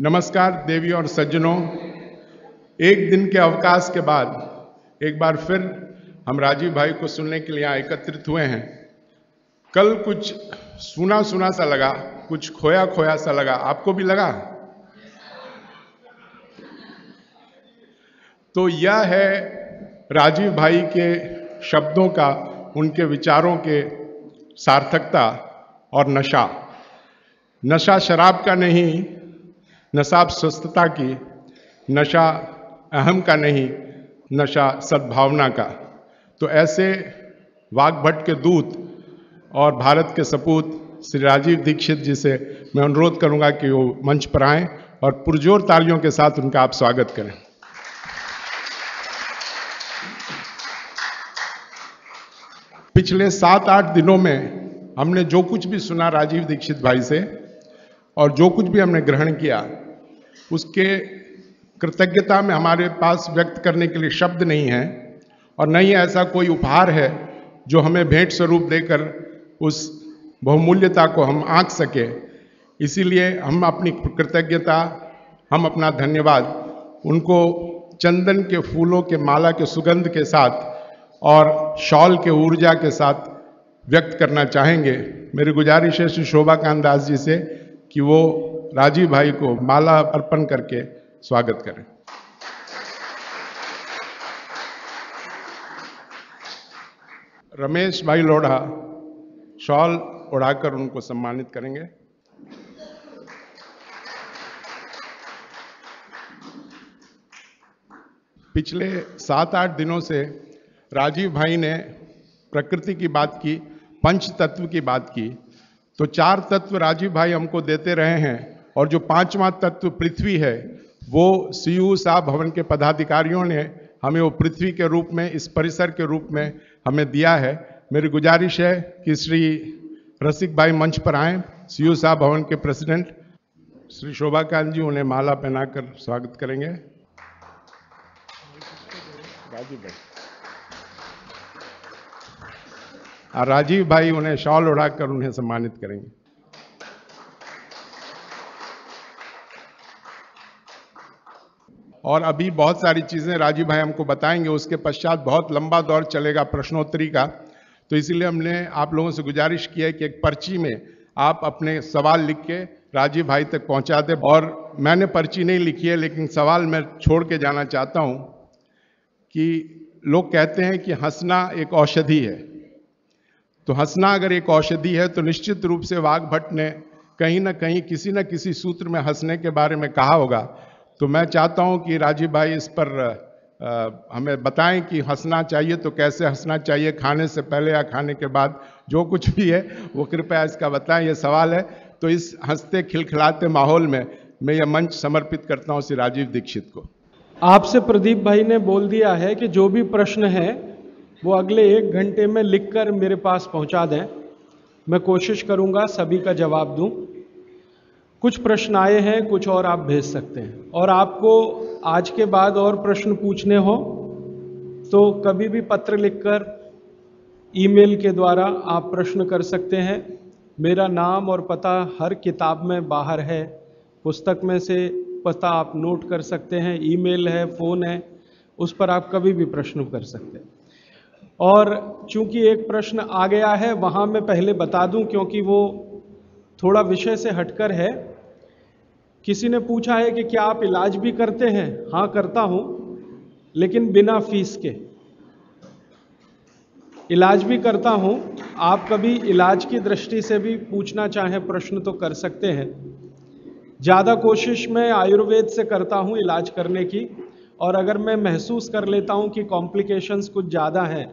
नमस्कार देवी और सज्जनों एक दिन के अवकाश के बाद एक बार फिर हम राजीव भाई को सुनने के लिए यहाँ एकत्रित हुए हैं कल कुछ सुना सुना सा लगा कुछ खोया खोया सा लगा आपको भी लगा तो यह है राजीव भाई के शब्दों का उनके विचारों के सार्थकता और नशा नशा शराब का नहीं नशा स्वस्थता की नशा अहम का नहीं नशा सद्भावना का तो ऐसे भट्ट के दूत और भारत के सपूत श्री राजीव दीक्षित जी से मैं अनुरोध करूंगा कि वो मंच पर आएं और पुरजोर तालियों के साथ उनका आप स्वागत करें पिछले सात आठ दिनों में हमने जो कुछ भी सुना राजीव दीक्षित भाई से और जो कुछ भी हमने ग्रहण किया उसके कृतज्ञता में हमारे पास व्यक्त करने के लिए शब्द नहीं है और न ही ऐसा कोई उपहार है जो हमें भेंट स्वरूप देकर उस बहुमूल्यता को हम आंक सके इसीलिए हम अपनी कृतज्ञता हम अपना धन्यवाद उनको चंदन के फूलों के माला के सुगंध के साथ और शॉल के ऊर्जा के साथ व्यक्त करना चाहेंगे मेरी गुजारिश है श्री शोभा कांत दास जी से कि वो राजीव भाई को माला अर्पण करके स्वागत करें रमेश भाई लोढ़ा शॉल उड़ाकर उनको सम्मानित करेंगे पिछले सात आठ दिनों से राजीव भाई ने प्रकृति की बात की पंच तत्व की बात की तो चार तत्व राजीव भाई हमको देते रहे हैं और जो पांचवा तत्व पृथ्वी है वो सी यू साहब भवन के पदाधिकारियों ने हमें वो पृथ्वी के रूप में इस परिसर के रूप में हमें दिया है मेरी गुजारिश है कि श्री रसिक भाई मंच पर आए सी यू साहब भवन के प्रेसिडेंट श्री शोभाकांत जी उन्हें माला पहनाकर स्वागत करेंगे राजीव भाई और राजीव भाई उन्हें शॉल उड़ाकर उन्हें सम्मानित करेंगे और अभी बहुत सारी चीज़ें राजीव भाई हमको बताएंगे उसके पश्चात बहुत लंबा दौर चलेगा प्रश्नोत्तरी का तो इसीलिए हमने आप लोगों से गुजारिश की है कि एक पर्ची में आप अपने सवाल लिख के राजीव भाई तक पहुंचा दे और मैंने पर्ची नहीं लिखी है लेकिन सवाल मैं छोड़ के जाना चाहता हूं कि लोग कहते हैं कि हंसना एक औषधि है तो हंसना अगर एक औषधि है तो निश्चित रूप से वाघ भट्ट ने कहीं ना कहीं किसी न किसी सूत्र में हंसने के बारे में कहा होगा तो मैं चाहता हूं कि राजीव भाई इस पर आ, हमें बताएं कि हंसना चाहिए तो कैसे हंसना चाहिए खाने से पहले या खाने के बाद जो कुछ भी है वो कृपया इसका बताएं ये सवाल है तो इस हंसते खिलखिलाते माहौल में मैं यह मंच समर्पित करता हूँ श्री राजीव दीक्षित को आपसे प्रदीप भाई ने बोल दिया है कि जो भी प्रश्न है वो अगले एक घंटे में लिखकर मेरे पास पहुंचा दें मैं कोशिश करूंगा सभी का जवाब दूं कुछ प्रश्न आए हैं कुछ और आप भेज सकते हैं और आपको आज के बाद और प्रश्न पूछने हो तो कभी भी पत्र लिखकर ईमेल के द्वारा आप प्रश्न कर सकते हैं मेरा नाम और पता हर किताब में बाहर है पुस्तक में से पता आप नोट कर सकते हैं ईमेल है फ़ोन है उस पर आप कभी भी प्रश्न कर सकते हैं और चूंकि एक प्रश्न आ गया है वहाँ मैं पहले बता दूं क्योंकि वो थोड़ा विषय से हटकर है किसी ने पूछा है कि क्या आप इलाज भी करते हैं हाँ करता हूँ लेकिन बिना फीस के इलाज भी करता हूँ आप कभी इलाज की दृष्टि से भी पूछना चाहें प्रश्न तो कर सकते हैं ज़्यादा कोशिश मैं आयुर्वेद से करता हूँ इलाज करने की और अगर मैं महसूस कर लेता हूँ कि कॉम्प्लिकेशंस कुछ ज़्यादा हैं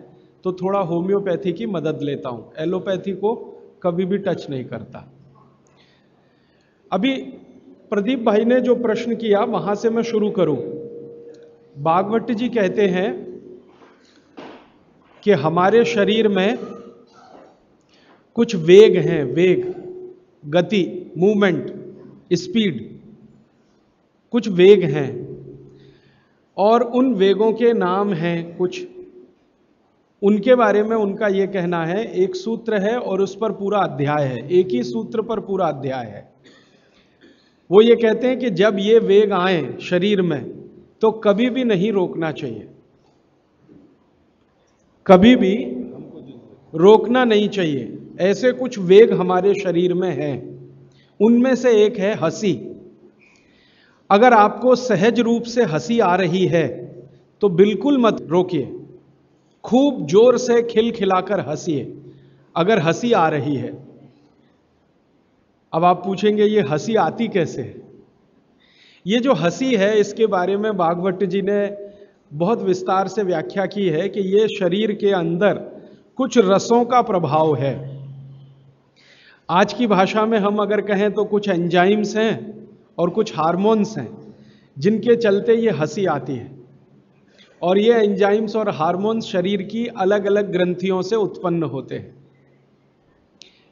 तो थोड़ा होम्योपैथी की मदद लेता हूं एलोपैथी को कभी भी टच नहीं करता अभी प्रदीप भाई ने जो प्रश्न किया वहां से मैं शुरू करूं बागवट जी कहते हैं कि हमारे शरीर में कुछ वेग हैं वेग गति मूवमेंट स्पीड कुछ वेग हैं और उन वेगों के नाम हैं कुछ उनके बारे में उनका ये कहना है एक सूत्र है और उस पर पूरा अध्याय है एक ही सूत्र पर पूरा अध्याय है वो ये कहते हैं कि जब ये वेग आए शरीर में तो कभी भी नहीं रोकना चाहिए कभी भी रोकना नहीं चाहिए ऐसे कुछ वेग हमारे शरीर में हैं उनमें से एक है हंसी अगर आपको सहज रूप से हंसी आ रही है तो बिल्कुल मत रोकिए खूब जोर से खिल खिलाकर हंसिए अगर हंसी आ रही है अब आप पूछेंगे ये हंसी आती कैसे है ये जो हंसी है इसके बारे में बागवट जी ने बहुत विस्तार से व्याख्या की है कि ये शरीर के अंदर कुछ रसों का प्रभाव है आज की भाषा में हम अगर कहें तो कुछ एंजाइम्स हैं और कुछ हार्मोन्स हैं जिनके चलते ये हंसी आती है और ये एंजाइम्स और हार्मोन्स शरीर की अलग अलग ग्रंथियों से उत्पन्न होते हैं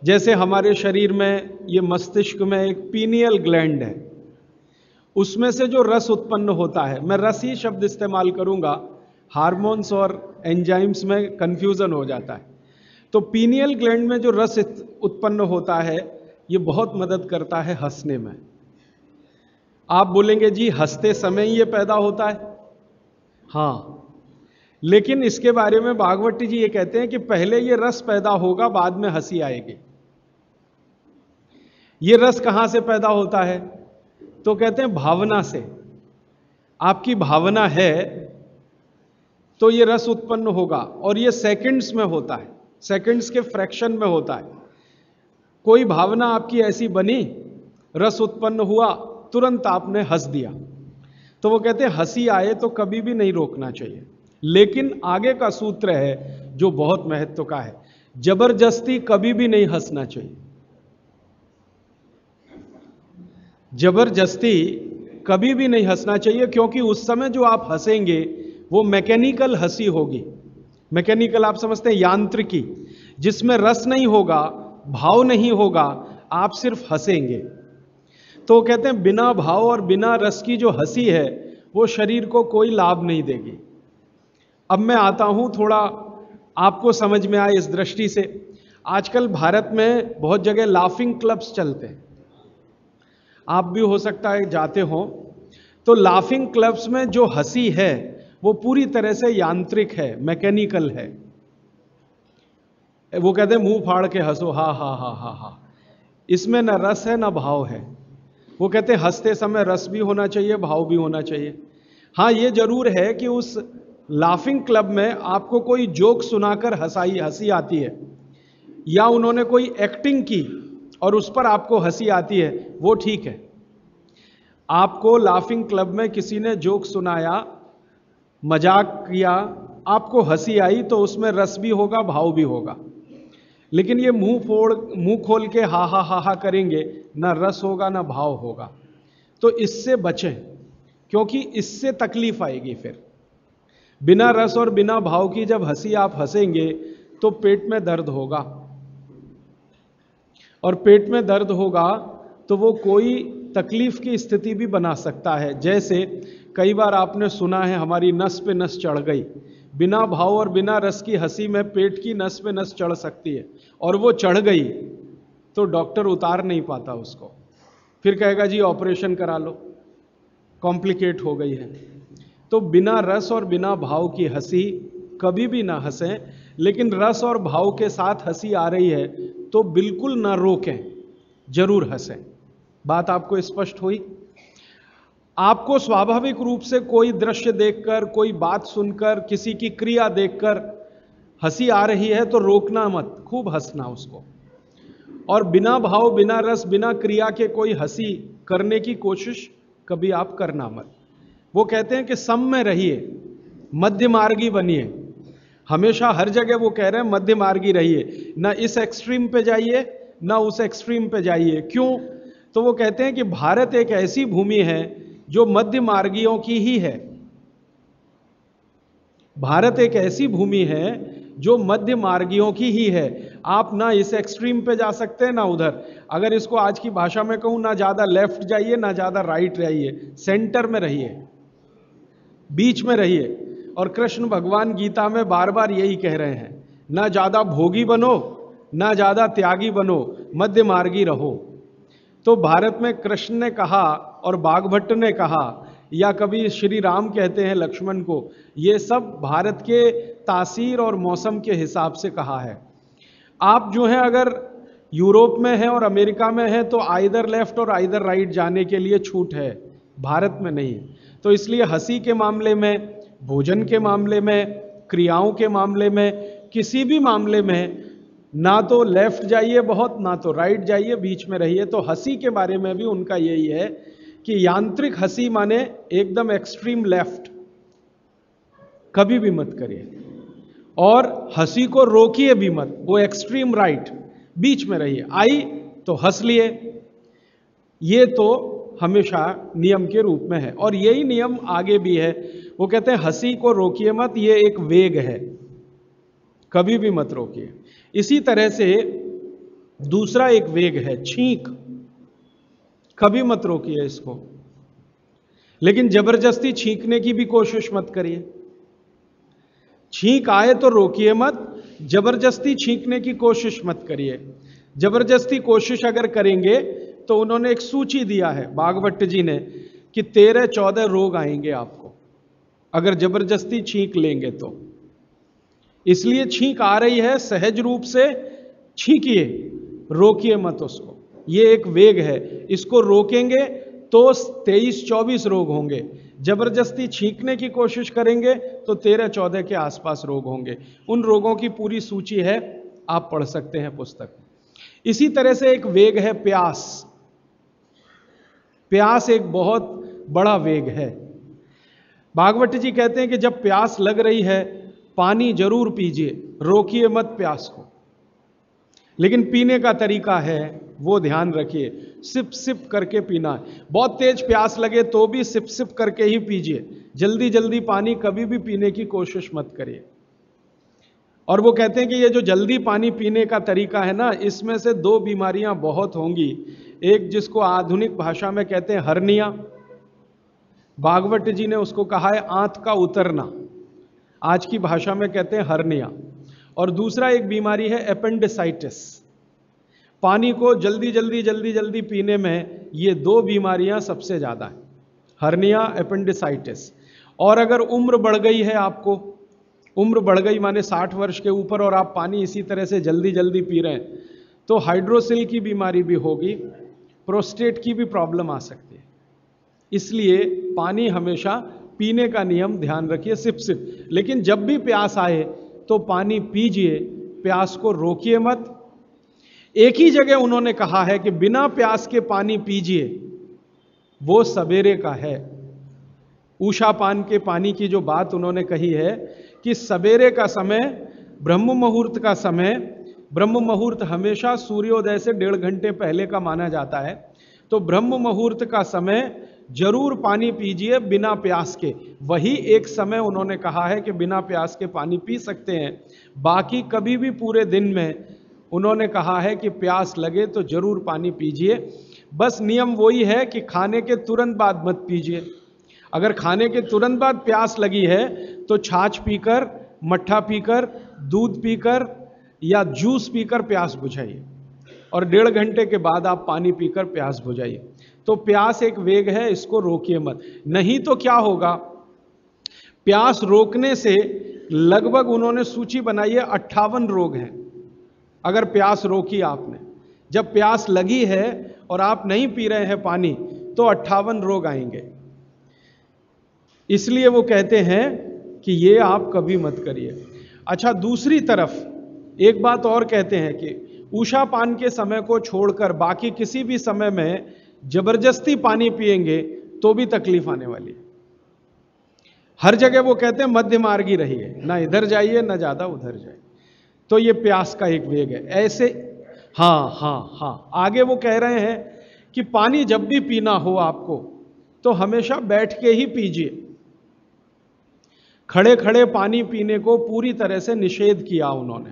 जैसे हमारे शरीर में ये मस्तिष्क में एक पीनियल ग्लैंड है उसमें से जो रस उत्पन्न होता है मैं रस ही शब्द इस्तेमाल करूंगा हार्मोन्स और एंजाइम्स में कन्फ्यूज़न हो जाता है तो पीनियल ग्लैंड में जो रस उत्पन्न होता है ये बहुत मदद करता है हंसने में आप बोलेंगे जी हंसते समय ये पैदा होता है हाँ लेकिन इसके बारे में भागवती जी ये कहते हैं कि पहले ये रस पैदा होगा बाद में हंसी आएगी ये रस कहां से पैदा होता है तो कहते हैं भावना से आपकी भावना है तो ये रस उत्पन्न होगा और ये सेकंड्स में होता है सेकंड्स के फ्रैक्शन में होता है कोई भावना आपकी ऐसी बनी रस उत्पन्न हुआ तुरंत आपने हंस दिया तो वो कहते हैं हंसी आए तो कभी भी नहीं रोकना चाहिए लेकिन आगे का सूत्र है जो बहुत महत्व का है जबरदस्ती कभी भी नहीं हंसना चाहिए जबरदस्ती कभी भी नहीं हंसना चाहिए क्योंकि उस समय जो आप हंसेंगे वो मैकेनिकल हंसी होगी मैकेनिकल आप समझते हैं यांत्रिकी जिसमें रस नहीं होगा भाव नहीं होगा आप सिर्फ हंसेंगे तो कहते हैं बिना भाव और बिना रस की जो हंसी है वो शरीर को कोई लाभ नहीं देगी अब मैं आता हूँ थोड़ा आपको समझ में आए इस दृष्टि से आजकल भारत में बहुत जगह लाफिंग क्लब्स चलते हैं आप भी हो सकता है जाते हो तो लाफिंग क्लब्स में जो हंसी है वो पूरी तरह से यांत्रिक है मैकेनिकल है वो कहते हैं मुंह फाड़ के हंसो हा हा हा हा हा इसमें ना रस है ना भाव है वो कहते हंसते समय रस भी होना चाहिए भाव भी होना चाहिए हाँ ये जरूर है कि उस लाफिंग क्लब में आपको कोई जोक सुनाकर हंसाई हंसी आती है या उन्होंने कोई एक्टिंग की और उस पर आपको हंसी आती है वो ठीक है आपको लाफिंग क्लब में किसी ने जोक सुनाया मजाक किया आपको हंसी आई तो उसमें रस भी होगा भाव भी होगा लेकिन ये मुंह फोड़ मुंह खोल के हा हा हा हा करेंगे ना रस होगा ना भाव होगा तो इससे बचें क्योंकि इससे तकलीफ आएगी फिर बिना रस और बिना भाव की जब हंसी आप हंसेंगे तो पेट में दर्द होगा और पेट में दर्द होगा तो वो कोई तकलीफ की स्थिति भी बना सकता है जैसे कई बार आपने सुना है हमारी नस पे नस चढ़ गई बिना भाव और बिना रस की हंसी में पेट की नस में नस चढ़ सकती है और वो चढ़ गई तो डॉक्टर उतार नहीं पाता उसको फिर कहेगा जी ऑपरेशन करा लो कॉम्प्लिकेट हो गई है तो बिना रस और बिना भाव की हंसी कभी भी ना हंसें लेकिन रस और भाव के साथ हंसी आ रही है तो बिल्कुल ना रोकें जरूर हंसें बात आपको स्पष्ट हुई आपको स्वाभाविक रूप से कोई दृश्य देखकर कोई बात सुनकर किसी की क्रिया देखकर हंसी आ रही है तो रोकना मत खूब हंसना उसको और बिना भाव बिना रस बिना क्रिया के कोई हंसी करने की कोशिश कभी आप करना मत वो कहते हैं कि सम में रहिए मध्य मार्गी बनिए हमेशा हर जगह वो कह रहे हैं मध्य मार्गी रहिए ना इस एक्सट्रीम पे जाइए ना उस एक्सट्रीम पे जाइए क्यों तो वो कहते हैं कि भारत एक ऐसी भूमि है जो मध्य मार्गियों की ही है भारत एक ऐसी भूमि है जो मध्य मार्गियों की ही है आप ना इस एक्सट्रीम पे जा सकते हैं ना उधर अगर इसको आज की भाषा में कहूं ना ज़्यादा लेफ्ट जाइए ना ज़्यादा राइट जाइए सेंटर में रहिए बीच में रहिए और कृष्ण भगवान गीता में बार बार यही कह रहे हैं ना ज़्यादा भोगी बनो ना ज़्यादा त्यागी बनो मध्य मार्गी रहो तो भारत में कृष्ण ने कहा और बाघभट्ट ने कहा या कभी श्री राम कहते हैं लक्ष्मण को ये सब भारत के तासीर और मौसम के हिसाब से कहा है आप जो हैं अगर यूरोप में हैं और अमेरिका में हैं तो आइधर लेफ्ट और आइधर राइट जाने के लिए छूट है भारत में नहीं तो इसलिए हंसी के मामले में भोजन के मामले में क्रियाओं के मामले में किसी भी मामले में ना तो लेफ्ट जाइए बहुत ना तो राइट जाइए बीच में रहिए तो हंसी के बारे में भी उनका यही है कि यांत्रिक हंसी माने एकदम एक्सट्रीम लेफ्ट कभी भी मत करिए और हंसी को रोकिए भी मत वो एक्सट्रीम राइट बीच में रहिए आई तो हंस लिए ये तो हमेशा नियम के रूप में है और यही नियम आगे भी है वो कहते हैं हंसी को रोकिए मत ये एक वेग है कभी भी मत रोकिए इसी तरह से दूसरा एक वेग है छींक कभी मत रोकिए इसको लेकिन जबरदस्ती छींकने की भी कोशिश मत करिए छींक आए तो रोकिए मत जबरदस्ती छींकने की कोशिश मत करिए जबरदस्ती कोशिश अगर करेंगे तो उन्होंने एक सूची दिया है बागवट जी ने कि तेरह चौदह रोग आएंगे आपको अगर जबरदस्ती छींक लेंगे तो इसलिए छींक आ रही है सहज रूप से छींकिए रोकिए मत उसको ये एक वेग है इसको रोकेंगे तो तेईस चौबीस रोग होंगे जबरदस्ती छींकने की कोशिश करेंगे तो तेरह चौदह के आसपास रोग होंगे उन रोगों की पूरी सूची है आप पढ़ सकते हैं पुस्तक इसी तरह से एक वेग है प्यास प्यास एक बहुत बड़ा वेग है भागवत जी कहते हैं कि जब प्यास लग रही है पानी जरूर पीजिए रोकिए मत प्यास को लेकिन पीने का तरीका है वो ध्यान रखिए सिप सिप करके पीना है बहुत तेज प्यास लगे तो भी सिप सिप करके ही पीजिए जल्दी जल्दी पानी कभी भी पीने की कोशिश मत करिए और वो कहते हैं कि ये जो जल्दी पानी पीने का तरीका है ना इसमें से दो बीमारियां बहुत होंगी एक जिसको आधुनिक भाषा में कहते हैं हरनिया भागवत जी ने उसको कहा है आंत का उतरना आज की भाषा में कहते हैं हरनिया और दूसरा एक बीमारी है एपेंडिसाइटिस पानी को जल्दी जल्दी जल्दी जल्दी पीने में ये दो बीमारियां सबसे ज़्यादा हैं हर्निया एपेंडिसाइटिस और अगर उम्र बढ़ गई है आपको उम्र बढ़ गई माने 60 वर्ष के ऊपर और आप पानी इसी तरह से जल्दी जल्दी पी रहे हैं तो हाइड्रोसिल की बीमारी भी होगी प्रोस्टेट की भी प्रॉब्लम आ सकती है इसलिए पानी हमेशा पीने का नियम ध्यान रखिए सिप सिप लेकिन जब भी प्यास आए तो पानी पीजिए प्यास को रोकिए मत एक ही जगह उन्होंने कहा है कि बिना प्यास के पानी पीजिए वो सवेरे का है ऊषा पान के पानी की जो बात उन्होंने कही है कि सवेरे का समय ब्रह्म मुहूर्त का समय ब्रह्म मुहूर्त हमेशा सूर्योदय से डेढ़ घंटे पहले का माना जाता है तो ब्रह्म मुहूर्त का समय जरूर पानी पीजिए बिना प्यास के वही एक समय उन्होंने कहा है कि बिना प्यास के पानी पी सकते हैं बाकी कभी भी पूरे दिन में उन्होंने कहा है कि प्यास लगे तो ज़रूर पानी पीजिए बस नियम वही है कि खाने के तुरंत बाद मत पीजिए अगर खाने के तुरंत बाद प्यास लगी है तो छाछ पीकर मट्ठा पीकर दूध पीकर या जूस पीकर प्यास बुझाइए और डेढ़ घंटे के बाद आप पानी पीकर प्यास बुझाइए तो प्यास एक वेग है इसको रोकिए मत नहीं तो क्या होगा प्यास रोकने से लगभग उन्होंने सूची बनाई है अट्ठावन रोग हैं अगर प्यास रोकी आपने जब प्यास लगी है और आप नहीं पी रहे हैं पानी तो अट्ठावन रोग आएंगे इसलिए वो कहते हैं कि ये आप कभी मत करिए अच्छा दूसरी तरफ एक बात और कहते हैं कि ऊषा पान के समय को छोड़कर बाकी किसी भी समय में जबरदस्ती पानी पिएंगे तो भी तकलीफ आने वाली है हर जगह वो कहते हैं मध्य मार्गी रहिए ना इधर जाइए ना ज़्यादा उधर जाइए तो ये प्यास का एक वेग है ऐसे हाँ हाँ हाँ आगे वो कह रहे हैं कि पानी जब भी पीना हो आपको तो हमेशा बैठ के ही पीजिए खड़े खड़े पानी पीने को पूरी तरह से निषेध किया उन्होंने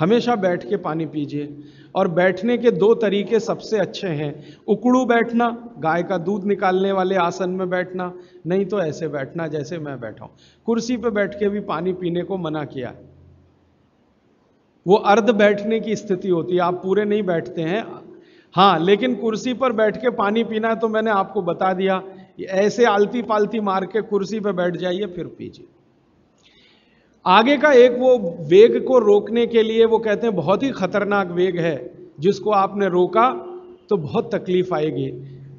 हमेशा बैठ के पानी पीजिए और बैठने के दो तरीके सबसे अच्छे हैं उकड़ू बैठना गाय का दूध निकालने वाले आसन में बैठना नहीं तो ऐसे बैठना जैसे मैं बैठा हूं कुर्सी पर बैठ के भी पानी पीने को मना किया है वो अर्ध बैठने की स्थिति होती है आप पूरे नहीं बैठते हैं हाँ लेकिन कुर्सी पर बैठ के पानी पीना है तो मैंने आपको बता दिया ऐसे आलती पालती मार के कुर्सी पर बैठ जाइए फिर पीजिए आगे का एक वो वेग को रोकने के लिए वो कहते हैं बहुत ही खतरनाक वेग है जिसको आपने रोका तो बहुत तकलीफ आएगी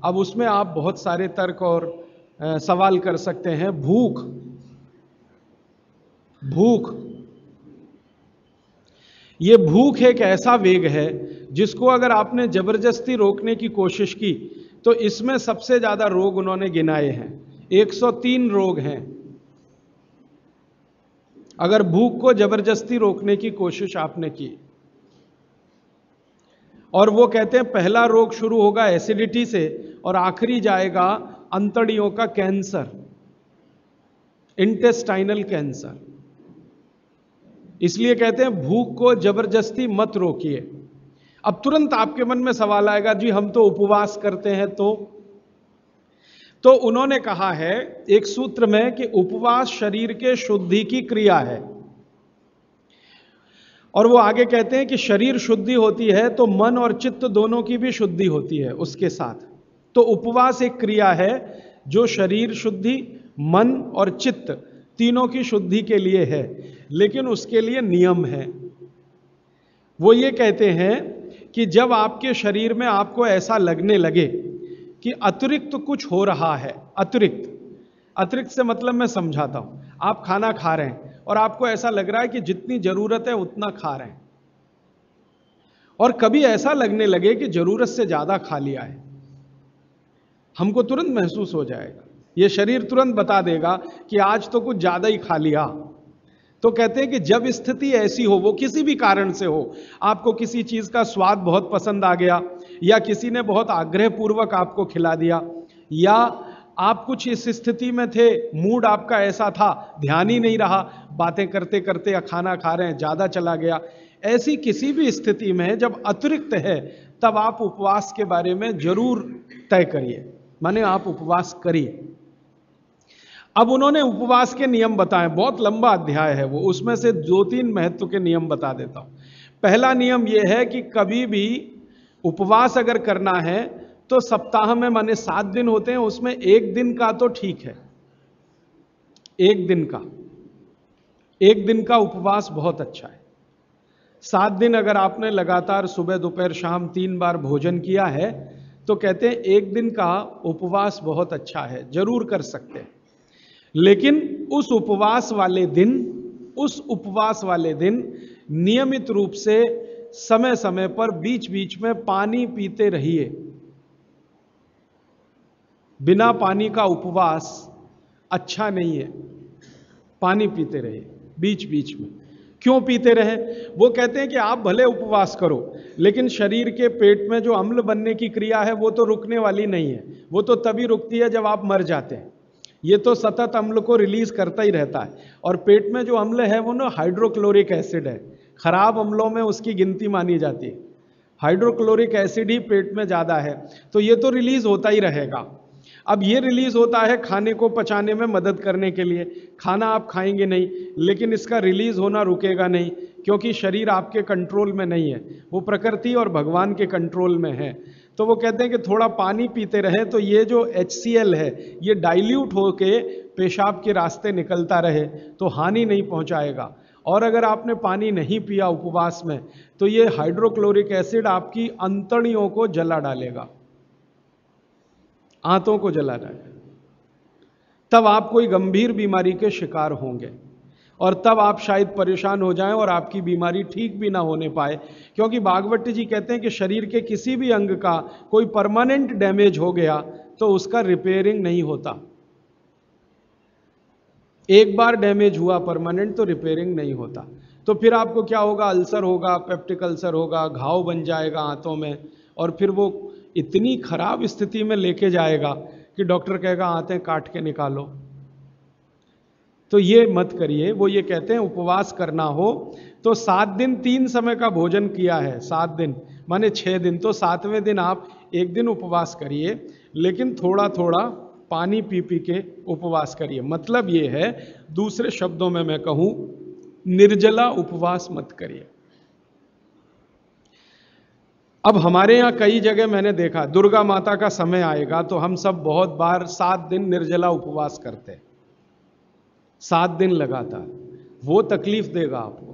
अब उसमें आप बहुत सारे तर्क और आ, सवाल कर सकते हैं भूख भूख ये भूख एक ऐसा वेग है जिसको अगर आपने जबरदस्ती रोकने की कोशिश की तो इसमें सबसे ज़्यादा रोग उन्होंने गिनाए हैं 103 रोग हैं अगर भूख को जबरदस्ती रोकने की कोशिश आपने की और वो कहते हैं पहला रोग शुरू होगा एसिडिटी से और आखिरी जाएगा अंतड़ियों का कैंसर इंटेस्टाइनल कैंसर इसलिए कहते हैं भूख को जबरदस्ती मत रोकिए अब तुरंत आपके मन में सवाल आएगा जी हम तो उपवास करते हैं तो तो उन्होंने कहा है एक सूत्र में कि उपवास शरीर के शुद्धि की क्रिया है और वो आगे कहते हैं कि शरीर शुद्धि होती है तो मन और चित्त दोनों की भी शुद्धि होती है उसके साथ तो उपवास एक क्रिया है जो शरीर शुद्धि मन और चित्त तीनों की शुद्धि के लिए है लेकिन उसके लिए नियम है वो ये कहते हैं कि जब आपके शरीर में आपको ऐसा लगने लगे कि अतिरिक्त तो कुछ हो रहा है अतिरिक्त अतिरिक्त से मतलब मैं समझाता हूँ आप खाना खा रहे हैं और आपको ऐसा लग रहा है कि जितनी ज़रूरत है उतना खा रहे हैं और कभी ऐसा लगने लगे कि ज़रूरत से ज़्यादा खा लिया है हमको तुरंत महसूस हो जाएगा ये शरीर तुरंत बता देगा कि आज तो कुछ ज़्यादा ही खा लिया तो कहते हैं कि जब स्थिति ऐसी हो वो किसी भी कारण से हो आपको किसी चीज़ का स्वाद बहुत पसंद आ गया या किसी ने बहुत पूर्वक आपको खिला दिया या आप कुछ इस स्थिति में थे मूड आपका ऐसा था ध्यान ही नहीं रहा बातें करते करते या खाना खा रहे हैं ज़्यादा चला गया ऐसी किसी भी स्थिति में जब अतिरिक्त है तब आप उपवास के बारे में जरूर तय करिए माने आप उपवास करिए अब उन्होंने उपवास के नियम बताए बहुत लंबा अध्याय है वो उसमें से दो तीन महत्व के नियम बता देता हूं पहला नियम यह है कि कभी भी उपवास अगर करना है तो सप्ताह में माने सात दिन होते हैं उसमें एक दिन का तो ठीक है एक दिन का एक दिन का उपवास बहुत अच्छा है सात दिन अगर आपने लगातार सुबह दोपहर शाम तीन बार भोजन किया है तो कहते हैं एक दिन का उपवास बहुत अच्छा है जरूर कर सकते हैं लेकिन उस उपवास वाले दिन उस उपवास वाले दिन नियमित रूप से समय समय पर बीच बीच में पानी पीते रहिए बिना पानी का उपवास अच्छा नहीं है पानी पीते रहिए बीच बीच में क्यों पीते रहे वो कहते हैं कि आप भले उपवास करो लेकिन शरीर के पेट में जो अम्ल बनने की क्रिया है वो तो रुकने वाली नहीं है वो तो तभी रुकती है जब आप मर जाते हैं ये तो सतत अम्ल को रिलीज करता ही रहता है और पेट में जो अम्ल है वो ना हाइड्रोक्लोरिक एसिड है खराब अम्लों में उसकी गिनती मानी जाती है हाइड्रोक्लोरिक एसिड ही पेट में ज़्यादा है तो ये तो रिलीज होता ही रहेगा अब ये रिलीज होता है खाने को पचाने में मदद करने के लिए खाना आप खाएंगे नहीं लेकिन इसका रिलीज होना रुकेगा नहीं क्योंकि शरीर आपके कंट्रोल में नहीं है वो प्रकृति और भगवान के कंट्रोल में है तो वो कहते हैं कि थोड़ा पानी पीते रहे तो ये जो एच है ये डाइल्यूट होके पेशाब के रास्ते निकलता रहे तो हानि नहीं पहुंचाएगा और अगर आपने पानी नहीं पिया उपवास में तो ये हाइड्रोक्लोरिक एसिड आपकी अंतड़ियों को जला डालेगा आंतों को जला डालेगा तब आप कोई गंभीर बीमारी के शिकार होंगे और तब आप शायद परेशान हो जाएं और आपकी बीमारी ठीक भी ना होने पाए क्योंकि भागवत जी कहते हैं कि शरीर के किसी भी अंग का कोई परमानेंट डैमेज हो गया तो उसका रिपेयरिंग नहीं होता एक बार डैमेज हुआ परमानेंट तो रिपेयरिंग नहीं होता तो फिर आपको क्या होगा अल्सर होगा पेप्टिक अल्सर होगा घाव बन जाएगा हाथों में और फिर वो इतनी खराब स्थिति में लेके जाएगा कि डॉक्टर कहेगा आते काट के निकालो तो ये मत करिए वो ये कहते हैं उपवास करना हो तो सात दिन तीन समय का भोजन किया है सात दिन माने छः दिन तो सातवें दिन आप एक दिन उपवास करिए लेकिन थोड़ा थोड़ा पानी पी पी के उपवास करिए मतलब ये है दूसरे शब्दों में मैं कहूँ निर्जला उपवास मत करिए अब हमारे यहाँ कई जगह मैंने देखा दुर्गा माता का समय आएगा तो हम सब बहुत बार सात दिन निर्जला उपवास करते हैं सात दिन लगातार वो तकलीफ देगा आपको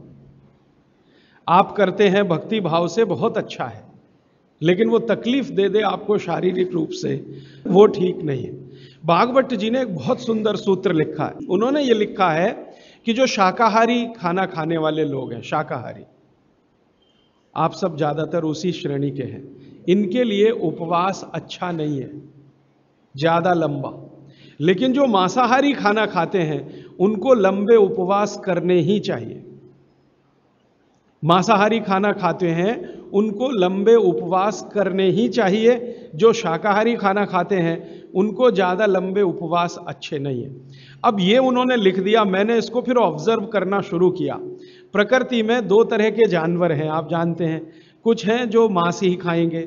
आप करते हैं भक्ति भाव से बहुत अच्छा है लेकिन वो तकलीफ दे दे आपको शारीरिक रूप से वो ठीक नहीं है भागवत जी ने एक बहुत सुंदर सूत्र लिखा है उन्होंने ये लिखा है कि जो शाकाहारी खाना खाने वाले लोग हैं शाकाहारी आप सब ज़्यादातर उसी श्रेणी के हैं इनके लिए उपवास अच्छा नहीं है ज़्यादा लंबा लेकिन जो मांसाहारी खाना खाते हैं उनको लंबे उपवास करने ही चाहिए मांसाहारी खाना खाते हैं उनको लंबे उपवास करने ही चाहिए जो शाकाहारी खाना खाते हैं उनको ज़्यादा लंबे उपवास अच्छे नहीं है अब ये उन्होंने लिख दिया मैंने इसको फिर ऑब्जर्व करना शुरू किया प्रकृति में दो तरह के जानवर हैं आप जानते हैं कुछ हैं जो मांस ही खाएंगे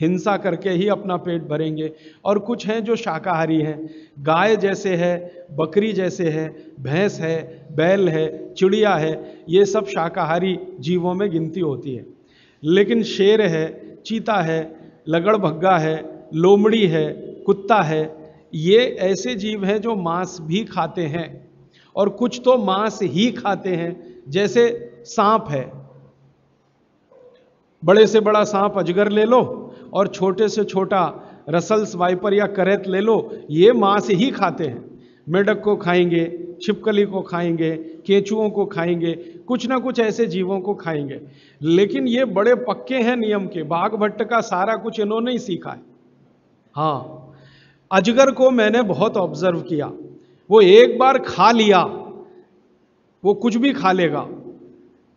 हिंसा करके ही अपना पेट भरेंगे और कुछ हैं जो शाकाहारी हैं गाय जैसे है बकरी जैसे है भैंस है बैल है चिड़िया है ये सब शाकाहारी जीवों में गिनती होती है लेकिन शेर है चीता है लगड़ भग्गा है लोमड़ी है कुत्ता है ये ऐसे जीव हैं जो मांस भी खाते हैं और कुछ तो मांस ही खाते हैं जैसे सांप है बड़े से बड़ा सांप अजगर ले लो और छोटे से छोटा रसल्स वाइपर या करेत ले लो ये मांस ही खाते हैं मेढक को खाएंगे छिपकली को खाएंगे केचुओं को खाएंगे कुछ ना कुछ ऐसे जीवों को खाएंगे लेकिन ये बड़े पक्के हैं नियम के बाघ भट्ट का सारा कुछ इन्होंने ही सीखा है हाँ अजगर को मैंने बहुत ऑब्जर्व किया वो एक बार खा लिया वो कुछ भी खा लेगा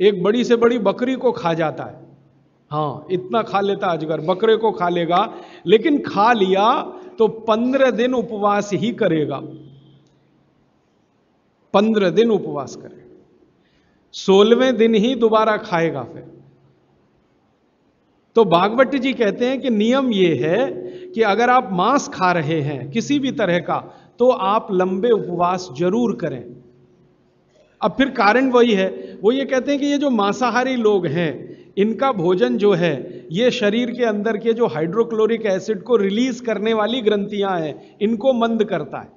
एक बड़ी से बड़ी बकरी को खा जाता है हाँ इतना खा लेता अजगर बकरे को खा लेगा लेकिन खा लिया तो पंद्रह दिन उपवास ही करेगा पंद्रह दिन उपवास करेगा सोलहवें दिन ही दोबारा खाएगा फिर तो भागवत जी कहते हैं कि नियम यह है कि अगर आप मांस खा रहे हैं किसी भी तरह का तो आप लंबे उपवास जरूर करें अब फिर कारण वही है वो ये कहते हैं कि ये जो मांसाहारी लोग हैं इनका भोजन जो है ये शरीर के अंदर के जो हाइड्रोक्लोरिक एसिड को रिलीज करने वाली ग्रंथियां हैं इनको मंद करता है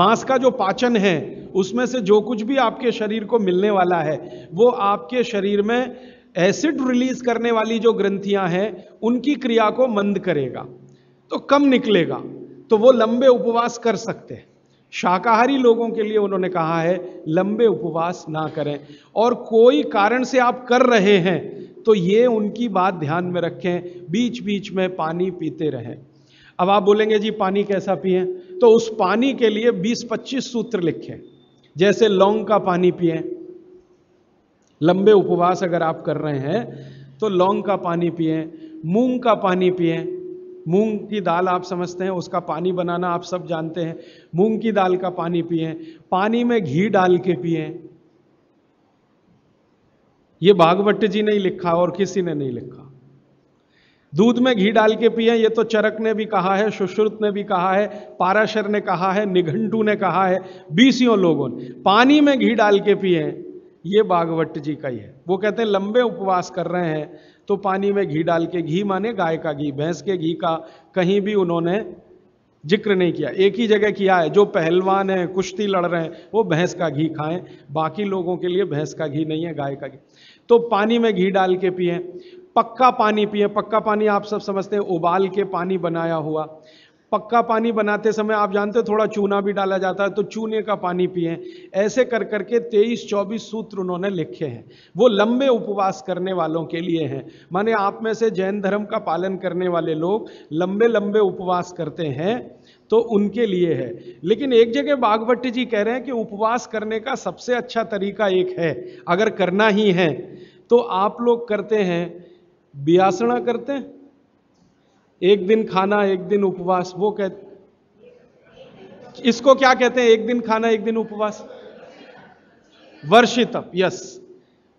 मांस का जो पाचन है उसमें से जो कुछ भी आपके शरीर को मिलने वाला है वो आपके शरीर में एसिड रिलीज करने वाली जो ग्रंथियां हैं उनकी क्रिया को मंद करेगा तो कम निकलेगा तो वो लंबे उपवास कर सकते हैं शाकाहारी लोगों के लिए उन्होंने कहा है लंबे उपवास ना करें और कोई कारण से आप कर रहे हैं तो ये उनकी बात ध्यान में रखें बीच बीच में पानी पीते रहें अब आप बोलेंगे जी पानी कैसा पिए तो उस पानी के लिए 20-25 सूत्र लिखें जैसे लौंग का पानी पिए लंबे उपवास अगर आप कर रहे हैं तो लौंग का पानी पिए मूंग का पानी पिए मूंग की दाल आप समझते हैं उसका पानी बनाना आप सब जानते हैं मूंग की दाल का पानी पिए पानी में घी डाल के पिए ये भागवत जी ने लिखा और किसी ने नहीं लिखा दूध में घी डाल के पिए ये तो चरक ने भी कहा है सुश्रुत ने भी कहा है पाराशर ने कहा है निघंटू ने कहा है बीसियों लोगों ने पानी में घी डाल के पिए ये भागवत जी का ही है वो कहते हैं लंबे उपवास कर रहे हैं तो पानी में घी डाल के घी माने गाय का घी भैंस के घी का कहीं भी उन्होंने जिक्र नहीं किया एक ही जगह किया है जो पहलवान है कुश्ती लड़ रहे हैं वो भैंस का घी खाएं बाकी लोगों के लिए भैंस का घी नहीं है गाय का घी तो पानी में घी डाल के पिए पक्का पानी पिए पक्का पानी आप सब समझते हैं उबाल के पानी बनाया हुआ पक्का पानी बनाते समय आप जानते हो थोड़ा चूना भी डाला जाता है तो चूने का पानी पिए ऐसे कर करके तेईस चौबीस सूत्र उन्होंने लिखे हैं वो लंबे उपवास करने वालों के लिए हैं माने आप में से जैन धर्म का पालन करने वाले लोग लंबे लंबे उपवास करते हैं तो उनके लिए है लेकिन एक जगह बागवट जी कह रहे हैं कि उपवास करने का सबसे अच्छा तरीका एक है अगर करना ही है तो आप लोग करते हैं बियासना करते हैं एक दिन खाना एक दिन उपवास वो कह इसको क्या कहते हैं एक दिन खाना एक दिन उपवास वर्षितप यस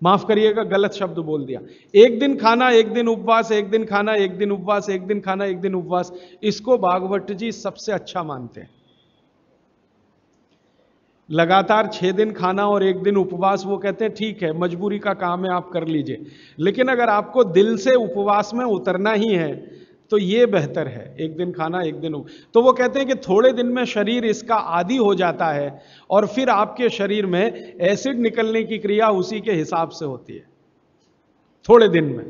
माफ करिएगा गलत शब्द बोल दिया एक दिन खाना एक दिन उपवास एक दिन खाना एक दिन उपवास एक दिन खाना एक दिन उपवास इसको भागवत जी सबसे अच्छा मानते हैं लगातार छह दिन खाना और एक दिन उपवास वो कहते हैं ठीक है मजबूरी का काम है आप कर लीजिए लेकिन अगर आपको दिल से उपवास में उतरना ही है तो ये बेहतर है एक दिन खाना एक दिन तो वो कहते हैं कि थोड़े दिन में शरीर इसका आदि हो जाता है और फिर आपके शरीर में एसिड निकलने की क्रिया उसी के हिसाब से होती है थोड़े दिन में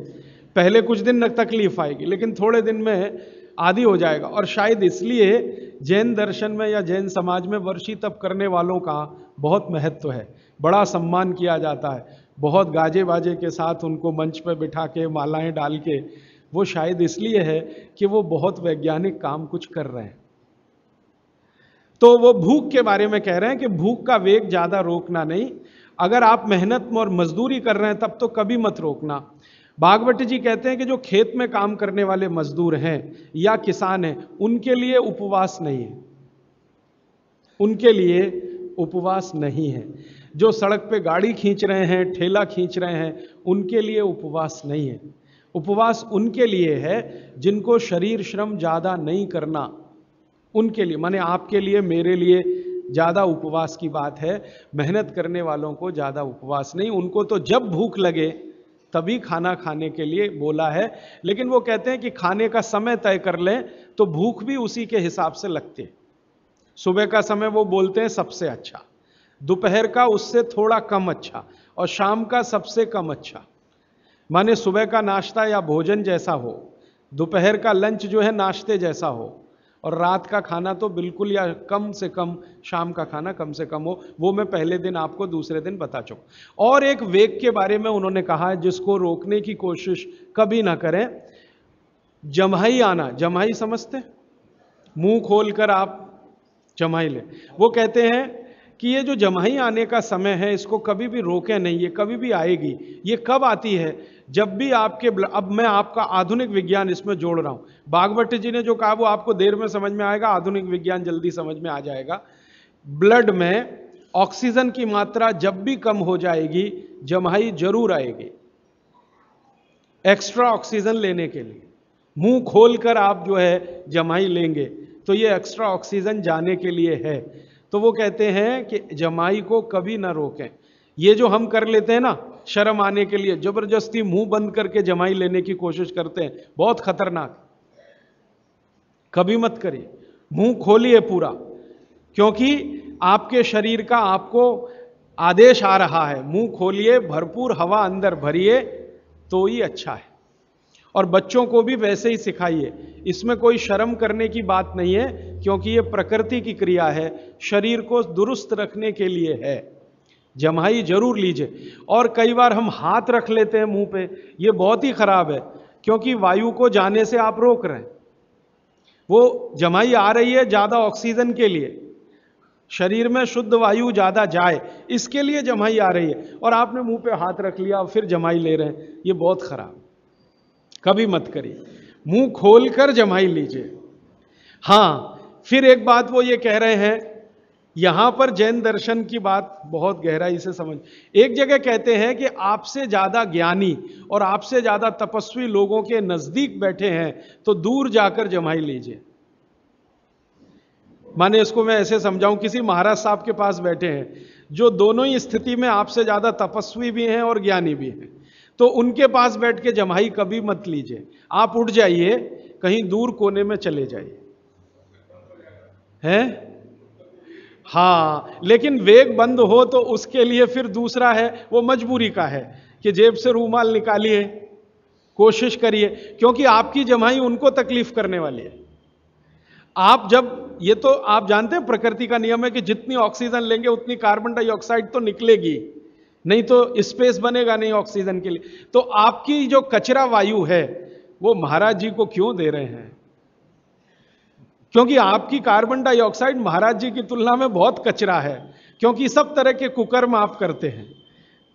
पहले कुछ दिन तकलीफ आएगी लेकिन थोड़े दिन में आदि हो जाएगा और शायद इसलिए जैन दर्शन में या जैन समाज में वर्षी तप करने वालों का बहुत महत्व है बड़ा सम्मान किया जाता है बहुत गाजे बाजे के साथ उनको मंच पर बिठा के मालाएं डाल के वो शायद इसलिए है कि वो बहुत वैज्ञानिक काम कुछ कर रहे हैं तो वो भूख के बारे में कह रहे हैं कि भूख का वेग ज़्यादा रोकना नहीं अगर आप मेहनत और मजदूरी कर रहे हैं तब तो कभी मत रोकना भागवत जी कहते हैं कि जो खेत में काम करने वाले मजदूर हैं या किसान हैं उनके लिए उपवास नहीं है उनके लिए उपवास नहीं है जो सड़क पे गाड़ी खींच रहे हैं ठेला खींच रहे हैं उनके लिए उपवास नहीं है उपवास उनके लिए है जिनको शरीर श्रम ज़्यादा नहीं करना उनके लिए माने आपके लिए मेरे लिए ज़्यादा उपवास की बात है मेहनत करने वालों को ज़्यादा उपवास नहीं उनको तो जब भूख लगे तभी खाना खाने के लिए बोला है लेकिन वो कहते हैं कि खाने का समय तय कर लें तो भूख भी उसी के हिसाब से लगती है सुबह का समय वो बोलते हैं सबसे अच्छा दोपहर का उससे थोड़ा कम अच्छा और शाम का सबसे कम अच्छा माने सुबह का नाश्ता या भोजन जैसा हो दोपहर का लंच जो है नाश्ते जैसा हो और रात का खाना तो बिल्कुल या कम से कम शाम का खाना कम से कम हो वो मैं पहले दिन आपको दूसरे दिन बता चुका और एक वेग के बारे में उन्होंने कहा है जिसको रोकने की कोशिश कभी ना करें जमाई आना जमाई समझते मुंह खोलकर आप जमाई ले वो कहते हैं कि ये जो जमाई आने का समय है इसको कभी भी रोके नहीं ये कभी भी आएगी ये कब आती है जब भी आपके अब मैं आपका आधुनिक विज्ञान इसमें जोड़ रहा हूँ बागवट जी ने जो कहा वो आपको देर में समझ में आएगा आधुनिक विज्ञान जल्दी समझ में आ जाएगा ब्लड में ऑक्सीजन की मात्रा जब भी कम हो जाएगी जमाई जरूर आएगी एक्स्ट्रा ऑक्सीजन लेने के लिए मुंह खोलकर आप जो है जमाई लेंगे तो ये एक्स्ट्रा ऑक्सीजन जाने के लिए है तो वो कहते हैं कि जमाई को कभी ना रोकें ये जो हम कर लेते हैं ना शर्म आने के लिए जबरदस्ती मुंह बंद करके जमाई लेने की कोशिश करते हैं बहुत खतरनाक कभी मत करिए मुंह खोलिए पूरा क्योंकि आपके शरीर का आपको आदेश आ रहा है मुंह खोलिए भरपूर हवा अंदर भरिए तो ही अच्छा है और बच्चों को भी वैसे ही सिखाइए इसमें कोई शर्म करने की बात नहीं है क्योंकि ये प्रकृति की क्रिया है शरीर को दुरुस्त रखने के लिए है जमाई जरूर लीजिए और कई बार हम हाथ रख लेते हैं मुंह पे ये बहुत ही खराब है क्योंकि वायु को जाने से आप रोक रहे हैं वो जमाई आ रही है ज़्यादा ऑक्सीजन के लिए शरीर में शुद्ध वायु ज़्यादा जाए इसके लिए जमाई आ रही है और आपने मुंह पे हाथ रख लिया और फिर जमाई ले रहे हैं ये बहुत ख़राब कभी मत करिए मुंह खोलकर जमाई लीजिए हाँ फिर एक बात वो ये कह रहे हैं यहां पर जैन दर्शन की बात बहुत गहराई से समझ एक जगह कहते हैं कि आपसे ज्यादा ज्ञानी और आपसे ज्यादा तपस्वी लोगों के नजदीक बैठे हैं तो दूर जाकर जमाई लीजिए माने इसको मैं ऐसे समझाऊं किसी महाराज साहब के पास बैठे हैं जो दोनों ही स्थिति में आपसे ज्यादा तपस्वी भी हैं और ज्ञानी भी हैं तो उनके पास बैठ के जमाई कभी मत लीजिए आप उठ जाइए कहीं दूर कोने में चले जाइए हैं हाँ लेकिन वेग बंद हो तो उसके लिए फिर दूसरा है वो मजबूरी का है कि जेब से रूमाल निकालिए कोशिश करिए क्योंकि आपकी जमाई उनको तकलीफ करने वाली है आप जब ये तो आप जानते हैं प्रकृति का नियम है कि जितनी ऑक्सीजन लेंगे उतनी कार्बन डाइऑक्साइड तो निकलेगी नहीं तो स्पेस बनेगा नहीं ऑक्सीजन के लिए तो आपकी जो कचरा वायु है वो महाराज जी को क्यों दे रहे हैं क्योंकि आपकी कार्बन डाइऑक्साइड महाराज जी की तुलना में बहुत कचरा है क्योंकि सब तरह के कुकर्म आप करते हैं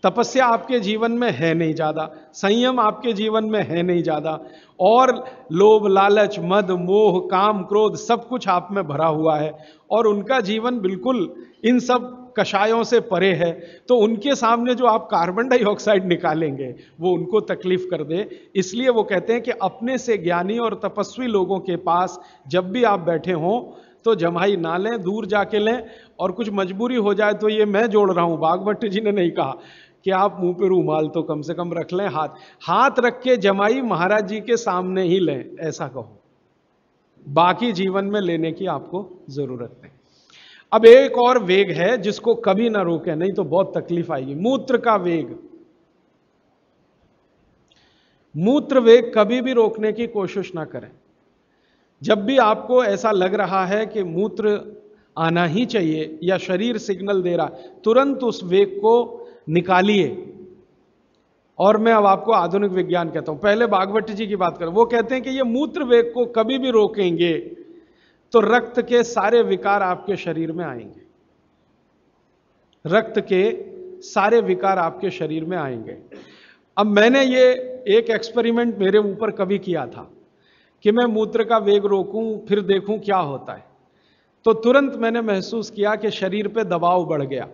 तपस्या आपके जीवन में है नहीं ज़्यादा संयम आपके जीवन में है नहीं ज़्यादा और लोभ लालच मद मोह काम क्रोध सब कुछ आप में भरा हुआ है और उनका जीवन बिल्कुल इन सब कषायों से परे है तो उनके सामने जो आप कार्बन डाइऑक्साइड निकालेंगे वो उनको तकलीफ कर दे इसलिए वो कहते हैं कि अपने से ज्ञानी और तपस्वी लोगों के पास जब भी आप बैठे हों तो जमाई ना लें दूर जाके लें और कुछ मजबूरी हो जाए तो ये मैं जोड़ रहा हूँ बागभट्ट जी ने नहीं कहा कि आप मुंह पे रूमाल तो कम से कम रख लें हाथ हाथ रख के जमाई महाराज जी के सामने ही लें ऐसा कहो बाकी जीवन में लेने की आपको ज़रूरत अब एक और वेग है जिसको कभी ना रोके नहीं तो बहुत तकलीफ आएगी मूत्र का वेग मूत्र वेग कभी भी रोकने की कोशिश ना करें जब भी आपको ऐसा लग रहा है कि मूत्र आना ही चाहिए या शरीर सिग्नल दे रहा तुरंत उस वेग को निकालिए और मैं अब आपको आधुनिक विज्ञान कहता हूं पहले बागवट जी की बात करें वो कहते हैं कि ये मूत्र वेग को कभी भी रोकेंगे तो रक्त के सारे विकार आपके शरीर में आएंगे रक्त के सारे विकार आपके शरीर में आएंगे अब मैंने ये एक एक्सपेरिमेंट मेरे ऊपर कभी किया था कि मैं मूत्र का वेग रोकूं फिर देखूं क्या होता है तो तुरंत मैंने महसूस किया कि शरीर पे दबाव बढ़ गया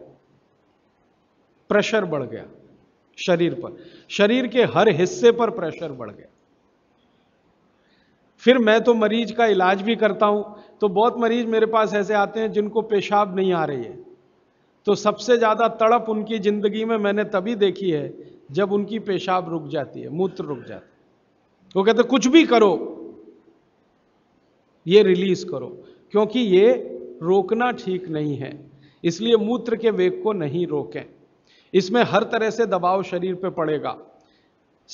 प्रेशर बढ़ गया शरीर पर शरीर के हर हिस्से पर प्रेशर बढ़ गया फिर मैं तो मरीज का इलाज भी करता हूँ तो बहुत मरीज मेरे पास ऐसे आते हैं जिनको पेशाब नहीं आ रही है तो सबसे ज़्यादा तड़प उनकी ज़िंदगी में मैंने तभी देखी है जब उनकी पेशाब रुक जाती है मूत्र रुक जाता है वो कहते कुछ भी करो ये रिलीज करो क्योंकि ये रोकना ठीक नहीं है इसलिए मूत्र के वेग को नहीं रोकें इसमें हर तरह से दबाव शरीर पर पड़ेगा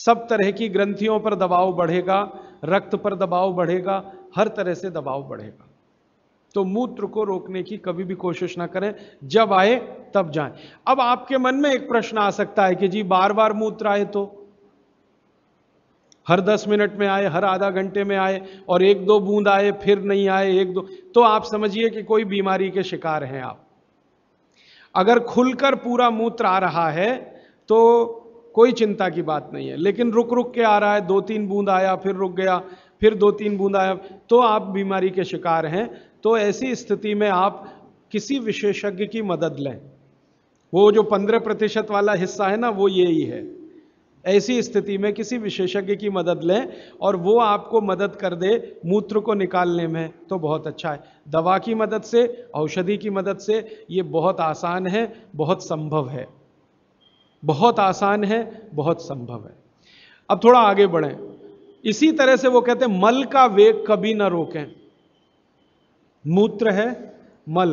सब तरह की ग्रंथियों पर दबाव बढ़ेगा रक्त पर दबाव बढ़ेगा हर तरह से दबाव बढ़ेगा तो मूत्र को रोकने की कभी भी कोशिश ना करें जब आए तब जाएं अब आपके मन में एक प्रश्न आ सकता है कि जी बार बार मूत्र आए तो हर दस मिनट में आए हर आधा घंटे में आए और एक दो बूंद आए फिर नहीं आए एक दो तो आप समझिए कि कोई बीमारी के शिकार हैं आप अगर खुलकर पूरा मूत्र आ रहा है तो कोई चिंता की बात नहीं है लेकिन रुक रुक के आ रहा है दो तीन बूंद आया फिर रुक गया फिर दो तीन बूंद आया तो आप बीमारी के शिकार हैं तो ऐसी स्थिति में आप किसी विशेषज्ञ की मदद लें वो जो पंद्रह प्रतिशत वाला हिस्सा है ना वो ये ही है ऐसी स्थिति में किसी विशेषज्ञ की मदद लें और वो आपको मदद कर दे मूत्र को निकालने में तो बहुत अच्छा है दवा की मदद से औषधि की मदद से ये बहुत आसान है बहुत संभव है बहुत आसान है बहुत संभव है अब थोड़ा आगे बढ़ें इसी तरह से वो कहते हैं मल का वेग कभी ना रोकें मूत्र है मल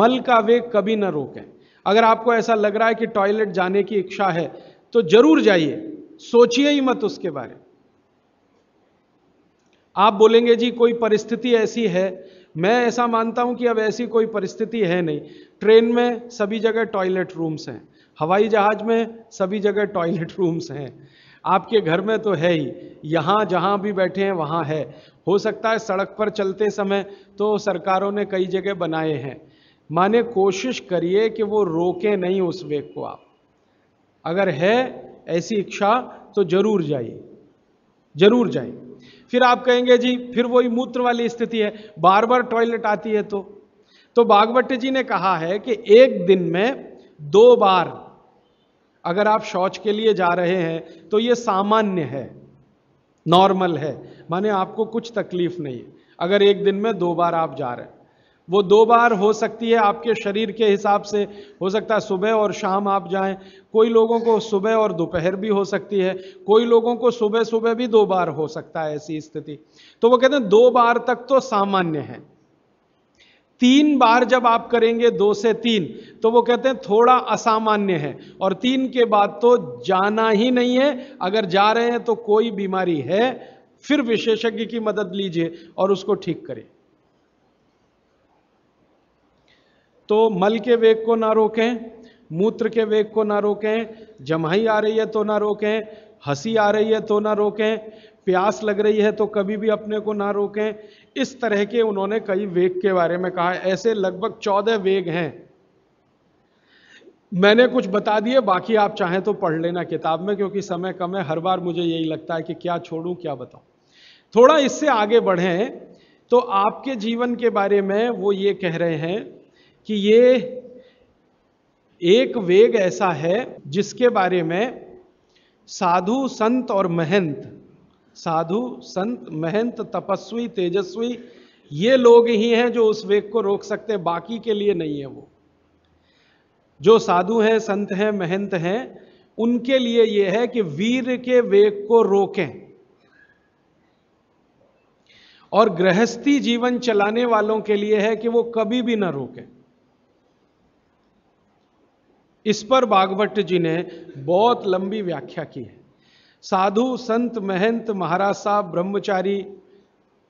मल का वेग कभी ना रोकें अगर आपको ऐसा लग रहा है कि टॉयलेट जाने की इच्छा है तो जरूर जाइए सोचिए ही मत उसके बारे आप बोलेंगे जी कोई परिस्थिति ऐसी है मैं ऐसा मानता हूं कि अब ऐसी कोई परिस्थिति है नहीं ट्रेन में सभी जगह टॉयलेट रूम्स हैं हवाई जहाज में सभी जगह टॉयलेट रूम्स हैं आपके घर में तो है ही यहाँ जहाँ भी बैठे हैं वहाँ है हो सकता है सड़क पर चलते समय तो सरकारों ने कई जगह बनाए हैं माने कोशिश करिए कि वो रोके नहीं उस वेग को आप अगर है ऐसी इच्छा तो जरूर जाइए जरूर जाइए फिर आप कहेंगे जी फिर वही मूत्र वाली स्थिति है बार बार टॉयलेट आती है तो तो बागवट जी ने कहा है कि एक दिन में दो बार अगर आप शौच के लिए जा रहे हैं तो ये सामान्य है नॉर्मल है माने आपको कुछ तकलीफ नहीं है अगर एक दिन में दो बार आप जा रहे हैं वो दो बार हो सकती है आपके शरीर के हिसाब से हो सकता है सुबह और शाम आप जाएं कोई लोगों को सुबह और दोपहर भी हो सकती है कोई लोगों को सुबह सुबह भी दो बार हो सकता है ऐसी स्थिति तो वो कहते हैं दो बार तक तो सामान्य है तीन बार जब आप करेंगे दो से तीन तो वो कहते हैं थोड़ा असामान्य है और तीन के बाद तो जाना ही नहीं है अगर जा रहे हैं तो कोई बीमारी है फिर विशेषज्ञ की मदद लीजिए और उसको ठीक करें तो मल के वेग को ना रोकें मूत्र के वेग को ना रोकें जमाई आ रही है तो ना रोकें हंसी आ रही है तो ना रोकें प्यास लग रही है तो कभी भी अपने को ना रोकें इस तरह के उन्होंने कई वेग के बारे में कहा ऐसे लगभग चौदह वेग हैं मैंने कुछ बता दिए बाकी आप चाहें तो पढ़ लेना किताब में क्योंकि समय कम है हर बार मुझे यही लगता है कि क्या छोड़ू क्या बताऊं थोड़ा इससे आगे बढ़े तो आपके जीवन के बारे में वो ये कह रहे हैं कि ये एक वेग ऐसा है जिसके बारे में साधु संत और महंत साधु संत महंत तपस्वी तेजस्वी ये लोग ही हैं जो उस वेग को रोक सकते हैं बाकी के लिए नहीं है वो जो साधु हैं संत हैं महंत हैं उनके लिए यह है कि वीर के वेग को रोकें और गृहस्थी जीवन चलाने वालों के लिए है कि वो कभी भी ना रोकें इस पर बागवट जी ने बहुत लंबी व्याख्या की है साधु संत महंत महाराज साहब ब्रह्मचारी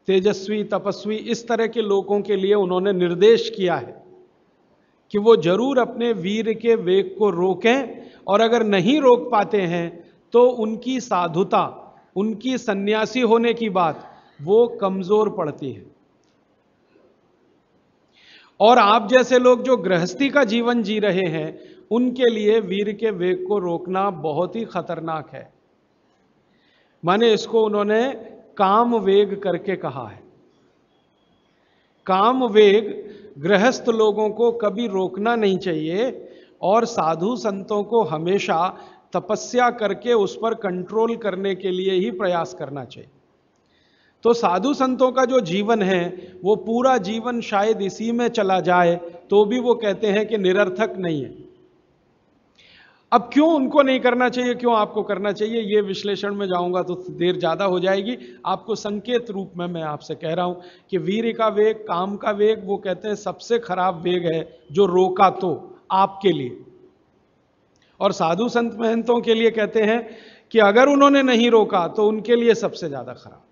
तेजस्वी तपस्वी इस तरह के लोगों के लिए उन्होंने निर्देश किया है कि वो जरूर अपने वीर के वेग को रोकें और अगर नहीं रोक पाते हैं तो उनकी साधुता उनकी सन्यासी होने की बात वो कमजोर पड़ती है और आप जैसे लोग जो गृहस्थी का जीवन जी रहे हैं उनके लिए वीर के वेग को रोकना बहुत ही खतरनाक है माने इसको उन्होंने काम वेग करके कहा है काम वेग गृहस्थ लोगों को कभी रोकना नहीं चाहिए और साधु संतों को हमेशा तपस्या करके उस पर कंट्रोल करने के लिए ही प्रयास करना चाहिए तो साधु संतों का जो जीवन है वो पूरा जीवन शायद इसी में चला जाए तो भी वो कहते हैं कि निरर्थक नहीं है अब क्यों उनको नहीं करना चाहिए क्यों आपको करना चाहिए ये विश्लेषण में जाऊंगा तो देर ज़्यादा हो जाएगी आपको संकेत रूप में मैं आपसे कह रहा हूं कि वीर का वेग काम का वेग वो कहते हैं सबसे खराब वेग है जो रोका तो आपके लिए और साधु संत महंतों के लिए कहते हैं कि अगर उन्होंने नहीं रोका तो उनके लिए सबसे ज़्यादा खराब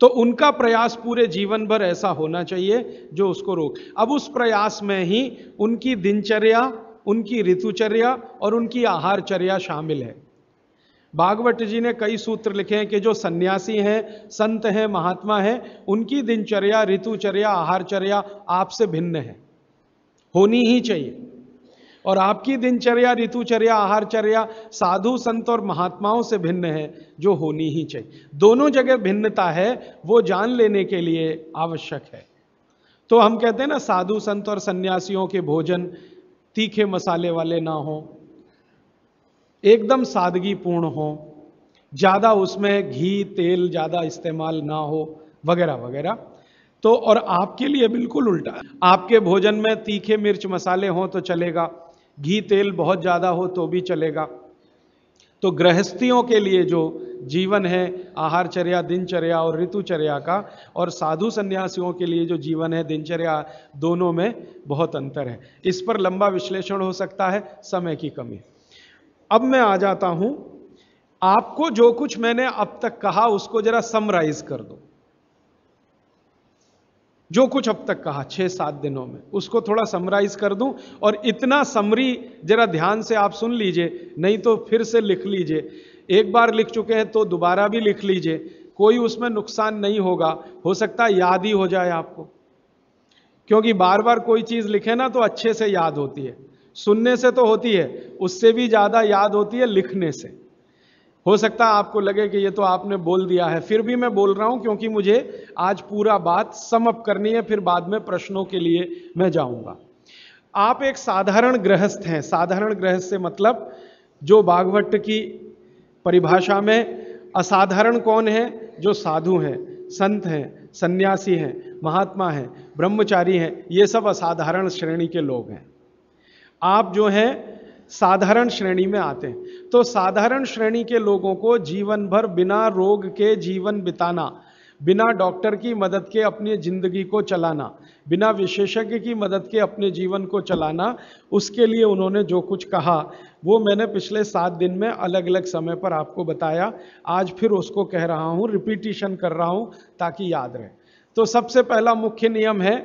तो उनका प्रयास पूरे जीवन भर ऐसा होना चाहिए जो उसको रोक अब उस प्रयास में ही उनकी दिनचर्या उनकी ऋतुचर्या और उनकी आहारचर्या शामिल है भागवत जी ने कई सूत्र लिखे हैं कि जो सन्यासी हैं संत हैं महात्मा हैं उनकी दिनचर्या ऋतुचर्या आहारचर्या आपसे भिन्न है होनी ही चाहिए और आपकी दिनचर्या ऋतुचर्या आहारचर्या साधु संत और महात्माओं से भिन्न है जो होनी ही चाहिए दोनों जगह भिन्नता है वो जान लेने के लिए आवश्यक है तो हम कहते हैं ना साधु संत और सन्यासियों के भोजन तीखे मसाले वाले ना हो एकदम सादगी पूर्ण हो ज़्यादा उसमें घी तेल ज़्यादा इस्तेमाल ना हो वगैरह वगैरह तो और आपके लिए बिल्कुल उल्टा आपके भोजन में तीखे मिर्च मसाले हों तो चलेगा घी तेल बहुत ज़्यादा हो तो भी चलेगा तो गृहस्थियों के लिए जो जीवन है आहारचर्या दिनचर्या और ऋतुचर्या का और साधु संन्यासियों के लिए जो जीवन है दिनचर्या दोनों में बहुत अंतर है इस पर लंबा विश्लेषण हो सकता है समय की कमी अब मैं आ जाता हूं आपको जो कुछ मैंने अब तक कहा उसको जरा समराइज कर दो जो कुछ अब तक कहा छः सात दिनों में उसको थोड़ा समराइज कर दूं और इतना समरी जरा ध्यान से आप सुन लीजिए नहीं तो फिर से लिख लीजिए एक बार लिख चुके हैं तो दोबारा भी लिख लीजिए कोई उसमें नुकसान नहीं होगा हो सकता है याद ही हो जाए आपको क्योंकि बार बार कोई चीज़ लिखे ना तो अच्छे से याद होती है सुनने से तो होती है उससे भी ज़्यादा याद होती है लिखने से हो सकता है आपको लगे कि ये तो आपने बोल दिया है फिर भी मैं बोल रहा हूं क्योंकि मुझे आज पूरा बात समअप करनी है फिर बाद में प्रश्नों के लिए मैं जाऊंगा आप एक साधारण गृहस्थ हैं साधारण गृहस्थ से मतलब जो बागवट की परिभाषा में असाधारण कौन है जो साधु हैं संत हैं सन्यासी हैं महात्मा हैं ब्रह्मचारी हैं ये सब असाधारण श्रेणी के लोग हैं आप जो हैं साधारण श्रेणी में आते हैं तो साधारण श्रेणी के लोगों को जीवन भर बिना रोग के जीवन बिताना बिना डॉक्टर की मदद के अपनी ज़िंदगी को चलाना बिना विशेषज्ञ की मदद के अपने जीवन को चलाना उसके लिए उन्होंने जो कुछ कहा वो मैंने पिछले सात दिन में अलग अलग समय पर आपको बताया आज फिर उसको कह रहा हूँ रिपीटिशन कर रहा हूँ ताकि याद रहे तो सबसे पहला मुख्य नियम है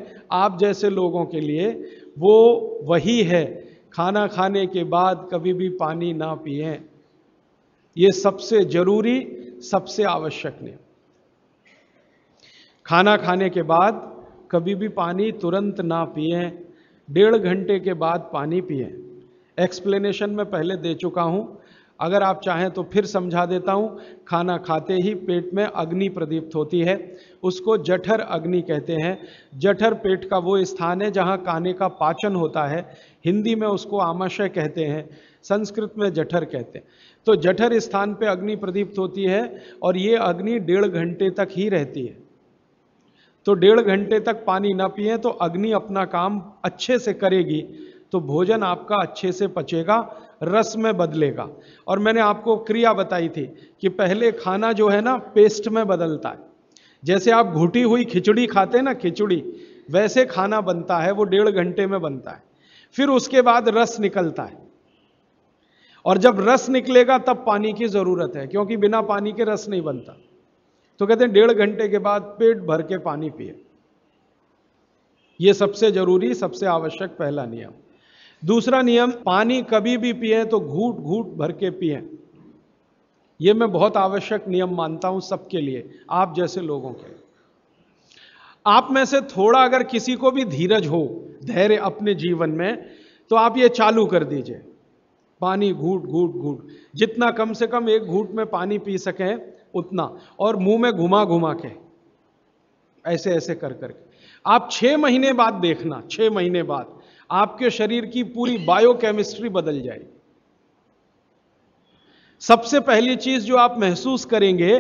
आप जैसे लोगों के लिए वो वही है खाना खाने के बाद कभी भी पानी ना पिए ये सबसे जरूरी सबसे आवश्यक नियम खाना खाने के बाद कभी भी पानी तुरंत ना पिए डेढ़ घंटे के बाद पानी पिए एक्सप्लेनेशन में पहले दे चुका हूं अगर आप चाहें तो फिर समझा देता हूं खाना खाते ही पेट में अग्नि प्रदीप्त होती है उसको जठर अग्नि कहते हैं जठर पेट का वो स्थान है जहाँ खाने का पाचन होता है हिंदी में उसको आमाशय कहते हैं संस्कृत में जठर कहते हैं तो जठर स्थान पे अग्नि प्रदीप्त होती है और ये अग्नि डेढ़ घंटे तक ही रहती है तो डेढ़ घंटे तक पानी ना पिए तो अग्नि अपना काम अच्छे से करेगी तो भोजन आपका अच्छे से पचेगा रस में बदलेगा और मैंने आपको क्रिया बताई थी कि पहले खाना जो है ना पेस्ट में बदलता है जैसे आप घुटी हुई खिचड़ी खाते हैं ना खिचड़ी वैसे खाना बनता है वो डेढ़ घंटे में बनता है फिर उसके बाद रस निकलता है और जब रस निकलेगा तब पानी की ज़रूरत है क्योंकि बिना पानी के रस नहीं बनता तो कहते हैं डेढ़ घंटे के बाद पेट भर के पानी पिए ये सबसे जरूरी सबसे आवश्यक पहला नियम दूसरा नियम पानी कभी भी पिए तो घूट घूट भर के पिए ये मैं बहुत आवश्यक नियम मानता हूं सबके लिए आप जैसे लोगों के आप में से थोड़ा अगर किसी को भी धीरज हो धैर्य अपने जीवन में तो आप ये चालू कर दीजिए पानी घूट घूट घूट जितना कम से कम एक घूट में पानी पी सकें उतना और मुंह में घुमा घुमा के ऐसे ऐसे कर करके आप छह महीने बाद देखना छह महीने बाद आपके शरीर की पूरी बायोकेमिस्ट्री बदल जाएगी सबसे पहली चीज जो आप महसूस करेंगे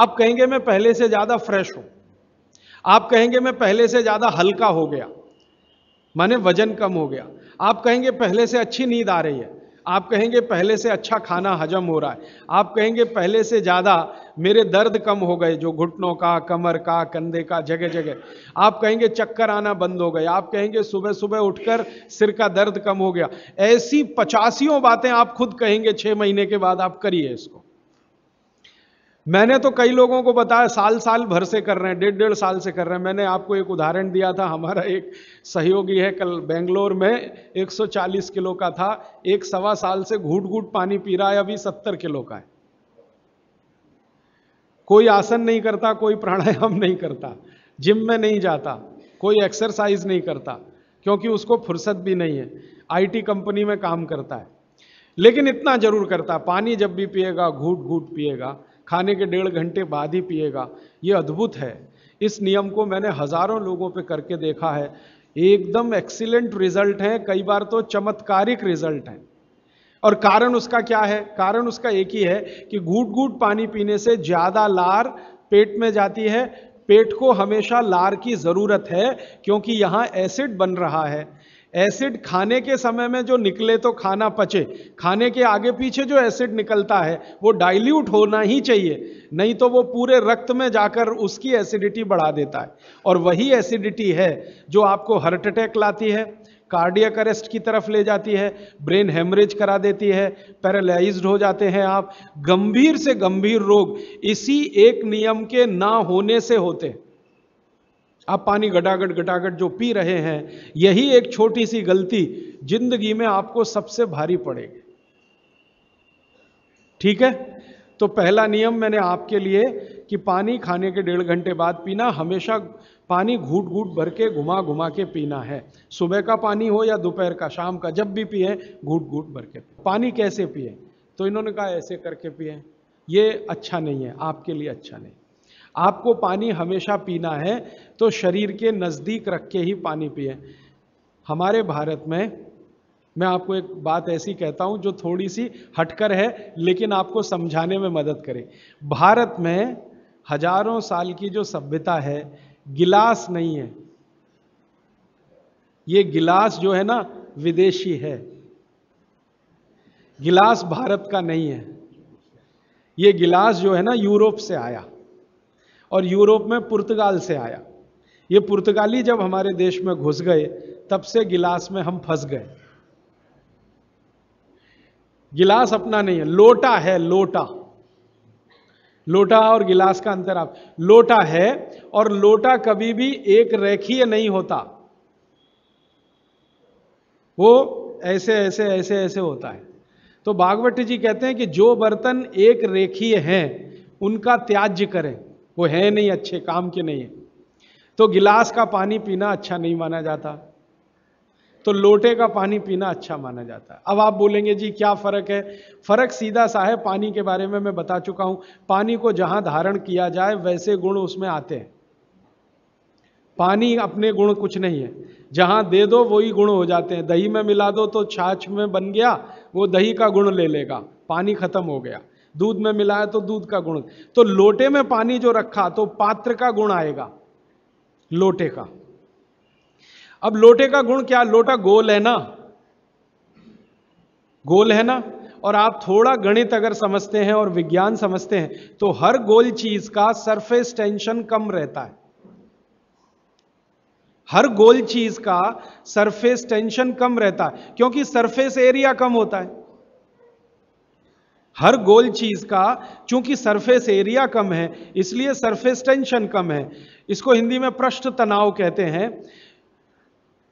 आप कहेंगे मैं पहले से ज्यादा फ्रेश हूं आप कहेंगे मैं पहले से ज्यादा हल्का हो गया माने वजन कम हो गया आप कहेंगे पहले से अच्छी नींद आ रही है आप कहेंगे पहले से अच्छा खाना हजम हो रहा है आप कहेंगे पहले से ज़्यादा मेरे दर्द कम हो गए जो घुटनों का कमर का कंधे का जगह जगह आप कहेंगे चक्कर आना बंद हो गए आप कहेंगे सुबह सुबह उठकर सिर का दर्द कम हो गया ऐसी पचासियों बातें आप खुद कहेंगे छः महीने के बाद आप करिए इसको मैंने तो कई लोगों को बताया साल साल भर से कर रहे हैं डेढ़ डेढ़ साल से कर रहे हैं मैंने आपको एक उदाहरण दिया था हमारा एक सहयोगी है कल बेंगलोर में 140 किलो का था एक सवा साल से घूट घूट पानी पी रहा है अभी 70 किलो का है कोई आसन नहीं करता कोई प्राणायाम नहीं करता जिम में नहीं जाता कोई एक्सरसाइज नहीं करता क्योंकि उसको फुर्सत भी नहीं है आई कंपनी में काम करता है लेकिन इतना जरूर करता पानी जब भी पिएगा घूट घूट पिएगा खाने के डेढ़ घंटे बाद ही पिएगा ये अद्भुत है इस नियम को मैंने हज़ारों लोगों पे करके देखा है एकदम एक्सीलेंट रिजल्ट हैं कई बार तो चमत्कारिक रिजल्ट हैं और कारण उसका क्या है कारण उसका एक ही है कि घूट घूट पानी पीने से ज़्यादा लार पेट में जाती है पेट को हमेशा लार की ज़रूरत है क्योंकि यहाँ एसिड बन रहा है एसिड खाने के समय में जो निकले तो खाना पचे खाने के आगे पीछे जो एसिड निकलता है वो डाइल्यूट होना ही चाहिए नहीं तो वो पूरे रक्त में जाकर उसकी एसिडिटी बढ़ा देता है और वही एसिडिटी है जो आपको हार्ट अटैक लाती है कार्डियक अरेस्ट की तरफ ले जाती है ब्रेन हेमरेज करा देती है पैरालाइज हो जाते हैं आप गंभीर से गंभीर रोग इसी एक नियम के ना होने से होते हैं आप पानी गटागट गटागट जो पी रहे हैं यही एक छोटी सी गलती जिंदगी में आपको सबसे भारी पड़ेगी ठीक है तो पहला नियम मैंने आपके लिए कि पानी खाने के डेढ़ घंटे बाद पीना हमेशा पानी घूट घूट भर के घुमा घुमा के पीना है सुबह का पानी हो या दोपहर का शाम का जब भी पिए घूट घूट भर के पानी कैसे पिए तो इन्होंने कहा ऐसे करके पिए ये अच्छा नहीं है आपके लिए अच्छा नहीं आपको पानी हमेशा पीना है तो शरीर के नज़दीक रख के ही पानी पिए हमारे भारत में मैं आपको एक बात ऐसी कहता हूँ जो थोड़ी सी हटकर है लेकिन आपको समझाने में मदद करे भारत में हजारों साल की जो सभ्यता है गिलास नहीं है ये गिलास जो है ना विदेशी है गिलास भारत का नहीं है ये गिलास जो है ना यूरोप से आया और यूरोप में पुर्तगाल से आया ये पुर्तगाली जब हमारे देश में घुस गए तब से गिलास में हम फंस गए गिलास अपना नहीं है लोटा है लोटा लोटा और गिलास का अंतर आप लोटा है और लोटा कभी भी एक रेखीय नहीं होता वो ऐसे ऐसे ऐसे ऐसे होता है तो भागवत जी कहते हैं कि जो बर्तन एक रेखीय हैं उनका त्याज्य करें वो है नहीं अच्छे काम के नहीं है तो गिलास का पानी पीना अच्छा नहीं माना जाता तो लोटे का पानी पीना अच्छा माना जाता है अब आप बोलेंगे जी क्या फ़र्क है फ़र्क सीधा सा है पानी के बारे में मैं बता चुका हूं पानी को जहां धारण किया जाए वैसे गुण उसमें आते हैं पानी अपने गुण कुछ नहीं है जहां दे दो वही गुण हो जाते हैं दही में मिला दो तो छाछ में बन गया वो दही का गुण ले लेगा पानी खत्म हो गया दूध में मिलाया तो दूध का गुण तो लोटे में पानी जो रखा तो पात्र का गुण आएगा लोटे का अब लोटे का गुण क्या लोटा गोल है ना गोल है ना और आप थोड़ा गणित अगर समझते हैं और विज्ञान समझते हैं तो हर गोल चीज का सरफेस टेंशन कम रहता है हर गोल चीज का सरफेस टेंशन कम रहता है क्योंकि सरफेस एरिया कम होता है हर गोल चीज का चूंकि सरफेस एरिया कम है इसलिए सरफेस टेंशन कम है इसको हिंदी में पृष्ठ तनाव कहते हैं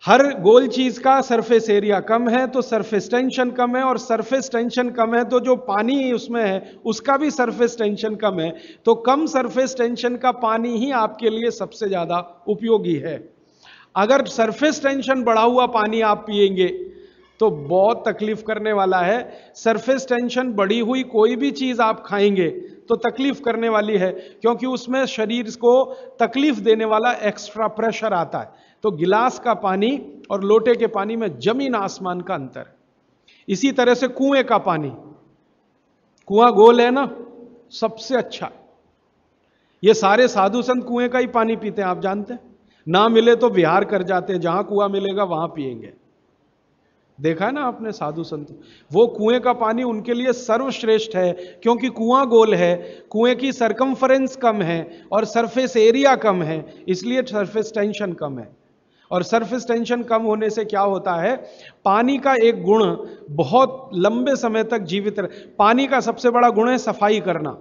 हर गोल चीज का सरफेस एरिया कम है तो सरफेस टेंशन कम है और सरफेस टेंशन कम है तो जो पानी उसमें है उसका भी सरफेस टेंशन कम है तो कम सरफेस टेंशन का पानी ही आपके लिए सबसे ज्यादा उपयोगी है अगर सरफेस टेंशन बढ़ा हुआ पानी आप पिएंगे तो बहुत तकलीफ करने वाला है सरफेस टेंशन बढ़ी हुई कोई भी चीज़ आप खाएंगे तो तकलीफ करने वाली है क्योंकि उसमें शरीर को तकलीफ देने वाला एक्स्ट्रा प्रेशर आता है तो गिलास का पानी और लोटे के पानी में जमीन आसमान का अंतर इसी तरह से कुएं का पानी कुआं गोल है ना सबसे अच्छा ये सारे साधु संत कुएं का ही पानी पीते हैं आप जानते हैं ना मिले तो बिहार कर जाते हैं जहां कुआं मिलेगा वहां पिएंगे देखा है ना आपने साधु संत वो कुएं का पानी उनके लिए सर्वश्रेष्ठ है क्योंकि कुआं गोल है कुएं की सरकमफरेंस कम है और सरफेस एरिया कम है इसलिए सरफेस टेंशन कम है और सरफेस टेंशन कम होने से क्या होता है पानी का एक गुण बहुत लंबे समय तक जीवित रह पानी का सबसे बड़ा गुण है सफाई करना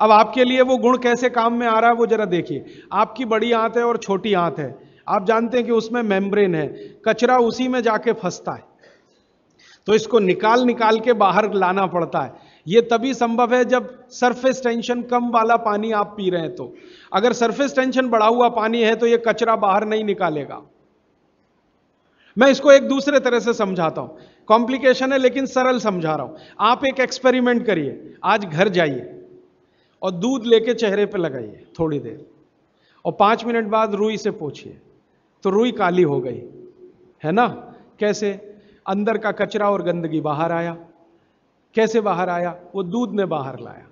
अब आपके लिए वो गुण कैसे काम में आ रहा है वो जरा देखिए आपकी बड़ी आंत है और छोटी आंत है आप जानते हैं कि उसमें मेम्ब्रेन है कचरा उसी में जाके फंसता है तो इसको निकाल निकाल के बाहर लाना पड़ता है ये तभी संभव है जब सरफेस टेंशन कम वाला पानी आप पी रहे हैं तो अगर सरफेस टेंशन बढ़ा हुआ पानी है तो ये कचरा बाहर नहीं निकालेगा मैं इसको एक दूसरे तरह से समझाता हूं कॉम्प्लिकेशन है लेकिन सरल समझा रहा हूं आप एक एक्सपेरिमेंट करिए आज घर जाइए और दूध लेके चेहरे पर लगाइए थोड़ी देर और पांच मिनट बाद रूई से पूछिए तो रुई काली हो गई है ना कैसे अंदर का कचरा और गंदगी बाहर आया कैसे बाहर आया वो दूध में बाहर लाया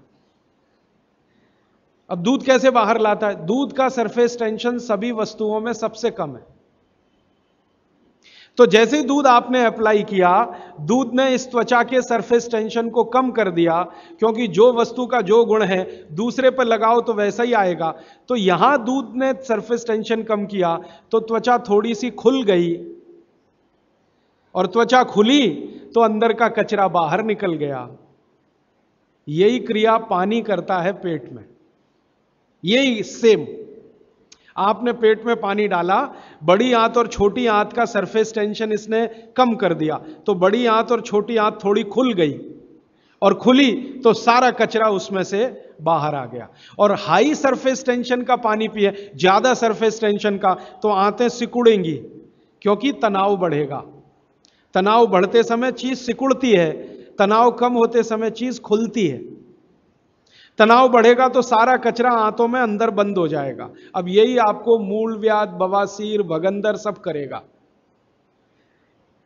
अब दूध कैसे बाहर लाता है दूध का सरफेस टेंशन सभी वस्तुओं में सबसे कम है तो जैसे दूध आपने अप्लाई किया दूध ने इस त्वचा के सरफेस टेंशन को कम कर दिया क्योंकि जो वस्तु का जो गुण है दूसरे पर लगाओ तो वैसा ही आएगा तो यहां दूध ने सरफेस टेंशन कम किया तो त्वचा थोड़ी सी खुल गई और त्वचा खुली तो अंदर का कचरा बाहर निकल गया यही क्रिया पानी करता है पेट में यही सेम आपने पेट में पानी डाला बड़ी आंत और छोटी आंत का सरफेस टेंशन इसने कम कर दिया तो बड़ी आंत और छोटी आंत थोड़ी खुल गई और खुली तो सारा कचरा उसमें से बाहर आ गया और हाई सरफेस टेंशन का पानी पिए ज्यादा सरफेस टेंशन का तो आंतें सिकुड़ेंगी क्योंकि तनाव बढ़ेगा तनाव बढ़ते समय चीज सिकुड़ती है तनाव कम होते समय चीज खुलती है तनाव बढ़ेगा तो सारा कचरा आंतों में अंदर बंद हो जाएगा अब यही आपको मूल व्याध बवासीर भगंदर सब करेगा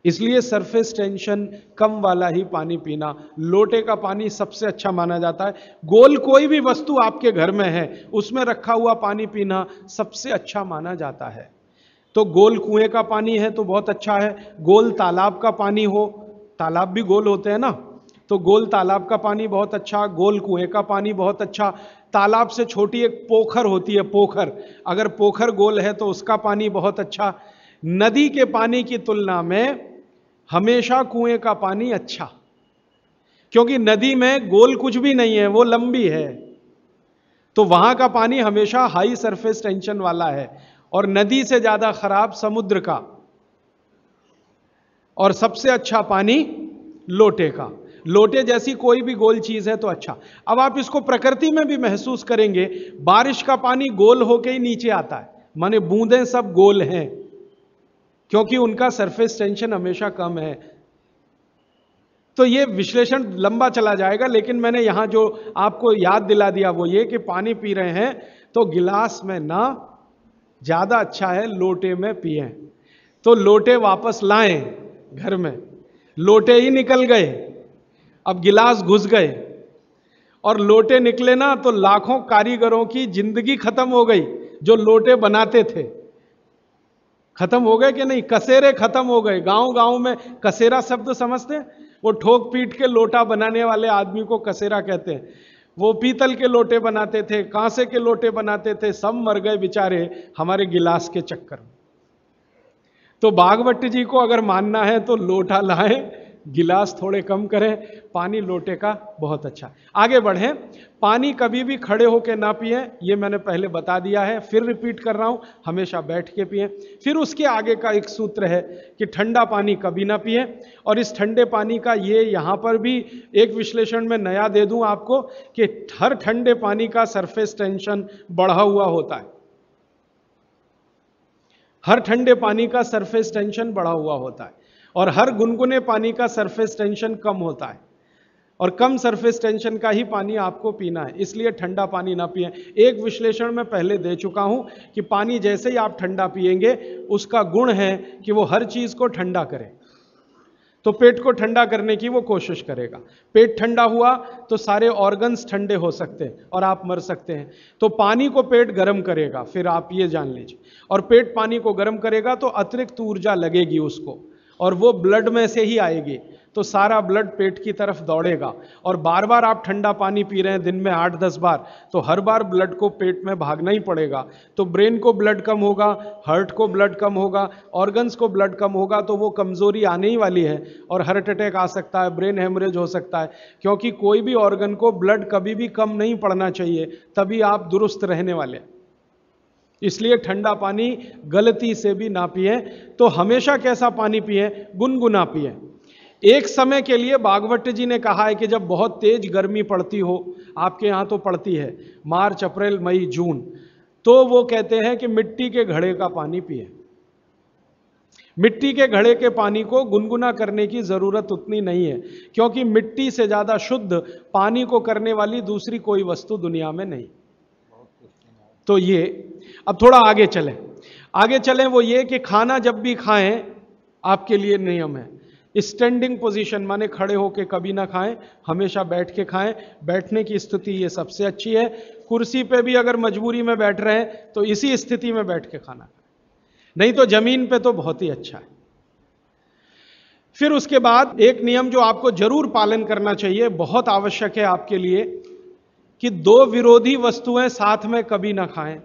इसलिए सरफेस टेंशन कम वाला ही पानी पीना लोटे का पानी सबसे अच्छा माना जाता है गोल कोई भी वस्तु आपके घर में है उसमें रखा हुआ पानी पीना सबसे अच्छा माना जाता है तो गोल कुएं का पानी है तो बहुत अच्छा है गोल तालाब का पानी हो तालाब भी गोल होते हैं ना तो गोल तालाब का पानी बहुत अच्छा गोल कुएं का पानी बहुत अच्छा तालाब से छोटी एक पोखर होती है पोखर अगर पोखर गोल है तो उसका पानी बहुत अच्छा नदी के पानी की तुलना में हमेशा कुएं का पानी अच्छा क्योंकि नदी में गोल कुछ भी नहीं है वो लंबी है तो वहां का पानी हमेशा हाई सरफेस टेंशन वाला है और नदी से ज्यादा खराब समुद्र का और सबसे अच्छा पानी लोटे का लोटे जैसी कोई भी गोल चीज़ है तो अच्छा अब आप इसको प्रकृति में भी महसूस करेंगे बारिश का पानी गोल होके ही नीचे आता है माने बूंदें सब गोल हैं क्योंकि उनका सरफेस टेंशन हमेशा कम है तो ये विश्लेषण लंबा चला जाएगा लेकिन मैंने यहां जो आपको याद दिला दिया वो ये कि पानी पी रहे हैं तो गिलास में ना ज़्यादा अच्छा है लोटे में पिए तो लोटे वापस लाएं घर में लोटे ही निकल गए अब गिलास घुस गए और लोटे निकले ना तो लाखों कारीगरों की जिंदगी खत्म हो गई जो लोटे बनाते थे खत्म हो गए कि नहीं कसेरे खत्म हो गए गांव गांव में कसेरा शब्द समझते हैं वो ठोक पीट के लोटा बनाने वाले आदमी को कसेरा कहते हैं वो पीतल के लोटे बनाते थे कांसे के लोटे बनाते थे सब मर गए बेचारे हमारे गिलास के चक्कर में तो बागवट जी को अगर मानना है तो लोटा लाए गिलास थोड़े कम करें पानी लोटे का बहुत अच्छा आगे बढ़ें पानी कभी भी खड़े होकर ना पिए ये मैंने पहले बता दिया है फिर रिपीट कर रहा हूँ हमेशा बैठ के पिए फिर उसके आगे का एक सूत्र है कि ठंडा पानी कभी ना पिए और इस ठंडे पानी का ये यहाँ पर भी एक विश्लेषण में नया दे दूँ आपको कि हर ठंडे पानी का सरफेस टेंशन बढ़ा हुआ होता है हर ठंडे पानी का सरफेस टेंशन बढ़ा हुआ होता है और हर गुनगुने पानी का सरफेस टेंशन कम होता है और कम सरफेस टेंशन का ही पानी आपको पीना है इसलिए ठंडा पानी ना पिए एक विश्लेषण मैं पहले दे चुका हूं कि पानी जैसे ही आप ठंडा पिएंगे उसका गुण है कि वो हर चीज़ को ठंडा करे तो पेट को ठंडा करने की वो कोशिश करेगा पेट ठंडा हुआ तो सारे ऑर्गन्स ठंडे हो सकते हैं और आप मर सकते हैं तो पानी को पेट गर्म करेगा फिर आप ये जान लीजिए और पेट पानी को गर्म करेगा तो अतिरिक्त ऊर्जा लगेगी उसको और वो ब्लड में से ही आएगी तो सारा ब्लड पेट की तरफ दौड़ेगा और बार बार आप ठंडा पानी पी रहे हैं दिन में आठ दस बार तो हर बार ब्लड को पेट में भागना ही पड़ेगा तो ब्रेन को ब्लड कम होगा हार्ट को ब्लड कम होगा ऑर्गन्स को ब्लड कम होगा तो वो कमज़ोरी आने ही वाली है और हार्ट अटैक आ सकता है ब्रेन हेमरेज हो सकता है क्योंकि कोई भी ऑर्गन को ब्लड कभी भी कम नहीं पड़ना चाहिए तभी आप दुरुस्त रहने वाले हैं इसलिए ठंडा पानी गलती से भी ना पिए तो हमेशा कैसा पानी पिए गुनगुना पिए एक समय के लिए बागवट जी ने कहा है कि जब बहुत तेज गर्मी पड़ती हो आपके यहाँ तो पड़ती है मार्च अप्रैल मई जून तो वो कहते हैं कि मिट्टी के घड़े का पानी पिए मिट्टी के घड़े के पानी को गुनगुना करने की ज़रूरत उतनी नहीं है क्योंकि मिट्टी से ज़्यादा शुद्ध पानी को करने वाली दूसरी कोई वस्तु दुनिया में नहीं तो ये अब थोड़ा आगे चलें आगे चलें वो ये कि खाना जब भी खाएं आपके लिए नियम है स्टैंडिंग पोजीशन माने खड़े होके कभी ना खाएं हमेशा बैठ के खाएं बैठने की स्थिति ये सबसे अच्छी है कुर्सी पे भी अगर मजबूरी में बैठ रहे हैं तो इसी स्थिति में बैठ के खाना नहीं तो जमीन पे तो बहुत ही अच्छा है फिर उसके बाद एक नियम जो आपको जरूर पालन करना चाहिए बहुत आवश्यक है आपके लिए कि दो विरोधी वस्तुएं साथ में कभी ना खाएं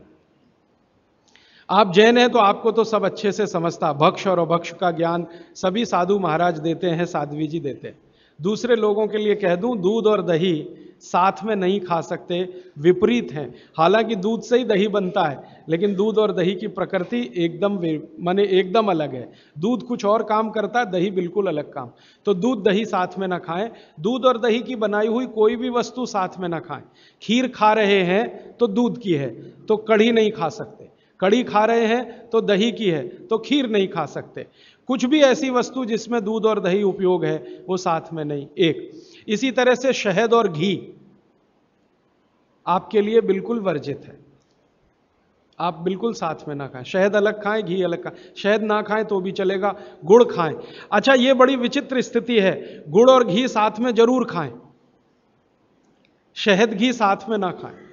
आप जैन हैं तो आपको तो सब अच्छे से समझता भक्ष और अभक्ष का ज्ञान सभी साधु महाराज देते हैं साध्वी जी देते हैं दूसरे लोगों के लिए कह दूं दूध और दही साथ में नहीं खा सकते विपरीत हैं हालांकि दूध से ही दही बनता है लेकिन दूध और दही की प्रकृति एकदम माने एकदम अलग है दूध कुछ और काम करता है दही बिल्कुल अलग काम तो दूध दही साथ में ना खाएं दूध और दही की बनाई हुई कोई भी वस्तु साथ में ना खाएं खीर खा रहे हैं तो दूध की है तो कढ़ी नहीं खा सकते कड़ी खा रहे हैं तो दही की है तो खीर नहीं खा सकते कुछ भी ऐसी वस्तु जिसमें दूध और दही उपयोग है वो साथ में नहीं एक इसी तरह से शहद और घी आपके लिए बिल्कुल वर्जित है आप बिल्कुल साथ में ना खाएं शहद अलग खाएं घी अलग खाएं शहद ना खाएं तो भी चलेगा गुड़ खाएं अच्छा ये बड़ी विचित्र स्थिति है गुड़ और घी साथ में जरूर खाएं शहद घी साथ में ना खाएं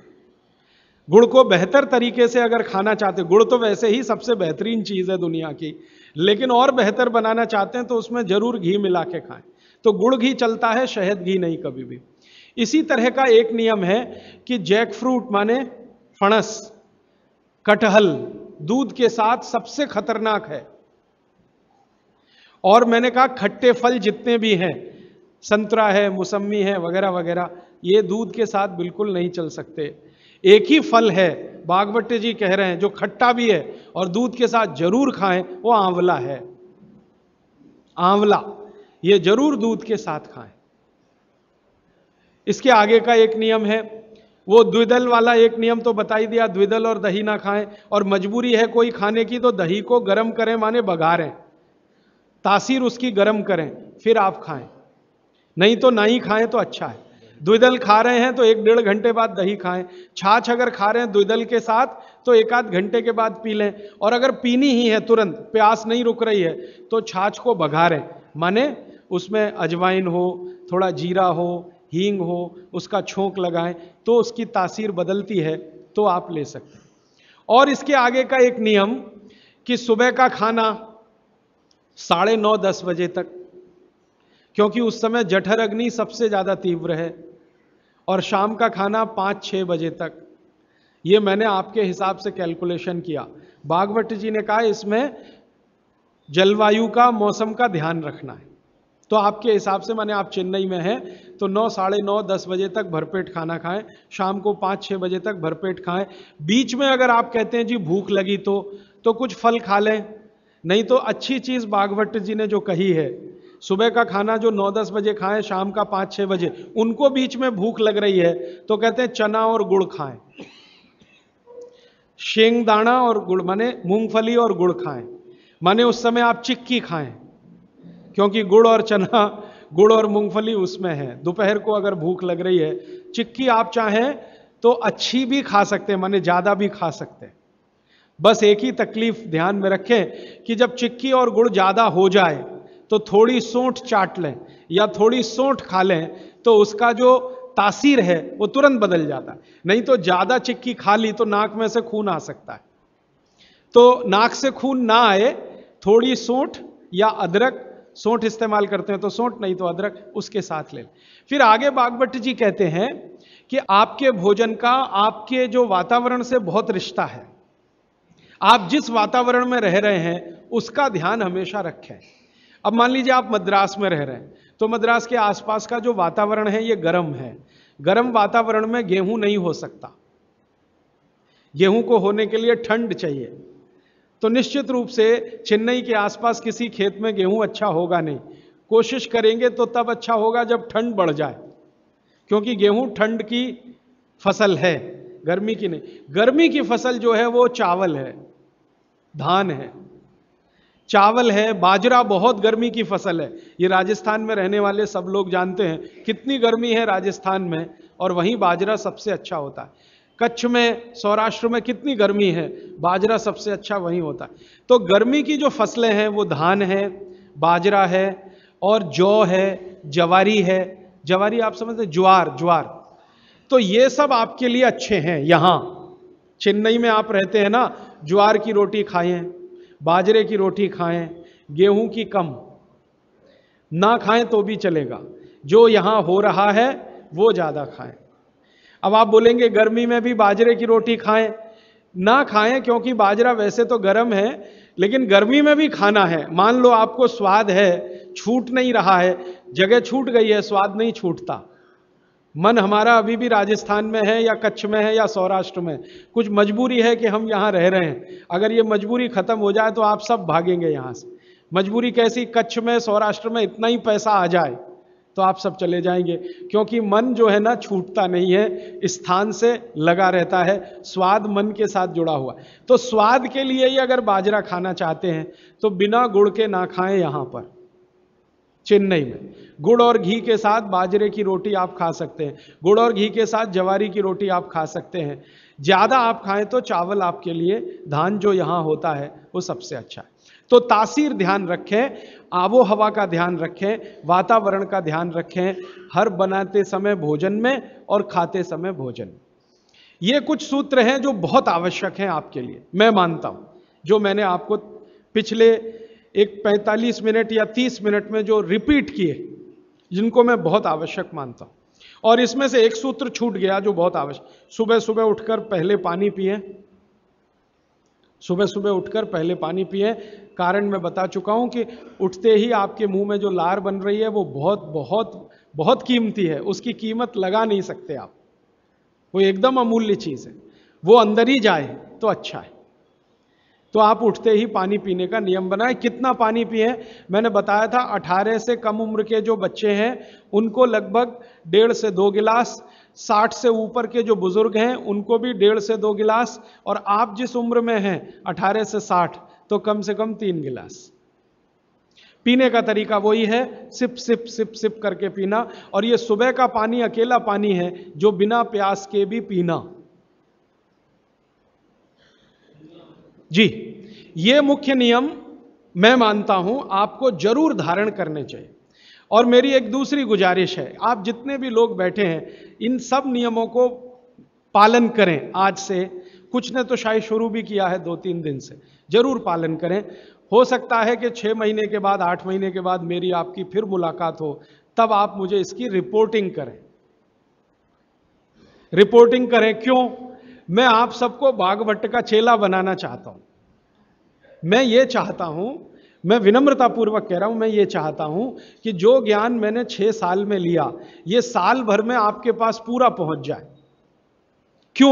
गुड़ को बेहतर तरीके से अगर खाना चाहते गुड़ तो वैसे ही सबसे बेहतरीन चीज़ है दुनिया की लेकिन और बेहतर बनाना चाहते हैं तो उसमें ज़रूर घी मिला के खाएं तो गुड़ घी चलता है शहद घी नहीं कभी भी इसी तरह का एक नियम है कि जैक फ्रूट माने फणस कटहल दूध के साथ सबसे खतरनाक है और मैंने कहा खट्टे फल जितने भी हैं संतरा है मौसमी है वगैरह वगैरह ये दूध के साथ बिल्कुल नहीं चल सकते एक ही फल है बागवट जी कह रहे हैं जो खट्टा भी है और दूध के साथ जरूर खाएं वो आंवला है आंवला ये जरूर दूध के साथ खाएं इसके आगे का एक नियम है वो द्विदल वाला एक नियम तो बता ही दिया द्विदल और दही ना खाएं और मजबूरी है कोई खाने की तो दही को गर्म करें माने बघारें तासीर उसकी गर्म करें फिर आप खाएं नहीं तो ना ही खाएं तो अच्छा है द्विदल खा रहे हैं तो एक डेढ़ घंटे बाद दही खाएं छाछ अगर खा रहे हैं द्विदल के साथ तो एक आध घंटे के बाद पी लें और अगर पीनी ही है तुरंत प्यास नहीं रुक रही है तो छाछ को भगा रहे माने उसमें अजवाइन हो थोड़ा जीरा हो हींग हो उसका छोंक लगाएं तो उसकी तासीर बदलती है तो आप ले सकते हैं और इसके आगे का एक नियम कि सुबह का खाना साढ़े नौ दस बजे तक क्योंकि उस समय जठर अग्नि सबसे ज़्यादा तीव्र है और शाम का खाना पाँच छः बजे तक ये मैंने आपके हिसाब से कैलकुलेशन किया बागवट जी ने कहा इसमें जलवायु का मौसम का ध्यान रखना है तो आपके हिसाब से मैंने आप चेन्नई में हैं तो नौ साढ़े नौ दस बजे तक भरपेट खाना खाएं शाम को पाँच छः बजे तक भरपेट खाएं बीच में अगर आप कहते हैं जी भूख लगी तो तो कुछ फल खा लें नहीं तो अच्छी चीज़ बागवट जी ने जो कही है सुबह का खाना जो 9-10 बजे खाएं शाम का 5-6 बजे उनको बीच में भूख लग रही है तो कहते हैं चना और गुड़ खाएं शेंग दाना और गुड़ माने मूंगफली और गुड़ खाएं माने उस समय आप चिक्की खाएं क्योंकि गुड़ और चना गुड़ और मूंगफली उसमें है दोपहर को अगर भूख लग रही है चिक्की आप चाहें तो अच्छी भी खा सकते हैं माने ज़्यादा भी खा सकते हैं बस एक ही तकलीफ ध्यान में रखें कि जब चिक्की और गुड़ ज़्यादा हो जाए तो थोड़ी सोंठ चाट लें या थोड़ी सोंठ खा लें तो उसका जो तासीर है वो तुरंत बदल जाता है नहीं तो ज़्यादा चिक्की खा ली तो नाक में से खून आ सकता है तो नाक से खून ना आए थोड़ी सोंठ या अदरक सोंठ इस्तेमाल करते हैं तो सोंठ नहीं तो अदरक उसके साथ ले लें फिर आगे बागभट्ट जी कहते हैं कि आपके भोजन का आपके जो वातावरण से बहुत रिश्ता है आप जिस वातावरण में रह रहे हैं उसका ध्यान हमेशा रखें अब मान लीजिए आप मद्रास में रह रहे हैं तो मद्रास के आसपास का जो वातावरण है ये गर्म है गर्म वातावरण में गेहूं नहीं हो सकता गेहूं को होने के लिए ठंड चाहिए तो निश्चित रूप से चेन्नई के आसपास किसी खेत में गेहूं अच्छा होगा नहीं कोशिश करेंगे तो तब अच्छा होगा जब ठंड बढ़ जाए क्योंकि गेहूं ठंड की फसल है गर्मी की नहीं गर्मी की फसल जो है वो चावल है धान है चावल है बाजरा बहुत गर्मी की फसल है ये राजस्थान में रहने वाले सब लोग जानते हैं कितनी गर्मी है राजस्थान में और वहीं बाजरा सबसे अच्छा होता है कच्छ में सौराष्ट्र में कितनी गर्मी है बाजरा सबसे अच्छा वहीं होता है तो गर्मी की जो फसलें हैं वो धान है बाजरा है और जौ है जवारी है जवारी आप समझते ज्वार ज्वार तो ये सब आपके लिए अच्छे हैं यहाँ चेन्नई में आप रहते हैं ना ज्वार की रोटी खाएं बाजरे की रोटी खाएं गेहूं की कम ना खाएं तो भी चलेगा जो यहां हो रहा है वो ज़्यादा खाएं अब आप बोलेंगे गर्मी में भी बाजरे की रोटी खाएं ना खाएं क्योंकि बाजरा वैसे तो गर्म है लेकिन गर्मी में भी खाना है मान लो आपको स्वाद है छूट नहीं रहा है जगह छूट गई है स्वाद नहीं छूटता मन हमारा अभी भी राजस्थान में है या कच्छ में है या सौराष्ट्र में कुछ मजबूरी है कि हम यहाँ रह रहे हैं अगर ये मजबूरी ख़त्म हो जाए तो आप सब भागेंगे यहाँ से मजबूरी कैसी कच्छ में सौराष्ट्र में इतना ही पैसा आ जाए तो आप सब चले जाएंगे क्योंकि मन जो है ना छूटता नहीं है स्थान से लगा रहता है स्वाद मन के साथ जुड़ा हुआ तो स्वाद के लिए ही अगर बाजरा खाना चाहते हैं तो बिना गुड़ के ना खाएं यहाँ पर चेन्नई में गुड़ और घी के साथ बाजरे की रोटी आप खा सकते हैं गुड़ और घी के साथ जवारी की रोटी आप खा सकते हैं ज़्यादा आप खाएं तो चावल आपके लिए धान जो यहाँ होता है वो सबसे अच्छा है तो तासीर ध्यान रखें आबो हवा का ध्यान रखें वातावरण का ध्यान रखें हर बनाते समय भोजन में और खाते समय भोजन में ये कुछ सूत्र हैं जो बहुत आवश्यक हैं आपके लिए मैं मानता हूँ जो मैंने आपको पिछले एक 45 मिनट या 30 मिनट में जो रिपीट किए जिनको मैं बहुत आवश्यक मानता हूँ और इसमें से एक सूत्र छूट गया जो बहुत आवश्यक सुबह सुबह उठकर पहले पानी पिए सुबह सुबह उठकर पहले पानी पिए कारण मैं बता चुका हूं कि उठते ही आपके मुंह में जो लार बन रही है वो बहुत बहुत बहुत कीमती है उसकी कीमत लगा नहीं सकते आप वो एकदम अमूल्य चीज़ है वो अंदर ही जाए तो अच्छा है तो आप उठते ही पानी पीने का नियम बनाएं कितना पानी पिए मैंने बताया था 18 से कम उम्र के जो बच्चे हैं उनको लगभग डेढ़ से दो गिलास 60 से ऊपर के जो बुज़ुर्ग हैं उनको भी डेढ़ से दो गिलास और आप जिस उम्र में हैं 18 से 60 तो कम से कम तीन गिलास पीने का तरीका वही है सिप सिप सिप सिप करके पीना और ये सुबह का पानी अकेला पानी है जो बिना प्यास के भी पीना जी ये मुख्य नियम मैं मानता हूं आपको जरूर धारण करने चाहिए और मेरी एक दूसरी गुजारिश है आप जितने भी लोग बैठे हैं इन सब नियमों को पालन करें आज से कुछ ने तो शायद शुरू भी किया है दो तीन दिन से जरूर पालन करें हो सकता है कि छः महीने के बाद आठ महीने के बाद मेरी आपकी फिर मुलाकात हो तब आप मुझे इसकी रिपोर्टिंग करें रिपोर्टिंग करें क्यों मैं आप सबको बागवट का चेला बनाना चाहता हूं मैं ये चाहता हूं मैं विनम्रता पूर्वक कह रहा हूं मैं ये चाहता हूं कि जो ज्ञान मैंने छह साल में लिया ये साल भर में आपके पास पूरा पहुंच जाए क्यों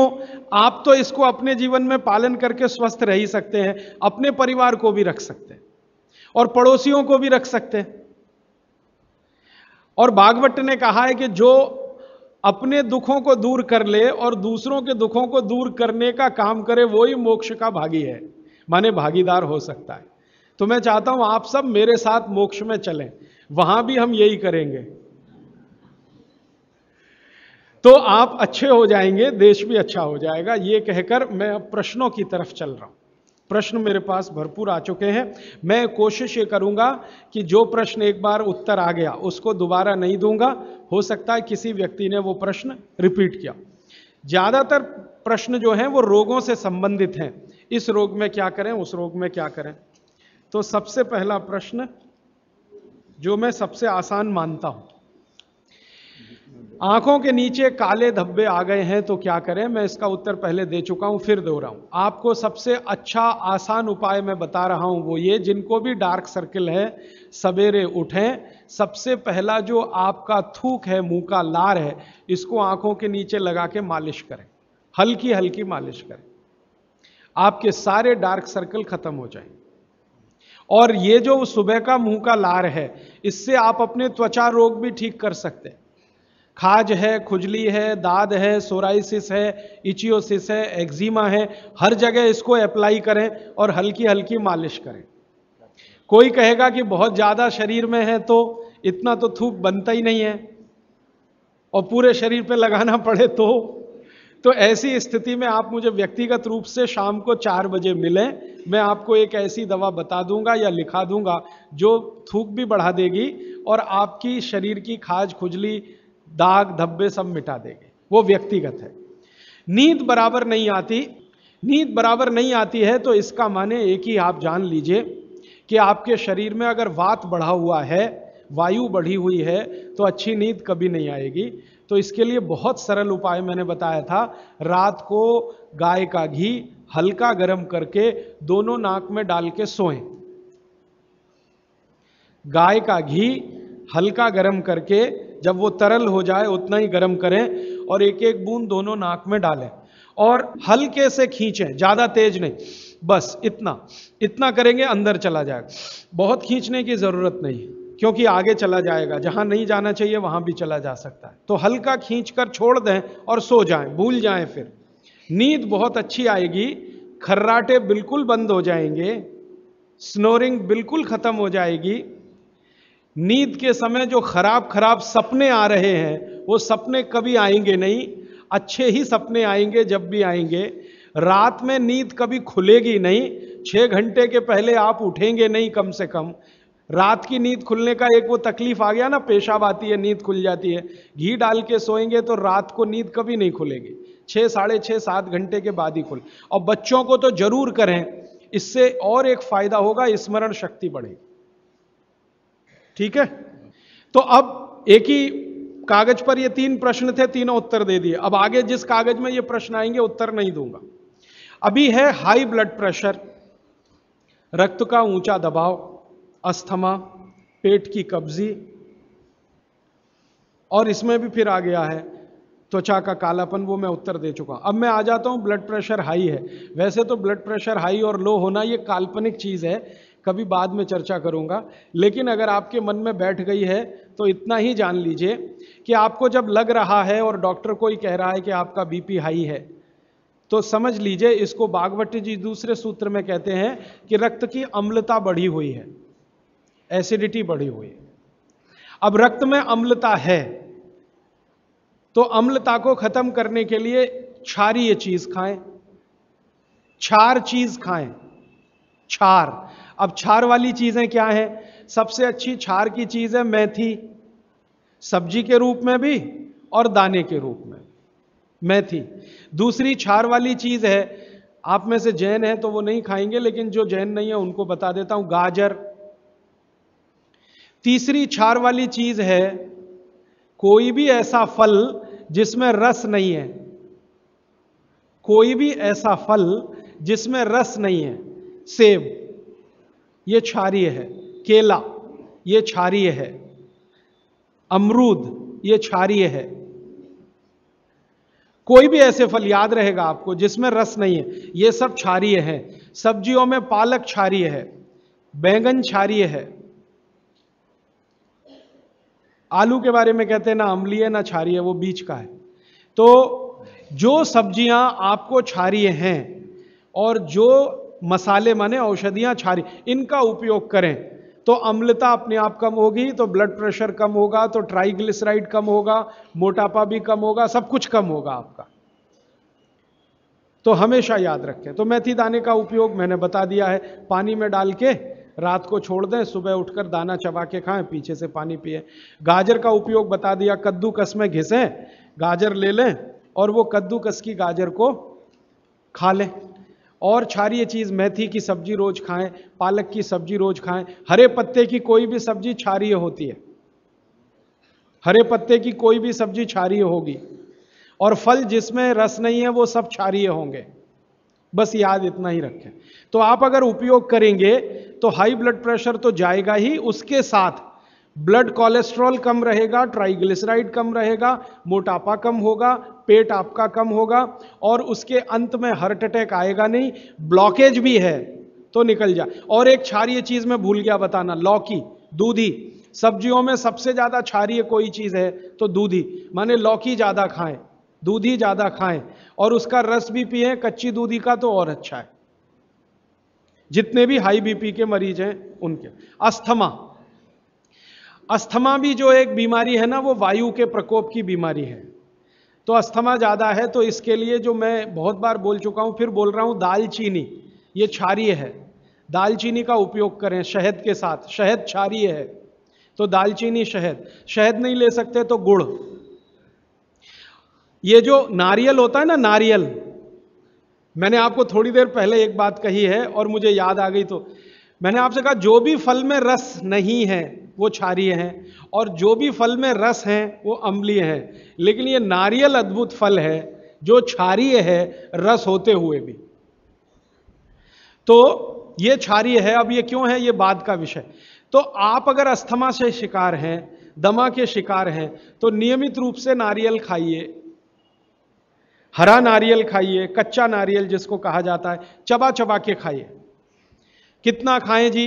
आप तो इसको अपने जीवन में पालन करके स्वस्थ रह ही सकते हैं अपने परिवार को भी रख सकते हैं और पड़ोसियों को भी रख सकते हैं और बागवट ने कहा है कि जो अपने दुखों को दूर कर ले और दूसरों के दुखों को दूर करने का काम करे वो ही मोक्ष का भागी है माने भागीदार हो सकता है तो मैं चाहता हूं आप सब मेरे साथ मोक्ष में चलें वहां भी हम यही करेंगे तो आप अच्छे हो जाएंगे देश भी अच्छा हो जाएगा ये कहकर मैं अब प्रश्नों की तरफ चल रहा हूं प्रश्न मेरे पास भरपूर आ चुके हैं मैं कोशिश ये करूंगा कि जो प्रश्न एक बार उत्तर आ गया उसको दोबारा नहीं दूंगा हो सकता है किसी व्यक्ति ने वो प्रश्न रिपीट किया ज़्यादातर प्रश्न जो हैं वो रोगों से संबंधित हैं इस रोग में क्या करें उस रोग में क्या करें तो सबसे पहला प्रश्न जो मैं सबसे आसान मानता हूं आंखों के नीचे काले धब्बे आ गए हैं तो क्या करें मैं इसका उत्तर पहले दे चुका हूं फिर दो रहा हूं आपको सबसे अच्छा आसान उपाय मैं बता रहा हूं वो ये जिनको भी डार्क सर्किल है सवेरे उठें सबसे पहला जो आपका थूक है मुंह का लार है इसको आंखों के नीचे लगा के मालिश करें हल्की हल्की मालिश करें आपके सारे डार्क सर्कल खत्म हो जाएंगे और ये जो सुबह का मुंह का लार है इससे आप अपने त्वचा रोग भी ठीक कर सकते हैं खाज है खुजली है दाद है सोराइसिस है इचियोसिस है एक्जिमा है हर जगह इसको अप्लाई करें और हल्की हल्की मालिश करें कोई कहेगा कि बहुत ज़्यादा शरीर में है तो इतना तो थूक बनता ही नहीं है और पूरे शरीर पे लगाना पड़े तो तो ऐसी स्थिति में आप मुझे व्यक्तिगत रूप से शाम को चार बजे मिलें मैं आपको एक ऐसी दवा बता दूंगा या लिखा दूंगा जो थूक भी बढ़ा देगी और आपकी शरीर की खाज खुजली दाग धब्बे सब मिटा देगी वो व्यक्तिगत है नींद बराबर नहीं आती नींद बराबर नहीं आती है तो इसका माने एक ही आप जान लीजिए कि आपके शरीर में अगर वात बढ़ा हुआ है वायु बढ़ी हुई है तो अच्छी नींद कभी नहीं आएगी तो इसके लिए बहुत सरल उपाय मैंने बताया था रात को गाय का घी हल्का गर्म करके दोनों नाक में डाल के सोएं गाय का घी हल्का गर्म करके जब वो तरल हो जाए उतना ही गर्म करें और एक एक बूंद दोनों नाक में डालें और हल्के से खींचें ज़्यादा तेज नहीं बस इतना इतना करेंगे अंदर चला जाएगा बहुत खींचने की ज़रूरत नहीं है क्योंकि आगे चला जाएगा जहां नहीं जाना चाहिए वहां भी चला जा सकता है तो हल्का खींच कर छोड़ दें और सो जाए भूल जाए फिर नींद बहुत अच्छी आएगी खर्राटे बिल्कुल बंद हो जाएंगे स्नोरिंग बिल्कुल खत्म हो जाएगी नींद के समय जो खराब खराब सपने आ रहे हैं वो सपने कभी आएंगे नहीं अच्छे ही सपने आएंगे जब भी आएंगे रात में नींद कभी खुलेगी नहीं छः घंटे के पहले आप उठेंगे नहीं कम से कम रात की नींद खुलने का एक वो तकलीफ आ गया ना पेशाब आती है नींद खुल जाती है घी डाल के सोएंगे तो रात को नींद कभी नहीं खुलेगी छः साढ़े छः सात घंटे के बाद ही खुल और बच्चों को तो जरूर करें इससे और एक फायदा होगा स्मरण शक्ति बढ़ेगी ठीक है तो अब एक ही कागज पर ये तीन प्रश्न थे तीनों उत्तर दे दिए अब आगे जिस कागज में ये प्रश्न आएंगे उत्तर नहीं दूंगा अभी है हाई ब्लड प्रेशर रक्त का ऊंचा दबाव अस्थमा पेट की कब्जी और इसमें भी फिर आ गया है त्वचा का कालापन वो मैं उत्तर दे चुका अब मैं आ जाता हूँ ब्लड प्रेशर हाई है वैसे तो ब्लड प्रेशर हाई और लो होना ये काल्पनिक चीज़ है कभी बाद में चर्चा करूँगा लेकिन अगर आपके मन में बैठ गई है तो इतना ही जान लीजिए कि आपको जब लग रहा है और डॉक्टर को ही कह रहा है कि आपका बीपी हाई है तो समझ लीजिए इसको बागवटी जी दूसरे सूत्र में कहते हैं कि रक्त की अम्लता बढ़ी हुई है एसिडिटी बढ़ी हुई अब रक्त में अम्लता है तो अम्लता को खत्म करने के लिए क्षारीय चीज खाएं क्षार चीज खाएं क्षार अब क्षार वाली चीजें क्या हैं सबसे अच्छी क्षार की चीज है मेथी सब्जी के रूप में भी और दाने के रूप में मेथी दूसरी क्षार वाली चीज है आप में से जैन है तो वो नहीं खाएंगे लेकिन जो जैन नहीं है उनको बता देता हूं गाजर तीसरी छार वाली चीज़ है कोई भी ऐसा फल जिसमें रस नहीं है कोई भी ऐसा फल जिसमें रस नहीं है सेब ये क्षारीय है केला ये क्षारीय है अमरूद ये क्षारीय है कोई भी ऐसे फल याद रहेगा आपको जिसमें रस नहीं है ये सब क्षारीय है सब्जियों में पालक क्षारीय है बैंगन क्षारीय है आलू के बारे में कहते हैं ना अम्ली है ना क्षारीय वो बीच का है तो जो सब्जियां आपको क्षारीय हैं और जो मसाले माने औषधियां छारी इनका उपयोग करें तो अम्लता अपने आप कम होगी तो ब्लड प्रेशर कम होगा तो ट्राइग्लिसराइड कम होगा मोटापा भी कम होगा सब कुछ कम होगा आपका तो हमेशा याद रखें तो मेथी दाने का उपयोग मैंने बता दिया है पानी में डाल के रात को छोड़ दें सुबह उठकर दाना चबा के खाएं पीछे से पानी पिए गाजर का उपयोग बता दिया कद्दूकस में घिसें गाजर ले लें और वो कद्दूकस की गाजर को खा लें और क्षारिय चीज़ मेथी की सब्जी रोज खाएं पालक की सब्जी रोज खाएं हरे पत्ते की कोई भी सब्जी क्षारिय होती है हरे पत्ते की कोई भी सब्जी क्षारिय होगी और फल जिसमें रस नहीं है वो सब क्षारिय होंगे बस याद इतना ही रखें तो आप अगर उपयोग करेंगे तो हाई ब्लड प्रेशर तो जाएगा ही उसके साथ ब्लड कोलेस्ट्रॉल कम रहेगा ट्राइग्लिसराइड कम रहेगा मोटापा कम होगा पेट आपका कम होगा और उसके अंत में हार्ट अटैक आएगा नहीं ब्लॉकेज भी है तो निकल जा और एक क्षारीय चीज में भूल गया बताना लौकी दूधी सब्जियों में सबसे ज्यादा क्षारीय कोई चीज है तो दूधी माने लौकी ज्यादा खाएं दूधी ज्यादा खाएं और उसका रस भी पिए कच्ची दूधी का तो और अच्छा है जितने भी हाई बीपी के मरीज हैं उनके अस्थमा अस्थमा भी जो एक बीमारी है ना वो वायु के प्रकोप की बीमारी है तो अस्थमा ज़्यादा है तो इसके लिए जो मैं बहुत बार बोल चुका हूं फिर बोल रहा हूं दालचीनी ये क्षारिय है दालचीनी का उपयोग करें शहद के साथ शहद क्षारिय है तो दालचीनी शहद शहद नहीं ले सकते तो गुड़ ये जो नारियल होता है ना नारियल मैंने आपको थोड़ी देर पहले एक बात कही है और मुझे याद आ गई तो मैंने आपसे कहा जो भी फल में रस नहीं है वो क्षारिय है और जो भी फल में रस है वो अम्लीय है लेकिन ये नारियल अद्भुत फल है जो क्षारिय है रस होते हुए भी तो ये क्षारिय है अब ये क्यों है ये बाद का विषय तो आप अगर अस्थमा से शिकार हैं दमा के शिकार हैं तो नियमित रूप से नारियल खाइए हरा नारियल खाइए कच्चा नारियल जिसको कहा जाता है चबा चबा के खाइए कितना खाएं जी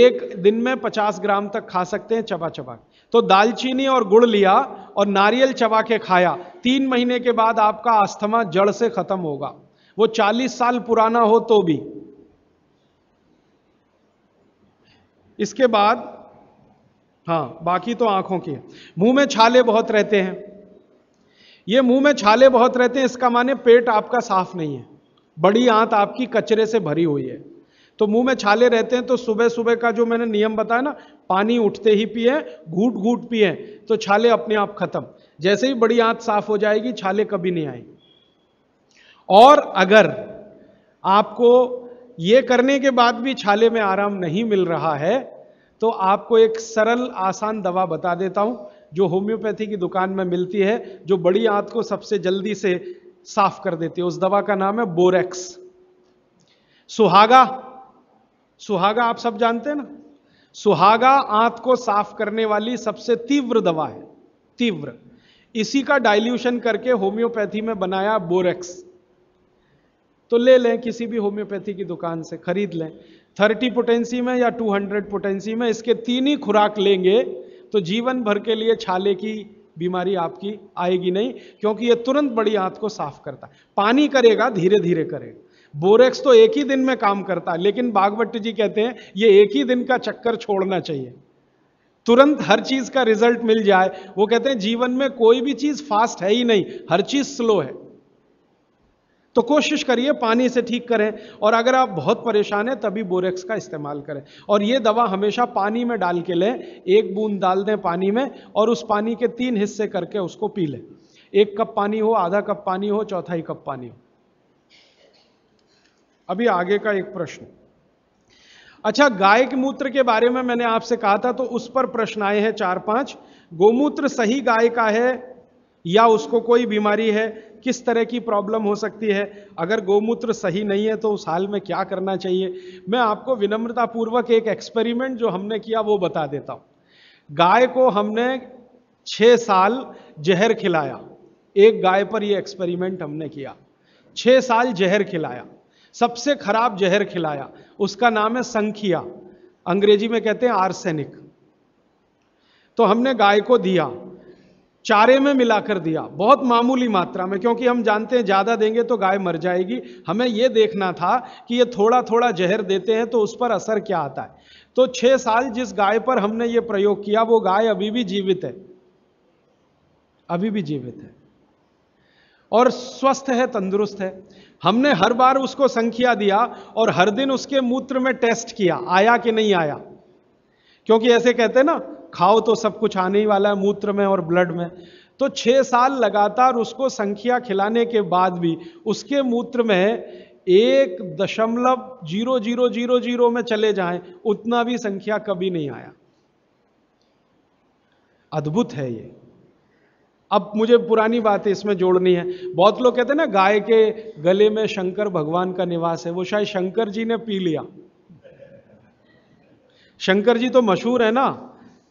एक दिन में 50 ग्राम तक खा सकते हैं चबा चबा तो दालचीनी और गुड़ लिया और नारियल चबा के खाया तीन महीने के बाद आपका अस्थमा जड़ से खत्म होगा वो 40 साल पुराना हो तो भी इसके बाद हाँ बाकी तो आंखों की मुंह में छाले बहुत रहते हैं ये मुंह में छाले बहुत रहते हैं इसका माने पेट आपका साफ नहीं है बड़ी आंत आपकी कचरे से भरी हुई है तो मुंह में छाले रहते हैं तो सुबह सुबह का जो मैंने नियम बताया ना पानी उठते ही पिए घूट घूट पिए तो छाले अपने आप खत्म जैसे ही बड़ी आंत साफ हो जाएगी छाले कभी नहीं आएंगे और अगर आपको ये करने के बाद भी छाले में आराम नहीं मिल रहा है तो आपको एक सरल आसान दवा बता देता हूं जो होम्योपैथी की दुकान में मिलती है जो बड़ी आंत को सबसे जल्दी से साफ कर देती है उस दवा का नाम है बोरेक्स सुहागा सुहागा आप सब जानते हैं ना सुहागा आंत को साफ करने वाली सबसे तीव्र दवा है तीव्र इसी का डाइल्यूशन करके होम्योपैथी में बनाया बोरेक्स तो ले लें किसी भी होम्योपैथी की दुकान से खरीद लें 30 पोटेंसी में या 200 पोटेंसी में इसके तीन ही खुराक लेंगे तो जीवन भर के लिए छाले की बीमारी आपकी आएगी नहीं क्योंकि ये तुरंत बड़ी आंत को साफ करता है पानी करेगा धीरे धीरे करेगा बोरेक्स तो एक ही दिन में काम करता है लेकिन बागवट जी कहते हैं ये एक ही दिन का चक्कर छोड़ना चाहिए तुरंत हर चीज का रिजल्ट मिल जाए वो कहते हैं जीवन में कोई भी चीज फास्ट है ही नहीं हर चीज स्लो है तो कोशिश करिए पानी से ठीक करें और अगर आप बहुत परेशान हैं तभी बोरेक्स का इस्तेमाल करें और ये दवा हमेशा पानी में डाल के लें एक बूंद डाल दें पानी में और उस पानी के तीन हिस्से करके उसको पी लें एक कप पानी हो आधा कप पानी हो चौथाई कप पानी हो अभी आगे का एक प्रश्न अच्छा गाय के मूत्र के बारे में मैंने आपसे कहा था तो उस पर प्रश्न आए हैं चार पांच गोमूत्र सही गाय का है या उसको कोई बीमारी है किस तरह की प्रॉब्लम हो सकती है अगर गोमूत्र सही नहीं है तो उस हाल में क्या करना चाहिए मैं आपको विनम्रतापूर्वक एक एक्सपेरिमेंट जो हमने किया वो बता देता हूँ गाय को हमने छः साल जहर खिलाया एक गाय पर ये एक्सपेरिमेंट हमने किया छः साल जहर खिलाया सबसे खराब जहर खिलाया उसका नाम है संखिया अंग्रेजी में कहते हैं आर्सेनिक तो हमने गाय को दिया चारे में मिलाकर दिया बहुत मामूली मात्रा में क्योंकि हम जानते हैं ज़्यादा देंगे तो गाय मर जाएगी हमें ये देखना था कि ये थोड़ा थोड़ा जहर देते हैं तो उस पर असर क्या आता है तो छः साल जिस गाय पर हमने ये प्रयोग किया वो गाय अभी भी जीवित है अभी भी जीवित है और स्वस्थ है तंदुरुस्त है हमने हर बार उसको संख्या दिया और हर दिन उसके मूत्र में टेस्ट किया आया कि नहीं आया क्योंकि ऐसे कहते हैं ना खाओ तो सब कुछ आने ही वाला है मूत्र में और ब्लड में तो छः साल लगातार उसको संख्या खिलाने के बाद भी उसके मूत्र में एक दशमलव जीरो जीरो जीरो जीरो में चले जाए उतना भी संख्या कभी नहीं आया अद्भुत है ये अब मुझे पुरानी बात है इसमें जोड़नी है बहुत लोग कहते हैं ना गाय के गले में शंकर भगवान का निवास है वो शायद शंकर जी ने पी लिया शंकर जी तो मशहूर है ना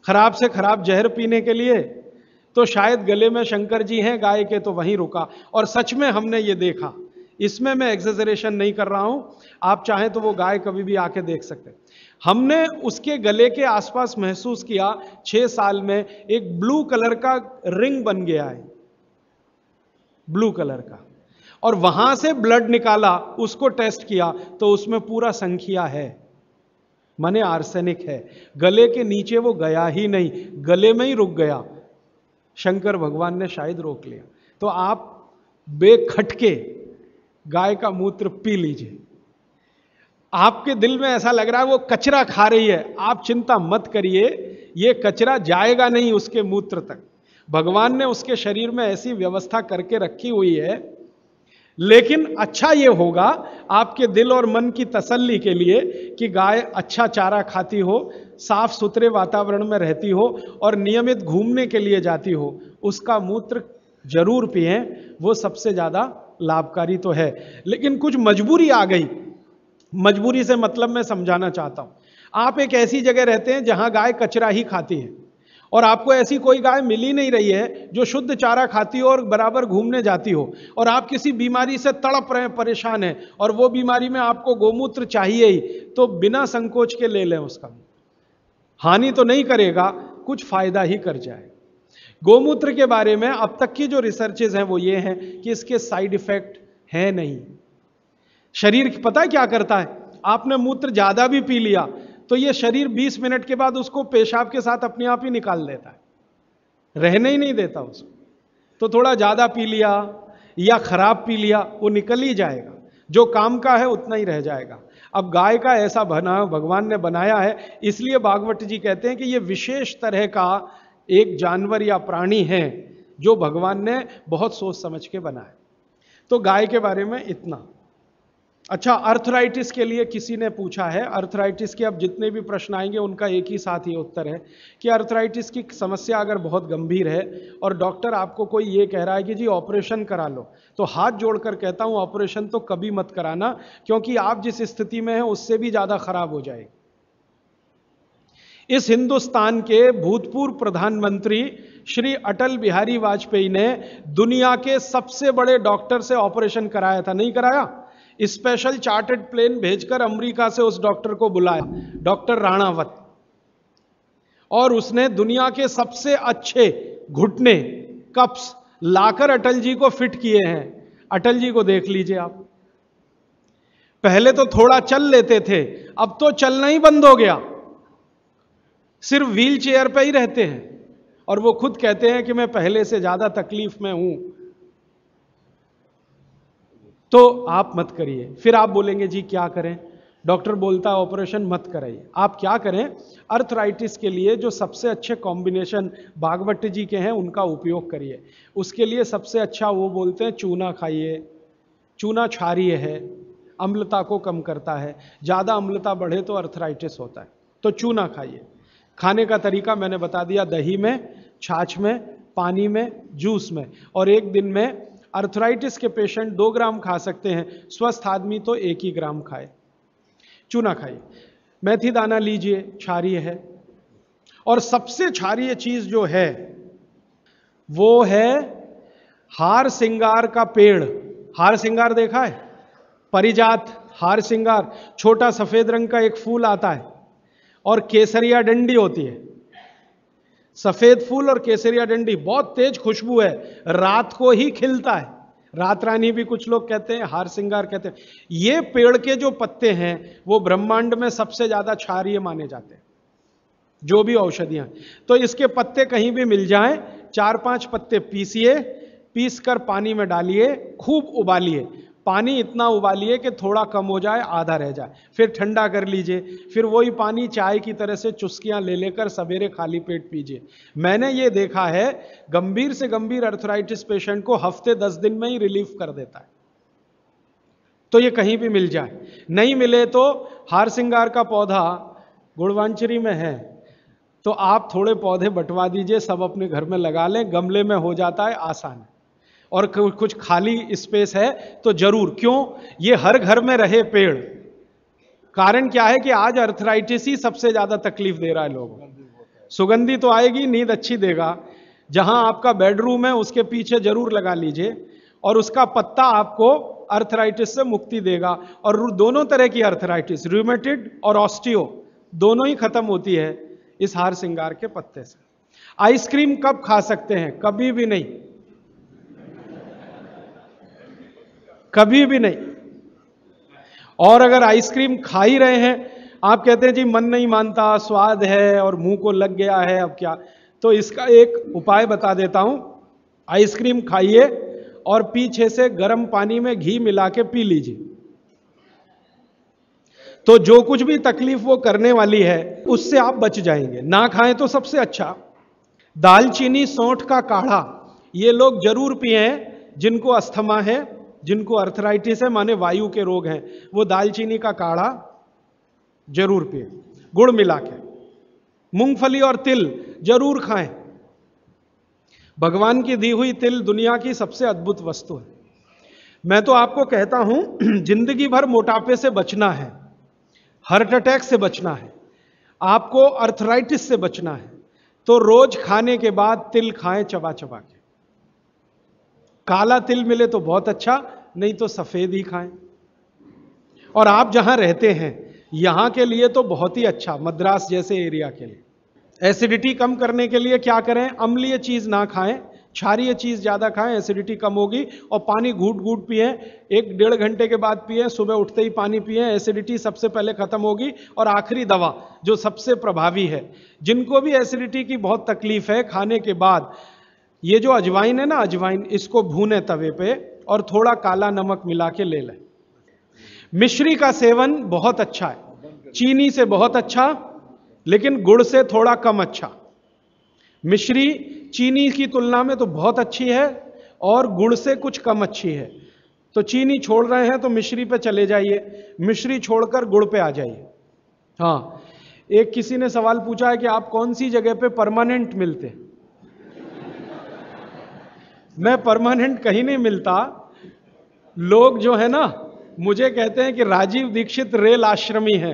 खराब से खराब जहर पीने के लिए तो शायद गले में शंकर जी हैं गाय के तो वहीं रुका और सच में हमने ये देखा इसमें मैं एग्जेजरेशन नहीं कर रहा हूं आप चाहें तो वो गाय कभी भी आके देख सकते हमने उसके गले के आसपास महसूस किया छह साल में एक ब्लू कलर का रिंग बन गया है ब्लू कलर का और वहां से ब्लड निकाला उसको टेस्ट किया तो उसमें पूरा संख्या है माने आर्सेनिक है गले के नीचे वो गया ही नहीं गले में ही रुक गया शंकर भगवान ने शायद रोक लिया तो आप बेखटके गाय का मूत्र पी लीजिए आपके दिल में ऐसा लग रहा है वो कचरा खा रही है आप चिंता मत करिए ये कचरा जाएगा नहीं उसके मूत्र तक भगवान ने उसके शरीर में ऐसी व्यवस्था करके रखी हुई है लेकिन अच्छा ये होगा आपके दिल और मन की तसल्ली के लिए कि गाय अच्छा चारा खाती हो साफ सुथरे वातावरण में रहती हो और नियमित घूमने के लिए जाती हो उसका मूत्र जरूर पिए वो सबसे ज़्यादा लाभकारी तो है लेकिन कुछ मजबूरी आ गई मजबूरी से मतलब मैं समझाना चाहता हूँ आप एक ऐसी जगह रहते हैं जहाँ गाय कचरा ही खाती है और आपको ऐसी कोई गाय मिल ही नहीं रही है जो शुद्ध चारा खाती हो और बराबर घूमने जाती हो और आप किसी बीमारी से तड़प रहे हैं परेशान हैं और वो बीमारी में आपको गोमूत्र चाहिए ही तो बिना संकोच के ले लें उसका हानि तो नहीं करेगा कुछ फायदा ही कर जाए गोमूत्र के बारे में अब तक की जो रिसर्चेज हैं वो ये हैं कि इसके साइड इफेक्ट हैं नहीं शरीर पता है क्या करता है आपने मूत्र ज्यादा भी पी लिया तो ये शरीर 20 मिनट के बाद उसको पेशाब के साथ अपने आप ही निकाल देता है रहने ही नहीं देता उसको तो थोड़ा ज़्यादा पी लिया या खराब पी लिया वो निकल ही जाएगा जो काम का है उतना ही रह जाएगा अब गाय का ऐसा बना भगवान ने बनाया है इसलिए भागवत जी कहते हैं कि ये विशेष तरह का एक जानवर या प्राणी है जो भगवान ने बहुत सोच समझ के बनाया तो गाय के बारे में इतना अच्छा अर्थराइटिस के लिए किसी ने पूछा है अर्थराइटिस के अब जितने भी प्रश्न आएंगे उनका एक ही साथ ये उत्तर है कि अर्थराइटिस की समस्या अगर बहुत गंभीर है और डॉक्टर आपको कोई ये कह रहा है कि जी ऑपरेशन करा लो तो हाथ जोड़कर कहता हूँ ऑपरेशन तो कभी मत कराना क्योंकि आप जिस स्थिति में हैं उससे भी ज़्यादा खराब हो जाएगी इस हिंदुस्तान के भूतपूर्व प्रधानमंत्री श्री अटल बिहारी वाजपेयी ने दुनिया के सबसे बड़े डॉक्टर से ऑपरेशन कराया था नहीं कराया स्पेशल चार्टर्ड प्लेन भेजकर अमेरिका से उस डॉक्टर को बुलाया डॉक्टर राणावत और उसने दुनिया के सबसे अच्छे घुटने कप्स लाकर अटल जी को फिट किए हैं अटल जी को देख लीजिए आप पहले तो थोड़ा चल लेते थे अब तो चलना ही बंद हो गया सिर्फ व्हील चेयर पर ही रहते हैं और वो खुद कहते हैं कि मैं पहले से ज्यादा तकलीफ में हूं तो आप मत करिए फिर आप बोलेंगे जी क्या करें डॉक्टर बोलता है ऑपरेशन मत कराइए आप क्या करें अर्थराइटिस के लिए जो सबसे अच्छे कॉम्बिनेशन भागवत जी के हैं उनका उपयोग करिए उसके लिए सबसे अच्छा वो बोलते हैं चूना खाइए चूना क्षारिय है अम्लता को कम करता है ज़्यादा अम्लता बढ़े तो अर्थराइटिस होता है तो चूना खाइए खाने का तरीका मैंने बता दिया दही में छाछ में पानी में जूस में और एक दिन में अर्थराइटिस के पेशेंट दो ग्राम खा सकते हैं स्वस्थ आदमी तो एक ही ग्राम खाए चूना खाइए मेथी दाना लीजिए क्षारिय है और सबसे क्षारिय चीज जो है वो है हार सिंगार का पेड़ हार सिंगार देखा है परिजात हार सिंगार छोटा सफेद रंग का एक फूल आता है और केसरिया डंडी होती है सफेद फूल और केसरिया डंडी बहुत तेज खुशबू है रात को ही खिलता है रात रानी भी कुछ लोग कहते हैं हार सिंगार कहते हैं ये पेड़ के जो पत्ते हैं वो ब्रह्मांड में सबसे ज्यादा क्षारिय माने जाते हैं जो भी औषधियां तो इसके पत्ते कहीं भी मिल जाएं चार पांच पत्ते पीसिए पीस कर पानी में डालिए खूब उबालिए पानी इतना उबालिए कि थोड़ा कम हो जाए आधा रह जाए फिर ठंडा कर लीजिए फिर वही पानी चाय की तरह से चुस्कियां ले लेकर सवेरे खाली पेट पीजिए मैंने ये देखा है गंभीर से गंभीर अर्थराइटिस पेशेंट को हफ्ते दस दिन में ही रिलीफ कर देता है तो ये कहीं भी मिल जाए नहीं मिले तो हार सिंगार का पौधा गुड़वांचरी में है तो आप थोड़े पौधे बंटवा दीजिए सब अपने घर में लगा लें गमले में हो जाता है आसान है और कुछ खाली स्पेस है तो जरूर क्यों ये हर घर में रहे पेड़ कारण क्या है कि आज अर्थराइटिस ही सबसे ज़्यादा तकलीफ दे रहा है लोगों सुगंधी तो आएगी नींद अच्छी देगा जहां आपका बेडरूम है उसके पीछे जरूर लगा लीजिए और उसका पत्ता आपको अर्थराइटिस से मुक्ति देगा और दोनों तरह की अर्थराइटिस रूमेटिड और ऑस्टियो दोनों ही खत्म होती है इस हार श्रृंगार के पत्ते से आइसक्रीम कब खा सकते हैं कभी भी नहीं कभी भी नहीं और अगर आइसक्रीम खा ही रहे हैं आप कहते हैं जी मन नहीं मानता स्वाद है और मुंह को लग गया है अब क्या तो इसका एक उपाय बता देता हूं आइसक्रीम खाइए और पीछे से गर्म पानी में घी मिला के पी लीजिए तो जो कुछ भी तकलीफ वो करने वाली है उससे आप बच जाएंगे ना खाएं तो सबसे अच्छा दालचीनी सौठ का काढ़ा ये लोग जरूर पिए जिनको अस्थमा है जिनको अर्थराइटिस है माने वायु के रोग हैं वो दालचीनी का काढ़ा जरूर पिए गुड़ मिला के मूंगफली और तिल जरूर खाएं भगवान की दी हुई तिल दुनिया की सबसे अद्भुत वस्तु है मैं तो आपको कहता हूं जिंदगी भर मोटापे से बचना है हार्ट अटैक से बचना है आपको अर्थराइटिस से बचना है तो रोज खाने के बाद तिल खाएं चबा चबा के काला तिल मिले तो बहुत अच्छा नहीं तो सफ़ेद ही खाएं और आप जहां रहते हैं यहां के लिए तो बहुत ही अच्छा मद्रास जैसे एरिया के लिए एसिडिटी कम करने के लिए क्या करें अम्लीय चीज़ ना खाएं क्षारीय चीज़ ज़्यादा खाएं एसिडिटी कम होगी और पानी घूट घूट पिए एक डेढ़ घंटे के बाद पिए सुबह उठते ही पानी पिए एसिडिटी सबसे पहले ख़त्म होगी और आखिरी दवा जो सबसे प्रभावी है जिनको भी एसिडिटी की बहुत तकलीफ है खाने के बाद ये जो अजवाइन है ना अजवाइन इसको भूने तवे पे और थोड़ा काला नमक मिला के ले लें मिश्री का सेवन बहुत अच्छा है चीनी से बहुत अच्छा लेकिन गुड़ से थोड़ा कम अच्छा मिश्री चीनी की तुलना में तो बहुत अच्छी है और गुड़ से कुछ कम अच्छी है तो चीनी छोड़ रहे हैं तो मिश्री पे चले जाइए मिश्री छोड़कर गुड़ पे आ जाइए हाँ एक किसी ने सवाल पूछा है कि आप कौन सी जगह पे परमानेंट मिलते हैं मैं परमानेंट कहीं नहीं मिलता लोग जो है ना मुझे कहते हैं कि राजीव दीक्षित रेल आश्रमी है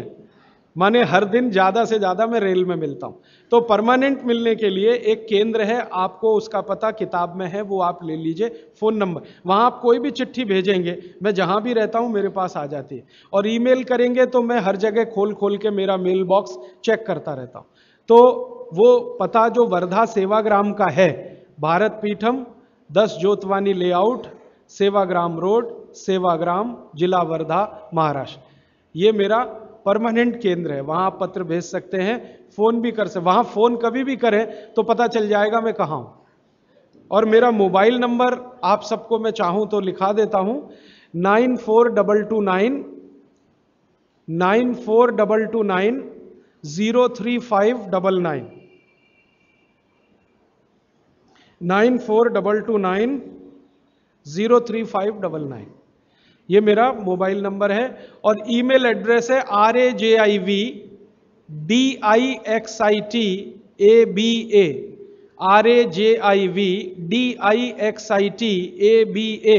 माने हर दिन ज़्यादा से ज़्यादा मैं रेल में मिलता हूं तो परमानेंट मिलने के लिए एक केंद्र है आपको उसका पता किताब में है वो आप ले लीजिए फ़ोन नंबर वहां आप कोई भी चिट्ठी भेजेंगे मैं जहां भी रहता हूँ मेरे पास आ जाती है और ईमेल करेंगे तो मैं हर जगह खोल खोल के मेरा मेल बॉक्स चेक करता रहता हूँ तो वो पता जो वर्धा सेवाग्राम का है भारत पीठम दस ज्योतवानी लेआउट सेवाग्राम रोड सेवाग्राम जिला वर्धा महाराष्ट्र ये मेरा परमानेंट केंद्र है वहाँ आप पत्र भेज सकते हैं फ़ोन भी कर सकते वहाँ फ़ोन कभी भी करें तो पता चल जाएगा मैं कहाँ हूँ और मेरा मोबाइल नंबर आप सबको मैं चाहूँ तो लिखा देता हूँ nine four double two nine nine four double two nine zero three five double nine nine four double two nine zero three five double nine ये मेरा मोबाइल नंबर है और ईमेल एड्रेस है R A J I V D I X I T A B A R A J I V D I X I T A B A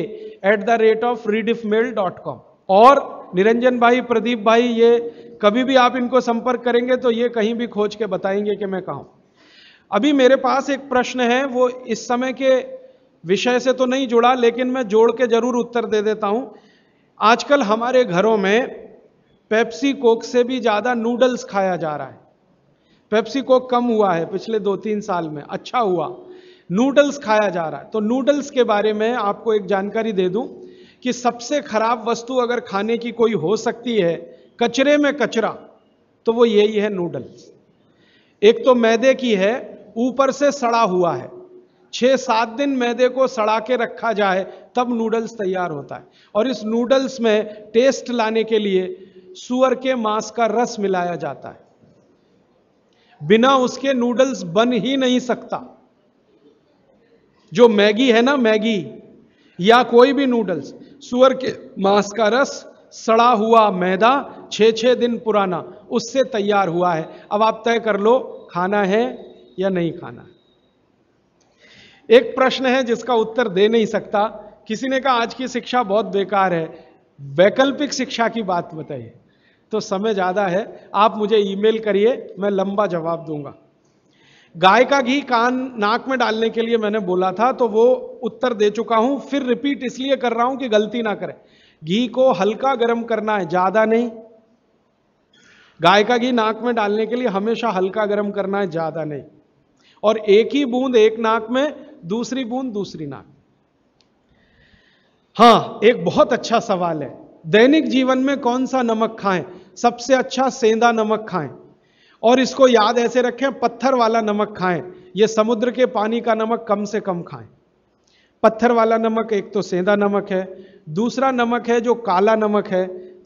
at the rate of Rediff mail dot com और निरंजन भाई प्रदीप भाई ये कभी भी आप इनको संपर्क करेंगे तो ये कहीं भी खोज के बताएंगे कि मैं कहाँ अभी मेरे पास एक प्रश्न है वो इस समय के विषय से तो नहीं जुड़ा लेकिन मैं जोड़ के जरूर उत्तर दे देता हूं आजकल हमारे घरों में पेप्सी कोक से भी ज़्यादा नूडल्स खाया जा रहा है पेप्सी कोक कम हुआ है पिछले दो तीन साल में अच्छा हुआ नूडल्स खाया जा रहा है तो नूडल्स के बारे में आपको एक जानकारी दे दूं कि सबसे खराब वस्तु अगर खाने की कोई हो सकती है कचरे में कचरा तो वो यही है नूडल्स एक तो मैदे की है ऊपर से सड़ा हुआ है छः सात दिन मैदे को सड़ा के रखा जाए तब नूडल्स तैयार होता है और इस नूडल्स में टेस्ट लाने के लिए सुअर के मांस का रस मिलाया जाता है बिना उसके नूडल्स बन ही नहीं सकता जो मैगी है ना मैगी या कोई भी नूडल्स सुअर के मांस का रस सड़ा हुआ मैदा छः छः दिन पुराना उससे तैयार हुआ है अब आप तय कर लो खाना है या नहीं खाना एक प्रश्न है जिसका उत्तर दे नहीं सकता किसी ने कहा आज की शिक्षा बहुत बेकार है वैकल्पिक शिक्षा की बात बताइए तो समय ज़्यादा है आप मुझे ईमेल करिए मैं लंबा जवाब दूंगा गाय का घी कान नाक में डालने के लिए मैंने बोला था तो वो उत्तर दे चुका हूं फिर रिपीट इसलिए कर रहा हूं कि गलती ना करें घी को हल्का गर्म करना है ज़्यादा नहीं गाय का घी नाक में डालने के लिए हमेशा हल्का गर्म करना है ज़्यादा नहीं और एक ही बूंद एक नाक में दूसरी बूंद दूसरी नाक हां एक बहुत अच्छा सवाल है दैनिक जीवन में कौन सा नमक खाएं सबसे अच्छा सेंधा नमक खाएं और इसको याद ऐसे रखें पत्थर वाला नमक खाएं ये समुद्र के पानी का नमक कम से कम खाएं पत्थर वाला नमक एक तो सेंधा नमक है दूसरा नमक है जो काला नमक है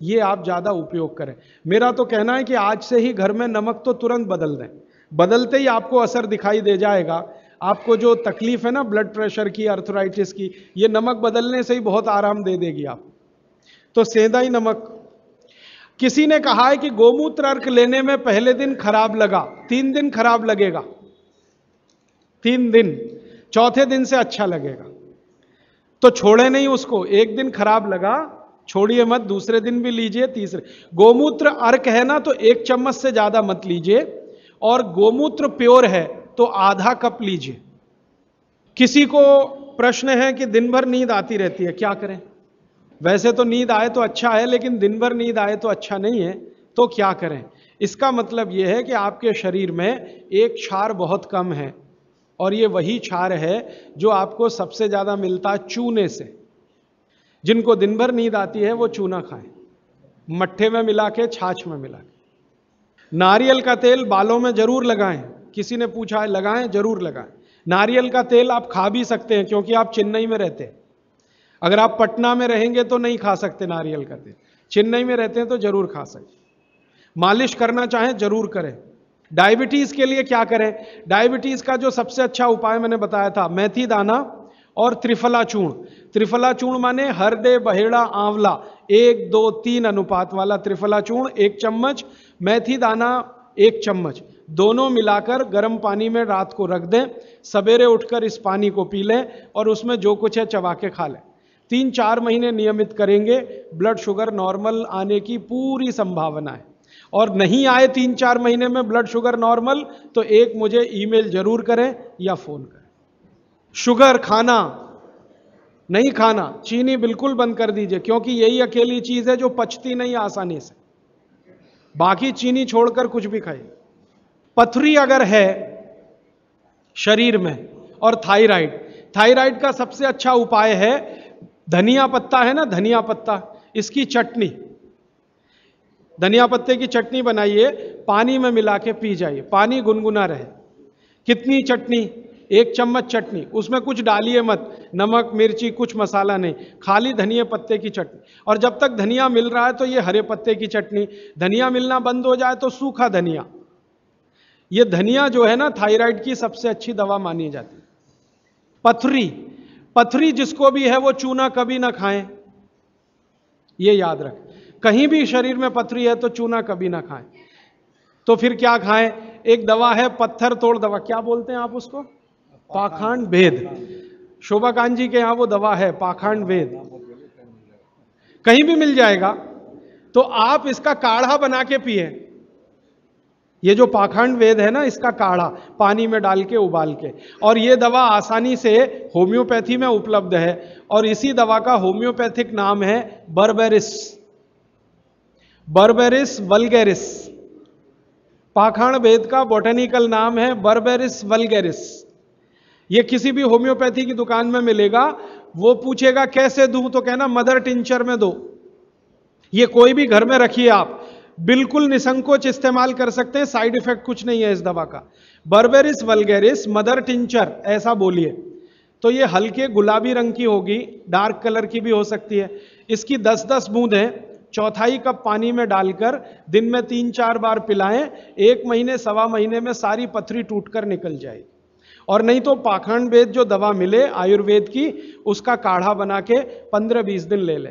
ये आप ज़्यादा उपयोग करें मेरा तो कहना है कि आज से ही घर में नमक तो तुरंत बदल दें बदलते ही आपको असर दिखाई दे जाएगा आपको जो तकलीफ है ना ब्लड प्रेशर की अर्थराइटिस की ये नमक बदलने से ही बहुत आराम दे देगी आप तो सेंधा ही नमक किसी ने कहा है कि गोमूत्र अर्क लेने में पहले दिन खराब लगा तीन दिन खराब लगेगा तीन दिन चौथे दिन से अच्छा लगेगा तो छोड़े नहीं उसको एक दिन खराब लगा छोड़िए मत दूसरे दिन भी लीजिए तीसरे गोमूत्र अर्क है ना तो एक चम्मच से ज्यादा मत लीजिए और गोमूत्र प्योर है तो आधा कप लीजिए किसी को प्रश्न है कि दिन भर नींद आती रहती है क्या करें वैसे तो नींद आए तो अच्छा है लेकिन दिन भर नींद आए तो अच्छा नहीं है तो क्या करें इसका मतलब यह है कि आपके शरीर में एक क्षार बहुत कम है और ये वही क्षार है जो आपको सबसे ज़्यादा मिलता चूने से जिनको दिन भर नींद आती है वो चूना खाएं मट्ठे में मिला के छाछ में मिला के नारियल का तेल बालों में जरूर लगाएं किसी ने पूछा है लगाएं जरूर लगाएं नारियल का तेल आप खा भी सकते हैं क्योंकि आप चेन्नई में रहते हैं अगर आप पटना में रहेंगे तो नहीं खा सकते नारियल का तेल चेन्नई में रहते हैं तो जरूर खा सकते मालिश करना चाहें जरूर करें डायबिटीज़ के लिए क्या करें डायबिटीज़ का जो सबसे अच्छा उपाय मैंने बताया था मेथी दाना और त्रिफला चूर्ण त्रिफला चूर्ण माने हरदे बहेड़ा आंवला एक दो तीन अनुपात वाला त्रिफला चूर्ण एक चम्मच मेथी दाना एक चम्मच दोनों मिलाकर गर्म पानी में रात को रख दें सवेरे उठकर इस पानी को पी लें और उसमें जो कुछ है चबा के खा लें तीन चार महीने नियमित करेंगे ब्लड शुगर नॉर्मल आने की पूरी संभावना है और नहीं आए तीन चार महीने में ब्लड शुगर नॉर्मल तो एक मुझे ईमेल जरूर करें या फ़ोन करें शुगर खाना नहीं खाना चीनी बिल्कुल बंद कर दीजिए क्योंकि यही अकेली चीज़ है जो पचती नहीं आसानी से बाकी चीनी छोड़कर कुछ भी खाइए पथरी अगर है शरीर में और थायराइड थायराइड का सबसे अच्छा उपाय है धनिया पत्ता है ना धनिया पत्ता इसकी चटनी धनिया पत्ते की चटनी बनाइए पानी में मिला के पी जाइए पानी गुनगुना रहे कितनी चटनी एक चम्मच चटनी उसमें कुछ डालिए मत नमक मिर्ची कुछ मसाला नहीं खाली धनिया पत्ते की चटनी और जब तक धनिया मिल रहा है तो ये हरे पत्ते की चटनी धनिया मिलना बंद हो जाए तो सूखा धनिया ये धनिया जो है ना थायराइड की सबसे अच्छी दवा मानी जाती पथरी पथरी जिसको भी है वो चूना कभी ना खाएं ये याद रखें कहीं भी शरीर में पथरी है तो चूना कभी ना खाएं तो फिर क्या खाएं एक दवा है पत्थर तोड़ दवा क्या बोलते हैं आप उसको पाखंड भेद शोभा कांत जी के यहां वो दवा है पाखंड भेद कहीं भी मिल जाएगा तो आप इसका काढ़ा बना के पिए ये जो पाखंड वेद है ना इसका काढ़ा पानी में डाल के उबाल के और ये दवा आसानी से होम्योपैथी में उपलब्ध है और इसी दवा का होम्योपैथिक नाम है बर्बेरिस बर्बेरिस वलगेरिस पाखंड वेद का बोटेनिकल नाम है बर्बेरिस वलगेरिस ये किसी भी होम्योपैथी की दुकान में मिलेगा वो पूछेगा कैसे दू तो कहना मदर टिंचर में दो ये कोई भी घर में रखिए आप बिल्कुल निसंकोच इस्तेमाल कर सकते हैं साइड इफेक्ट कुछ नहीं है इस दवा का बर्बेरिस वलगेरिस मदर टिंचर ऐसा बोलिए तो ये हल्के गुलाबी रंग की होगी डार्क कलर की भी हो सकती है इसकी 10-10 बूंदें चौथाई कप पानी में डालकर दिन में तीन चार बार पिलाएं एक महीने सवा महीने में सारी पथरी टूटकर निकल जाएगी और नहीं तो पाखंड वेद जो दवा मिले आयुर्वेद की उसका काढ़ा बना के पंद्रह बीस दिन ले ले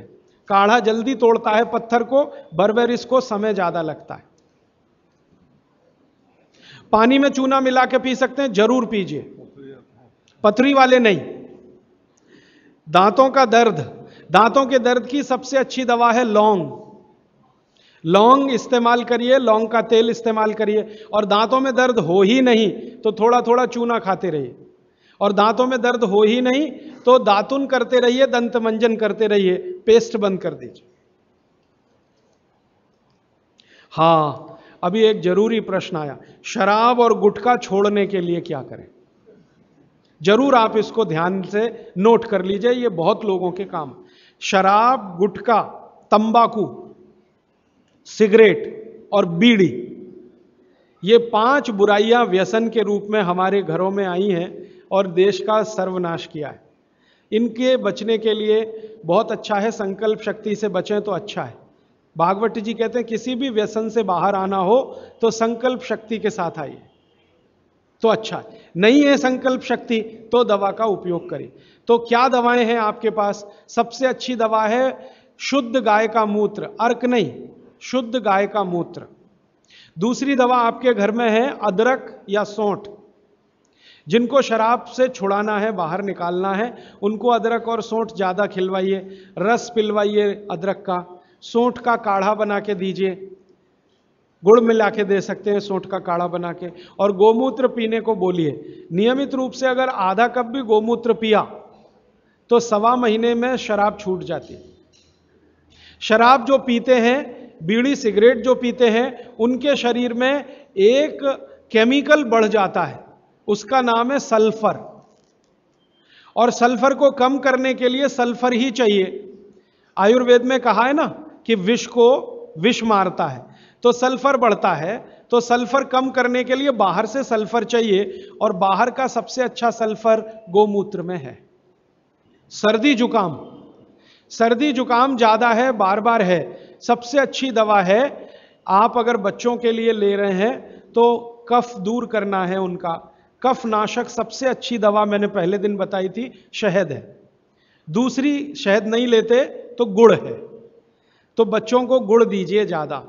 काढ़ा जल्दी तोड़ता है पत्थर को बरबर इसको समय ज़्यादा लगता है पानी में चूना मिला के पी सकते हैं जरूर पीजिए पथरी वाले नहीं दांतों का दर्द दांतों के दर्द की सबसे अच्छी दवा है लौंग लौंग इस्तेमाल करिए लौंग का तेल इस्तेमाल करिए और दांतों में दर्द हो ही नहीं तो थोड़ा थोड़ा चूना खाते रहिए और दांतों में दर्द हो ही नहीं तो दातुन करते रहिए दंत मंजन करते रहिए पेस्ट बंद कर दीजिए हाँ अभी एक जरूरी प्रश्न आया शराब और गुटखा छोड़ने के लिए क्या करें जरूर आप इसको ध्यान से नोट कर लीजिए ये बहुत लोगों के काम शराब गुटखा तंबाकू सिगरेट और बीड़ी ये पांच बुराइयां व्यसन के रूप में हमारे घरों में आई हैं और देश का सर्वनाश किया है इनके बचने के लिए बहुत अच्छा है संकल्प शक्ति से बचें तो अच्छा है भागवत जी कहते हैं किसी भी व्यसन से बाहर आना हो तो संकल्प शक्ति के साथ आइए तो अच्छा है नहीं है संकल्प शक्ति तो दवा का उपयोग करें तो क्या दवाएं हैं आपके पास सबसे अच्छी दवा है शुद्ध गाय का मूत्र अर्क नहीं शुद्ध गाय का मूत्र दूसरी दवा आपके घर में है अदरक या सौंठ जिनको शराब से छुड़ाना है बाहर निकालना है उनको अदरक और सौंठ ज़्यादा खिलवाइए रस पिलवाइए अदरक का सौंठ का काढ़ा बना के दीजिए गुड़ मिला के दे सकते हैं सोंठ का काढ़ा बना के और गोमूत्र पीने को बोलिए नियमित रूप से अगर आधा कप भी गोमूत्र पिया तो सवा महीने में शराब छूट जाती है शराब जो पीते हैं बीड़ी सिगरेट जो पीते हैं उनके शरीर में एक केमिकल बढ़ जाता है उसका नाम है सल्फर और सल्फर को कम करने के लिए सल्फर ही चाहिए आयुर्वेद में कहा है ना कि विष को विष मारता है तो सल्फर बढ़ता है तो सल्फर कम करने के लिए बाहर से सल्फर चाहिए और बाहर का सबसे अच्छा सल्फर गोमूत्र में है सर्दी जुकाम सर्दी जुकाम ज़्यादा है बार बार है सबसे अच्छी दवा है आप अगर बच्चों के लिए ले रहे हैं तो कफ दूर करना है उनका कफ नाशक सबसे अच्छी दवा मैंने पहले दिन बताई थी शहद है दूसरी शहद नहीं लेते तो गुड़ है तो बच्चों को गुड़ दीजिए ज़्यादा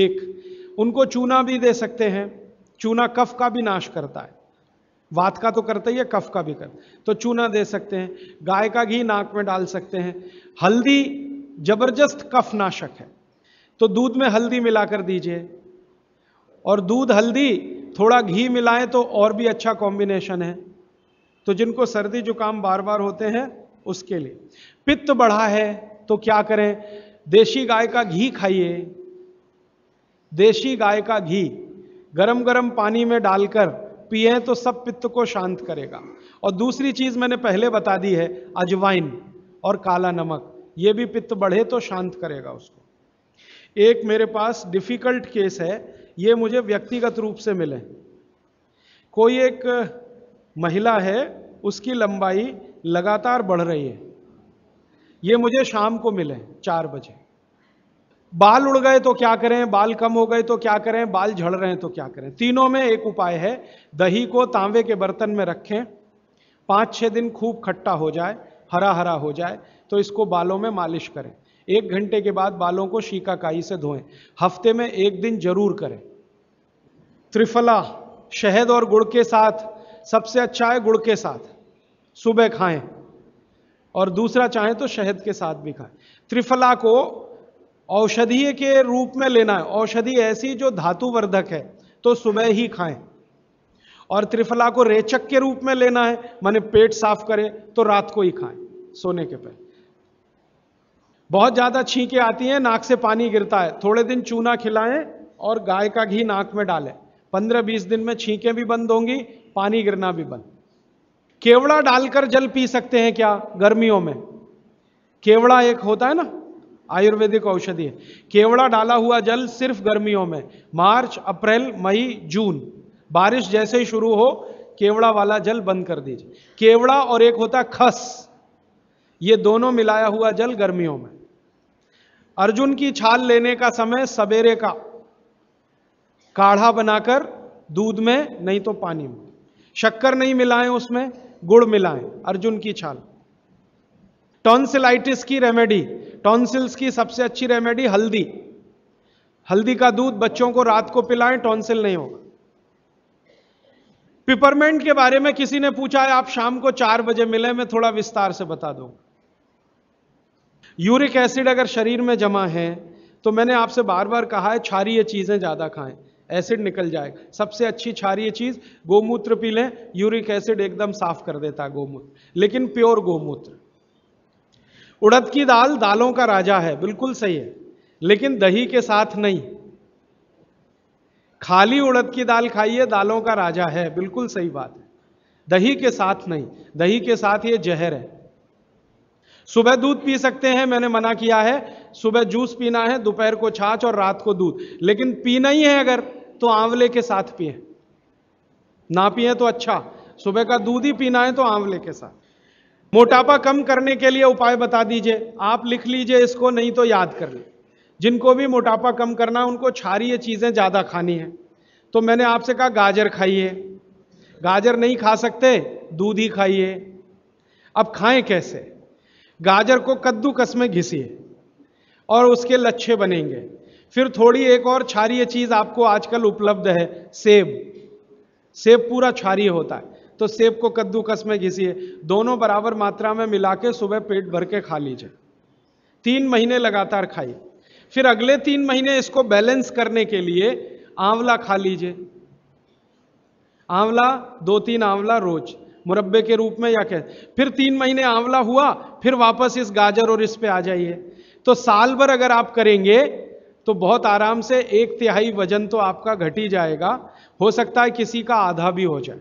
एक उनको चूना भी दे सकते हैं चूना कफ का भी नाश करता है वात का तो करता ही है कफ का भी करता तो चूना दे सकते हैं गाय का घी नाक में डाल सकते हैं हल्दी जबरदस्त कफ नाशक है तो दूध में हल्दी मिलाकर दीजिए और दूध हल्दी थोड़ा घी मिलाएं तो और भी अच्छा कॉम्बिनेशन है तो जिनको सर्दी जुकाम बार बार होते हैं उसके लिए पित्त बढ़ा है तो क्या करें देशी गाय का घी खाइए देशी गाय का घी गरम गरम पानी में डालकर पिए तो सब पित्त को शांत करेगा और दूसरी चीज मैंने पहले बता दी है अजवाइन और काला नमक ये भी पित्त बढ़े तो शांत करेगा उसको एक मेरे पास डिफ़िकल्ट केस है ये मुझे व्यक्तिगत रूप से मिले कोई एक महिला है उसकी लंबाई लगातार बढ़ रही है ये मुझे शाम को मिले चार बजे बाल उड़ गए तो क्या करें बाल कम हो गए तो क्या करें बाल झड़ रहे हैं तो क्या करें तीनों में एक उपाय है दही को तांबे के बर्तन में रखें पाँच छः दिन खूब खट्टा हो जाए हरा हरा हो जाए तो इसको बालों में मालिश करें एक घंटे के बाद बालों को शीकाकाई से धोएं हफ्ते में एक दिन जरूर करें त्रिफला शहद और गुड़ के साथ सबसे अच्छा है गुड़ के साथ सुबह खाएं और दूसरा चाहे तो शहद के साथ भी खाएं त्रिफला को औषधीय के रूप में लेना है औषधि ऐसी जो धातुवर्धक है तो सुबह ही खाएं और त्रिफला को रेचक के रूप में लेना है माने पेट साफ करें तो रात को ही खाएं सोने के पहले बहुत ज़्यादा छींकें आती हैं नाक से पानी गिरता है थोड़े दिन चूना खिलाएं और गाय का घी नाक में डालें पंद्रह बीस दिन में छींकें भी बंद होंगी पानी गिरना भी बंद केवड़ा डालकर जल पी सकते हैं क्या गर्मियों में केवड़ा एक होता है ना आयुर्वेदिक औषधि है केवड़ा डाला हुआ जल सिर्फ गर्मियों में मार्च अप्रैल मई जून बारिश जैसे ही शुरू हो केवड़ा वाला जल बंद कर दीजिए केवड़ा और एक होता खस ये दोनों मिलाया हुआ जल गर्मियों में अर्जुन की छाल लेने का समय सवेरे का काढ़ा बनाकर दूध में नहीं तो पानी में शक्कर नहीं मिलाएं उसमें गुड़ मिलाएं अर्जुन की छाल टॉन्सिलाइटिस की रेमेडी टॉन्सिल्स की सबसे अच्छी रेमेडी हल्दी हल्दी का दूध बच्चों को रात को पिलाएं टॉन्सिल नहीं होगा पिपरमेंट के बारे में किसी ने पूछा है आप शाम को चार बजे मिले मैं थोड़ा विस्तार से बता दूंगा यूरिक एसिड अगर शरीर में जमा है तो मैंने आपसे बार बार कहा है क्षारीय चीज़ें ज़्यादा खाएं एसिड निकल जाए सबसे अच्छी क्षारीय चीज़ गोमूत्र पी लें यूरिक एसिड एकदम साफ कर देता है गोमूत्र लेकिन प्योर गोमूत्र उड़द की दाल दालों का राजा है बिल्कुल सही है लेकिन दही के साथ नहीं खाली उड़द की दाल खाइए दालों का राजा है बिल्कुल सही बात है दही के साथ नहीं दही के साथ ये जहर है सुबह दूध पी सकते हैं मैंने मना किया है सुबह जूस पीना है दोपहर को छाछ और रात को दूध लेकिन पीना ही है अगर तो आंवले के साथ पिए ना पिए तो अच्छा सुबह का दूध ही पीना है तो आंवले के साथ मोटापा कम करने के लिए उपाय बता दीजिए आप लिख लीजिए इसको नहीं तो याद कर लें जिनको भी मोटापा कम करना है उनको छारी चीज़ें ज़्यादा खानी है तो मैंने आपसे कहा गाजर खाइए गाजर नहीं खा सकते दूध ही खाइए अब खाएं कैसे गाजर को कद्दूकस में घिसिए और उसके लच्छे बनेंगे फिर थोड़ी एक और क्षारीय चीज़ आपको आजकल उपलब्ध है सेब सेब पूरा क्षारीय होता है तो सेब को कद्दूकस में घिसिए दोनों बराबर मात्रा में मिला के सुबह पेट भर के खा लीजिए तीन महीने लगातार खाइए फिर अगले तीन महीने इसको बैलेंस करने के लिए आंवला खा लीजिए आंवला दो तीन आंवला रोज मुरब्बे के रूप में या कह फिर तीन महीने आंवला हुआ फिर वापस इस गाजर और इस पे आ जाइए तो साल भर अगर आप करेंगे तो बहुत आराम से एक तिहाई वजन तो आपका घट ही जाएगा हो सकता है किसी का आधा भी हो जाए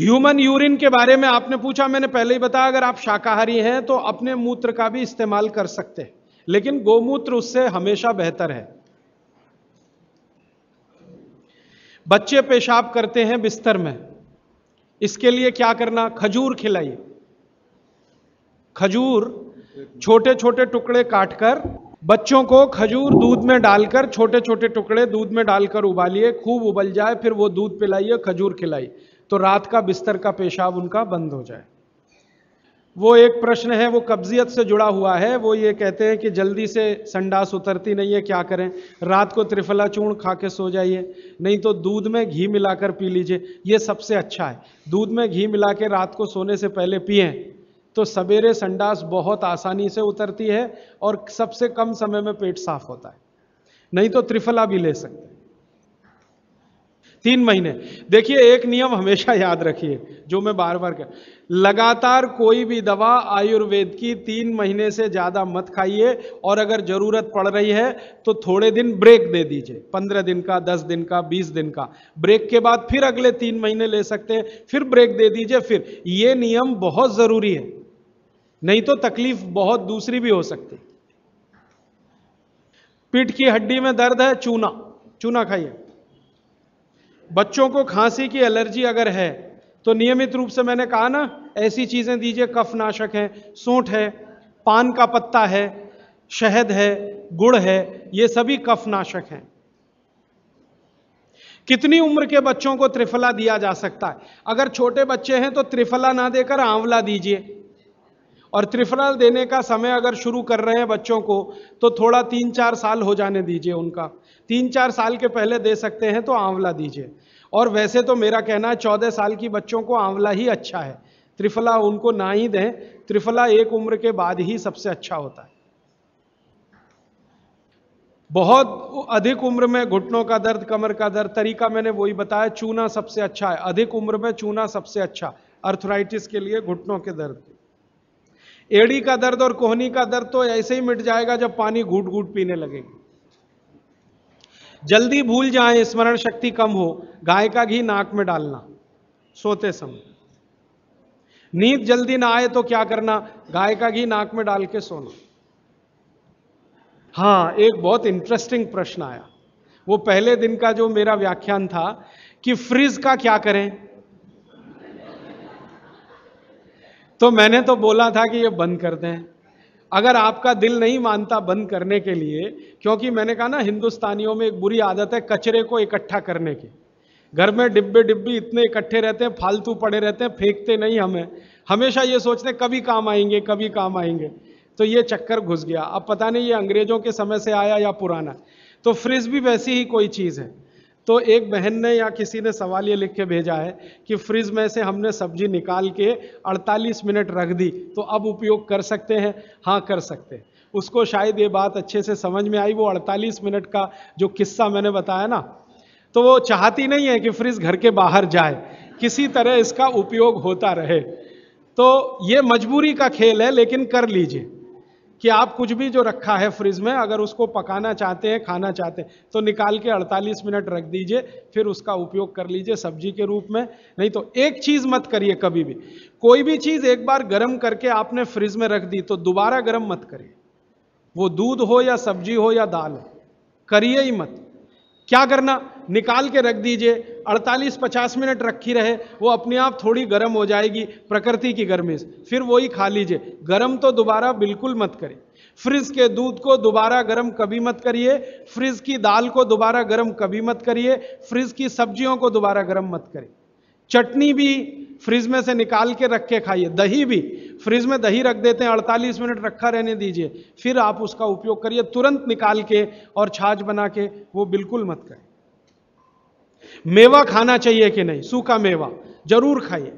ह्यूमन यूरिन के बारे में आपने पूछा मैंने पहले ही बताया अगर आप शाकाहारी हैं तो अपने मूत्र का भी इस्तेमाल कर सकते हैं लेकिन गोमूत्र उससे हमेशा बेहतर है बच्चे पेशाब करते हैं बिस्तर में इसके लिए क्या करना खजूर खिलाइए खजूर छोटे छोटे टुकड़े काटकर बच्चों को खजूर दूध में डालकर छोटे छोटे टुकड़े दूध में डालकर उबालिए खूब उबल जाए फिर वो दूध पिलाइए खजूर खिलाइए तो रात का बिस्तर का पेशाब उनका बंद हो जाए वो एक प्रश्न है वो कब्जियत से जुड़ा हुआ है वो ये कहते हैं कि जल्दी से संडास उतरती नहीं है क्या करें रात को त्रिफला चूर्ण खा के सो जाइए नहीं तो दूध में घी मिलाकर पी लीजिए ये सबसे अच्छा है दूध में घी मिला के रात को सोने से पहले पिए तो सवेरे संडास बहुत आसानी से उतरती है और सबसे कम समय में पेट साफ होता है नहीं तो त्रिफला भी ले सकते तीन महीने देखिए एक नियम हमेशा याद रखिए जो मैं बार बार कर लगातार कोई भी दवा आयुर्वेद की तीन महीने से ज़्यादा मत खाइए और अगर ज़रूरत पड़ रही है तो थोड़े दिन ब्रेक दे दीजिए पंद्रह दिन का दस दिन का बीस दिन का ब्रेक के बाद फिर अगले तीन महीने ले सकते हैं फिर ब्रेक दे दीजिए फिर ये नियम बहुत ज़रूरी है नहीं तो तकलीफ बहुत दूसरी भी हो सकती पीठ की हड्डी में दर्द है चूना चूना खाइए बच्चों को खांसी की एलर्जी अगर है तो नियमित रूप से मैंने कहा ना ऐसी चीज़ें दीजिए कफ नाशक है सूंठ है पान का पत्ता है शहद है गुड़ है ये सभी कफ नाशक हैं कितनी उम्र के बच्चों को त्रिफला दिया जा सकता है अगर छोटे बच्चे हैं तो त्रिफला ना देकर आंवला दीजिए और त्रिफला देने का समय अगर शुरू कर रहे हैं बच्चों को तो थोड़ा तीन चार साल हो जाने दीजिए उनका तीन चार साल के पहले दे सकते हैं तो आंवला दीजिए और वैसे तो मेरा कहना है चौदह साल की बच्चों को आंवला ही अच्छा है त्रिफला उनको ना ही दें त्रिफला एक उम्र के बाद ही सबसे अच्छा होता है बहुत अधिक उम्र में घुटनों का दर्द कमर का दर्द तरीका मैंने वही बताया चूना सबसे अच्छा है अधिक उम्र में चूना सबसे अच्छा अर्थराइटिस के लिए घुटनों के दर्द एड़ी का दर्द और कोहनी का दर्द तो ऐसे ही मिट जाएगा जब पानी घूट घूट पीने लगेगी जल्दी भूल जाए स्मरण शक्ति कम हो गाय का घी नाक में डालना सोते समय नींद जल्दी ना आए तो क्या करना गाय का घी नाक में डाल के सोना हाँ एक बहुत इंटरेस्टिंग प्रश्न आया वो पहले दिन का जो मेरा व्याख्यान था कि फ्रिज का क्या करें तो मैंने तो बोला था कि ये बंद कर दें अगर आपका दिल नहीं मानता बंद करने के लिए क्योंकि मैंने कहा ना हिंदुस्तानियों में एक बुरी आदत है कचरे को इकट्ठा करने की घर में डिब्बे डिब्बे इतने इकट्ठे रहते हैं फालतू पड़े रहते हैं फेंकते नहीं हमें हमेशा ये सोचते कभी काम आएंगे कभी काम आएंगे तो ये चक्कर घुस गया अब पता नहीं ये अंग्रेजों के समय से आया या पुराना तो फ्रिज भी वैसी ही कोई चीज़ है तो एक बहन ने या किसी ने सवाल ये लिख के भेजा है कि फ्रिज में से हमने सब्जी निकाल के 48 मिनट रख दी तो अब उपयोग कर सकते हैं हाँ कर सकते हैं उसको शायद ये बात अच्छे से समझ में आई वो 48 मिनट का जो किस्सा मैंने बताया ना तो वो चाहती नहीं है कि फ्रिज घर के बाहर जाए किसी तरह इसका उपयोग होता रहे तो ये मजबूरी का खेल है लेकिन कर लीजिए कि आप कुछ भी जो रखा है फ्रिज में अगर उसको पकाना चाहते हैं खाना चाहते हैं तो निकाल के 48 मिनट रख दीजिए फिर उसका उपयोग कर लीजिए सब्जी के रूप में नहीं तो एक चीज़ मत करिए कभी भी कोई भी चीज़ एक बार गर्म करके आपने फ्रिज में रख दी तो दोबारा गर्म मत करिए वो दूध हो या सब्जी हो या दाल हो करिए ही मत क्या करना निकाल के रख दीजिए 48-50 मिनट रखी रहे वो अपने आप थोड़ी गर्म हो जाएगी प्रकृति की गर्मी से फिर वही खा लीजिए गर्म तो दोबारा बिल्कुल मत करें फ्रिज के दूध को दोबारा गर्म कभी मत करिए फ्रिज की दाल को दोबारा गर्म कभी मत करिए फ्रिज की सब्जियों को दोबारा गर्म मत करिए चटनी भी फ्रिज में से निकाल के रख के खाइए दही भी फ्रिज में दही रख देते हैं 48 मिनट रखा रहने दीजिए फिर आप उसका उपयोग करिए तुरंत निकाल के और छाछ बना के वो बिल्कुल मत करें मेवा खाना चाहिए कि नहीं सूखा मेवा जरूर खाइए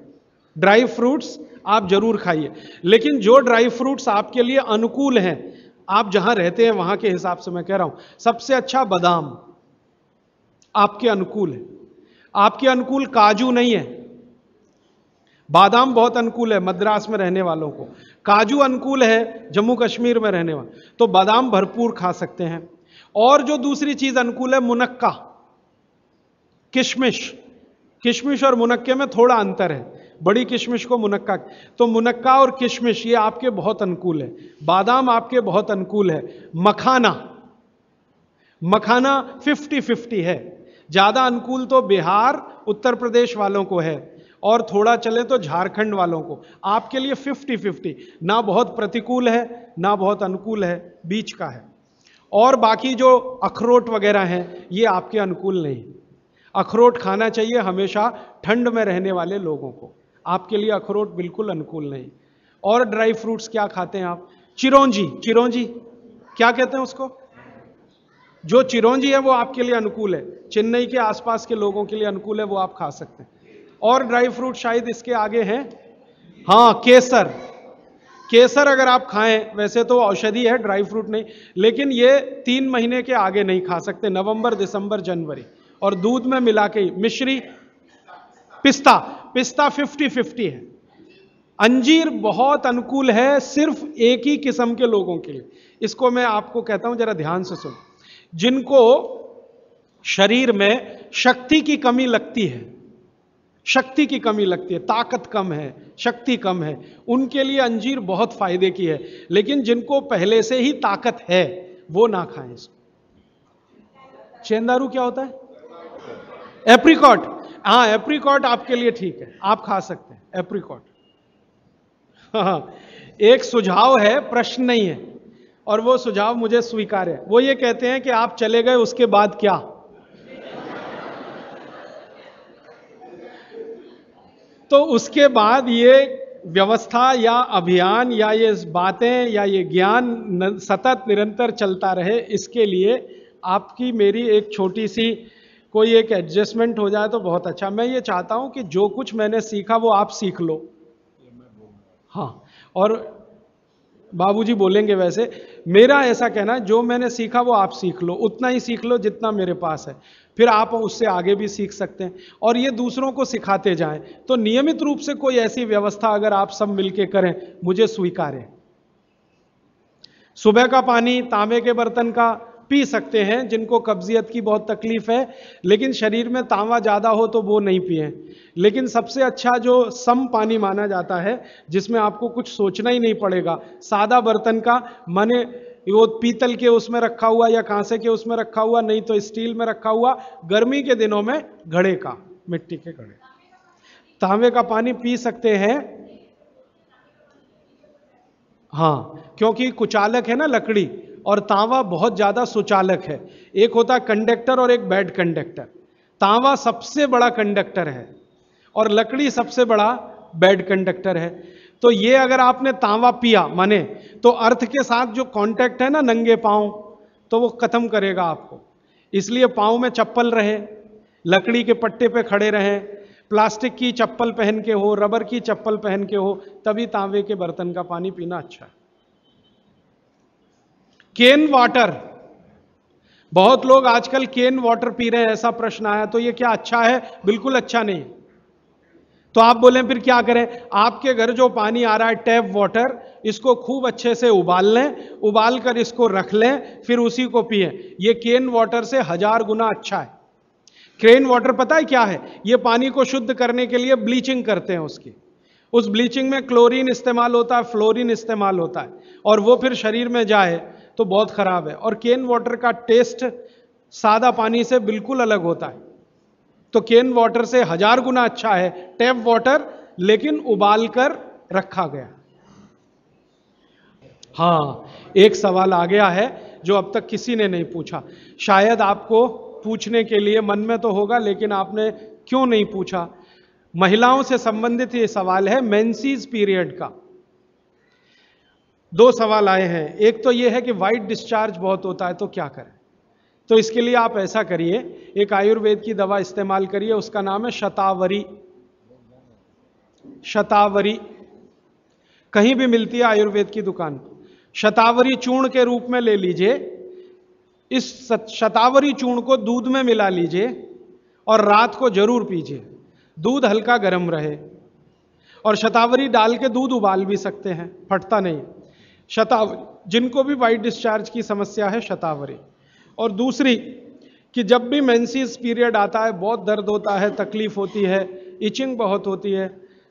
ड्राई फ्रूट्स आप जरूर खाइए लेकिन जो ड्राई फ्रूट्स आपके लिए अनुकूल हैं आप जहां रहते हैं वहां के हिसाब से मैं कह रहा हूं सबसे अच्छा बादाम आपके अनुकूल है आपके अनुकूल काजू नहीं है बादाम बहुत अनुकूल है मद्रास में रहने वालों को काजू अनुकूल है जम्मू कश्मीर में रहने वाले तो बादाम भरपूर खा सकते हैं और जो दूसरी चीज अनुकूल है मुनक्का किशमिश किशमिश और मुनक्के में थोड़ा अंतर है बड़ी किशमिश को मुनक्का तो मुनक्का और किशमिश ये आपके बहुत अनुकूल है बादाम आपके बहुत अनुकूल है मखाना मखाना फिफ्टी फिफ्टी है ज़्यादा अनुकूल तो बिहार उत्तर प्रदेश वालों को है और थोड़ा चले तो झारखंड वालों को आपके लिए फिफ्टी फिफ्टी ना बहुत प्रतिकूल है ना बहुत अनुकूल है बीच का है और बाकी जो अखरोट वगैरह हैं ये आपके अनुकूल नहीं अखरोट खाना चाहिए हमेशा ठंड में रहने वाले लोगों को आपके लिए अखरोट बिल्कुल अनुकूल नहीं और ड्राई फ्रूट्स क्या खाते हैं आप चिरौंजी चिरौंजी क्या कहते हैं उसको जो चिरौंजी है वो आपके लिए अनुकूल है चेन्नई के आसपास के लोगों के लिए अनुकूल है वो आप खा सकते हैं और ड्राई फ्रूट शायद इसके आगे हैं हाँ केसर केसर अगर आप खाएं वैसे तो औषधि है ड्राई फ्रूट नहीं लेकिन ये तीन महीने के आगे नहीं खा सकते नवंबर दिसंबर जनवरी और दूध में मिला के मिश्री पिस्ता पिस्ता फिफ्टी फिफ्टी है अंजीर बहुत अनुकूल है सिर्फ एक ही किस्म के लोगों के लिए इसको मैं आपको कहता हूं जरा ध्यान से सुनो जिनको शरीर में शक्ति की कमी लगती है शक्ति की कमी लगती है ताकत कम है शक्ति कम है उनके लिए अंजीर बहुत फायदे की है लेकिन जिनको पहले से ही ताकत है वो ना खाएं इसको चेंदारू क्या होता है एप्रिकॉट हाँ एप्रिकॉट आपके लिए ठीक है आप खा सकते हैं एप्रिकॉट हाँ, हाँ, एक सुझाव है प्रश्न नहीं है और वो सुझाव मुझे स्वीकार है वो ये कहते हैं कि आप चले गए उसके बाद क्या तो उसके बाद ये व्यवस्था या अभियान या ये बातें या ये ज्ञान सतत निरंतर चलता रहे इसके लिए आपकी मेरी एक छोटी सी कोई एक एडजस्टमेंट हो जाए तो बहुत अच्छा मैं ये चाहता हूँ कि जो कुछ मैंने सीखा वो आप सीख लो हाँ और बाबूजी बोलेंगे वैसे मेरा ऐसा कहना है जो मैंने सीखा वो आप सीख लो उतना ही सीख लो जितना मेरे पास है फिर आप उससे आगे भी सीख सकते हैं और ये दूसरों को सिखाते जाएं तो नियमित रूप से कोई ऐसी व्यवस्था अगर आप सब मिलके करें मुझे स्वीकार है सुबह का पानी तांबे के बर्तन का पी सकते हैं जिनको कब्जियत की बहुत तकलीफ है लेकिन शरीर में तांबा ज़्यादा हो तो वो नहीं पिए लेकिन सबसे अच्छा जो सम पानी माना जाता है जिसमें आपको कुछ सोचना ही नहीं पड़ेगा सादा बर्तन का मन वो पीतल के उसमें रखा हुआ या कांसे के उसमें रखा हुआ नहीं तो स्टील में रखा हुआ गर्मी के दिनों में घड़े का मिट्टी के घड़े तांबे का पानी पी सकते हैं हाँ क्योंकि कुचालक है ना लकड़ी और तांवा बहुत ज़्यादा सुचालक है एक होता है कंडक्टर और एक बैड कंडक्टर तांवा सबसे बड़ा कंडक्टर है और लकड़ी सबसे बड़ा बैड कंडक्टर है तो ये अगर आपने तांवा पिया माने तो अर्थ के साथ जो कांटेक्ट है ना नंगे पाँव तो वो खत्म करेगा आपको इसलिए पाँव में चप्पल रहे लकड़ी के पट्टे पे खड़े रहें प्लास्टिक की चप्पल पहन के हो रबर की चप्पल पहन के हो तभी तांबे के बर्तन का पानी पीना अच्छा है केन वाटर बहुत लोग आजकल केन वाटर पी रहे हैं ऐसा प्रश्न आया तो ये क्या अच्छा है बिल्कुल अच्छा नहीं तो आप बोले फिर क्या करें आपके घर जो पानी आ रहा है टैप वाटर इसको खूब अच्छे से उबाल लें उबाल कर इसको रख लें फिर उसी को पिए ये केन वाटर से हजार गुना अच्छा है क्रेन वाटर पता है क्या है ये पानी को शुद्ध करने के लिए ब्लीचिंग करते हैं उसकी उस ब्लीचिंग में क्लोरीन इस्तेमाल होता है फ्लोरीन इस्तेमाल होता है और वो फिर शरीर में जाए तो बहुत ख़राब है और केन वाटर का टेस्ट सादा पानी से बिल्कुल अलग होता है तो केन वाटर से हजार गुना अच्छा है टैप वाटर लेकिन उबाल कर रखा गया हाँ एक सवाल आ गया है जो अब तक किसी ने नहीं पूछा शायद आपको पूछने के लिए मन में तो होगा लेकिन आपने क्यों नहीं पूछा महिलाओं से संबंधित ये सवाल है मेंसीज पीरियड का दो सवाल आए हैं एक तो ये है कि वाइट डिस्चार्ज बहुत होता है तो क्या करें तो इसके लिए आप ऐसा करिए एक आयुर्वेद की दवा इस्तेमाल करिए उसका नाम है शतावरी शतावरी कहीं भी मिलती है आयुर्वेद की दुकान पर शतावरी चूर्ण के रूप में ले लीजिए इस शतावरी चूर्ण को दूध में मिला लीजिए और रात को जरूर पीजिए दूध हल्का गर्म रहे और शतावरी डाल के दूध उबाल भी सकते हैं फटता नहीं शतावरी जिनको भी वाइट डिस्चार्ज की समस्या है शतावरी और दूसरी कि जब भी मेंसिस पीरियड आता है बहुत दर्द होता है तकलीफ होती है इचिंग बहुत होती है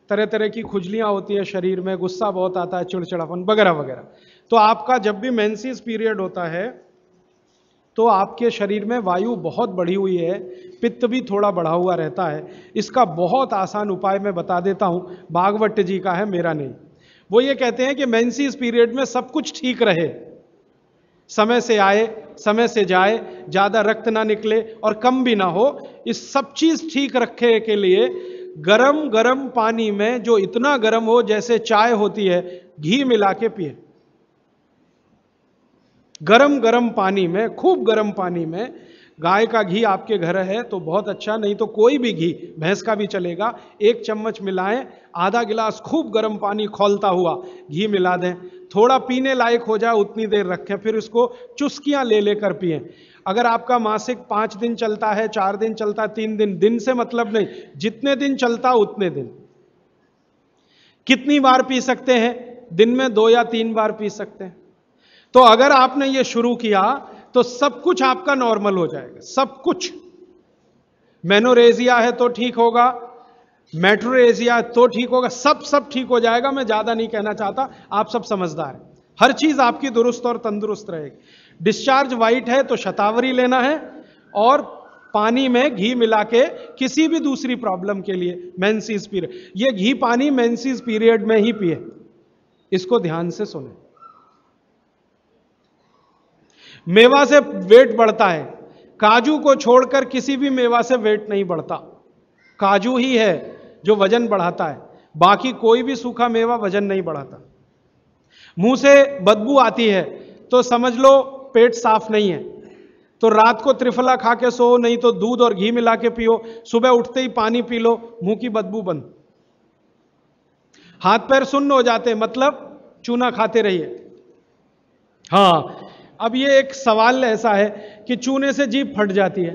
तरह तरह की खुजलियाँ होती है शरीर में गुस्सा बहुत आता है चिड़चिड़ापन वगैरह वगैरह तो आपका जब भी मेंसिस पीरियड होता है तो आपके शरीर में वायु बहुत बढ़ी हुई है पित्त भी थोड़ा बढ़ा हुआ रहता है इसका बहुत आसान उपाय मैं बता देता हूँ भागवत जी का है मेरा नहीं वो ये कहते हैं कि मेंसिस पीरियड में सब कुछ ठीक रहे समय से आए समय से जाए ज़्यादा रक्त ना निकले और कम भी ना हो इस सब चीज़ ठीक रखे के लिए गरम गरम पानी में जो इतना गरम हो जैसे चाय होती है घी मिला के पिए गरम गरम पानी में खूब गरम पानी में गाय का घी आपके घर है तो बहुत अच्छा नहीं तो कोई भी घी भैंस का भी चलेगा एक चम्मच मिलाएं आधा गिलास खूब गर्म पानी खोलता हुआ घी मिला दें थोड़ा पीने लायक हो जाए उतनी देर रखें फिर उसको चुस्कियाँ ले लेकर पिए अगर आपका मासिक पाँच दिन चलता है चार दिन चलता है तीन दिन दिन से मतलब नहीं जितने दिन चलता उतने दिन कितनी बार पी सकते हैं दिन में दो या तीन बार पी सकते हैं तो अगर आपने ये शुरू किया तो सब कुछ आपका नॉर्मल हो जाएगा सब कुछ मेनोरेजिया है तो ठीक होगा मेट्रोरेजिया तो ठीक होगा सब सब ठीक हो जाएगा मैं ज़्यादा नहीं कहना चाहता आप सब समझदार हैं हर चीज़ आपकी दुरुस्त और तंदुरुस्त रहेगी डिस्चार्ज वाइट है तो शतावरी लेना है और पानी में घी मिला के किसी भी दूसरी प्रॉब्लम के लिए मेंसीज पीरियड ये घी पानी मेंसीज पीरियड में ही पिए इसको ध्यान से सुने मेवा से वेट बढ़ता है काजू को छोड़कर किसी भी मेवा से वेट नहीं बढ़ता काजू ही है जो वजन बढ़ाता है बाकी कोई भी सूखा मेवा वजन नहीं बढ़ाता मुंह से बदबू आती है तो समझ लो पेट साफ नहीं है तो रात को त्रिफला खा के सो नहीं तो दूध और घी मिला के पियो सुबह उठते ही पानी पी लो मुंह की बदबू बंद हाथ पैर सुन्न हो जाते मतलब चूना खाते रहिए हाँ अब ये एक सवाल ऐसा है कि चूने से जीप फट जाती है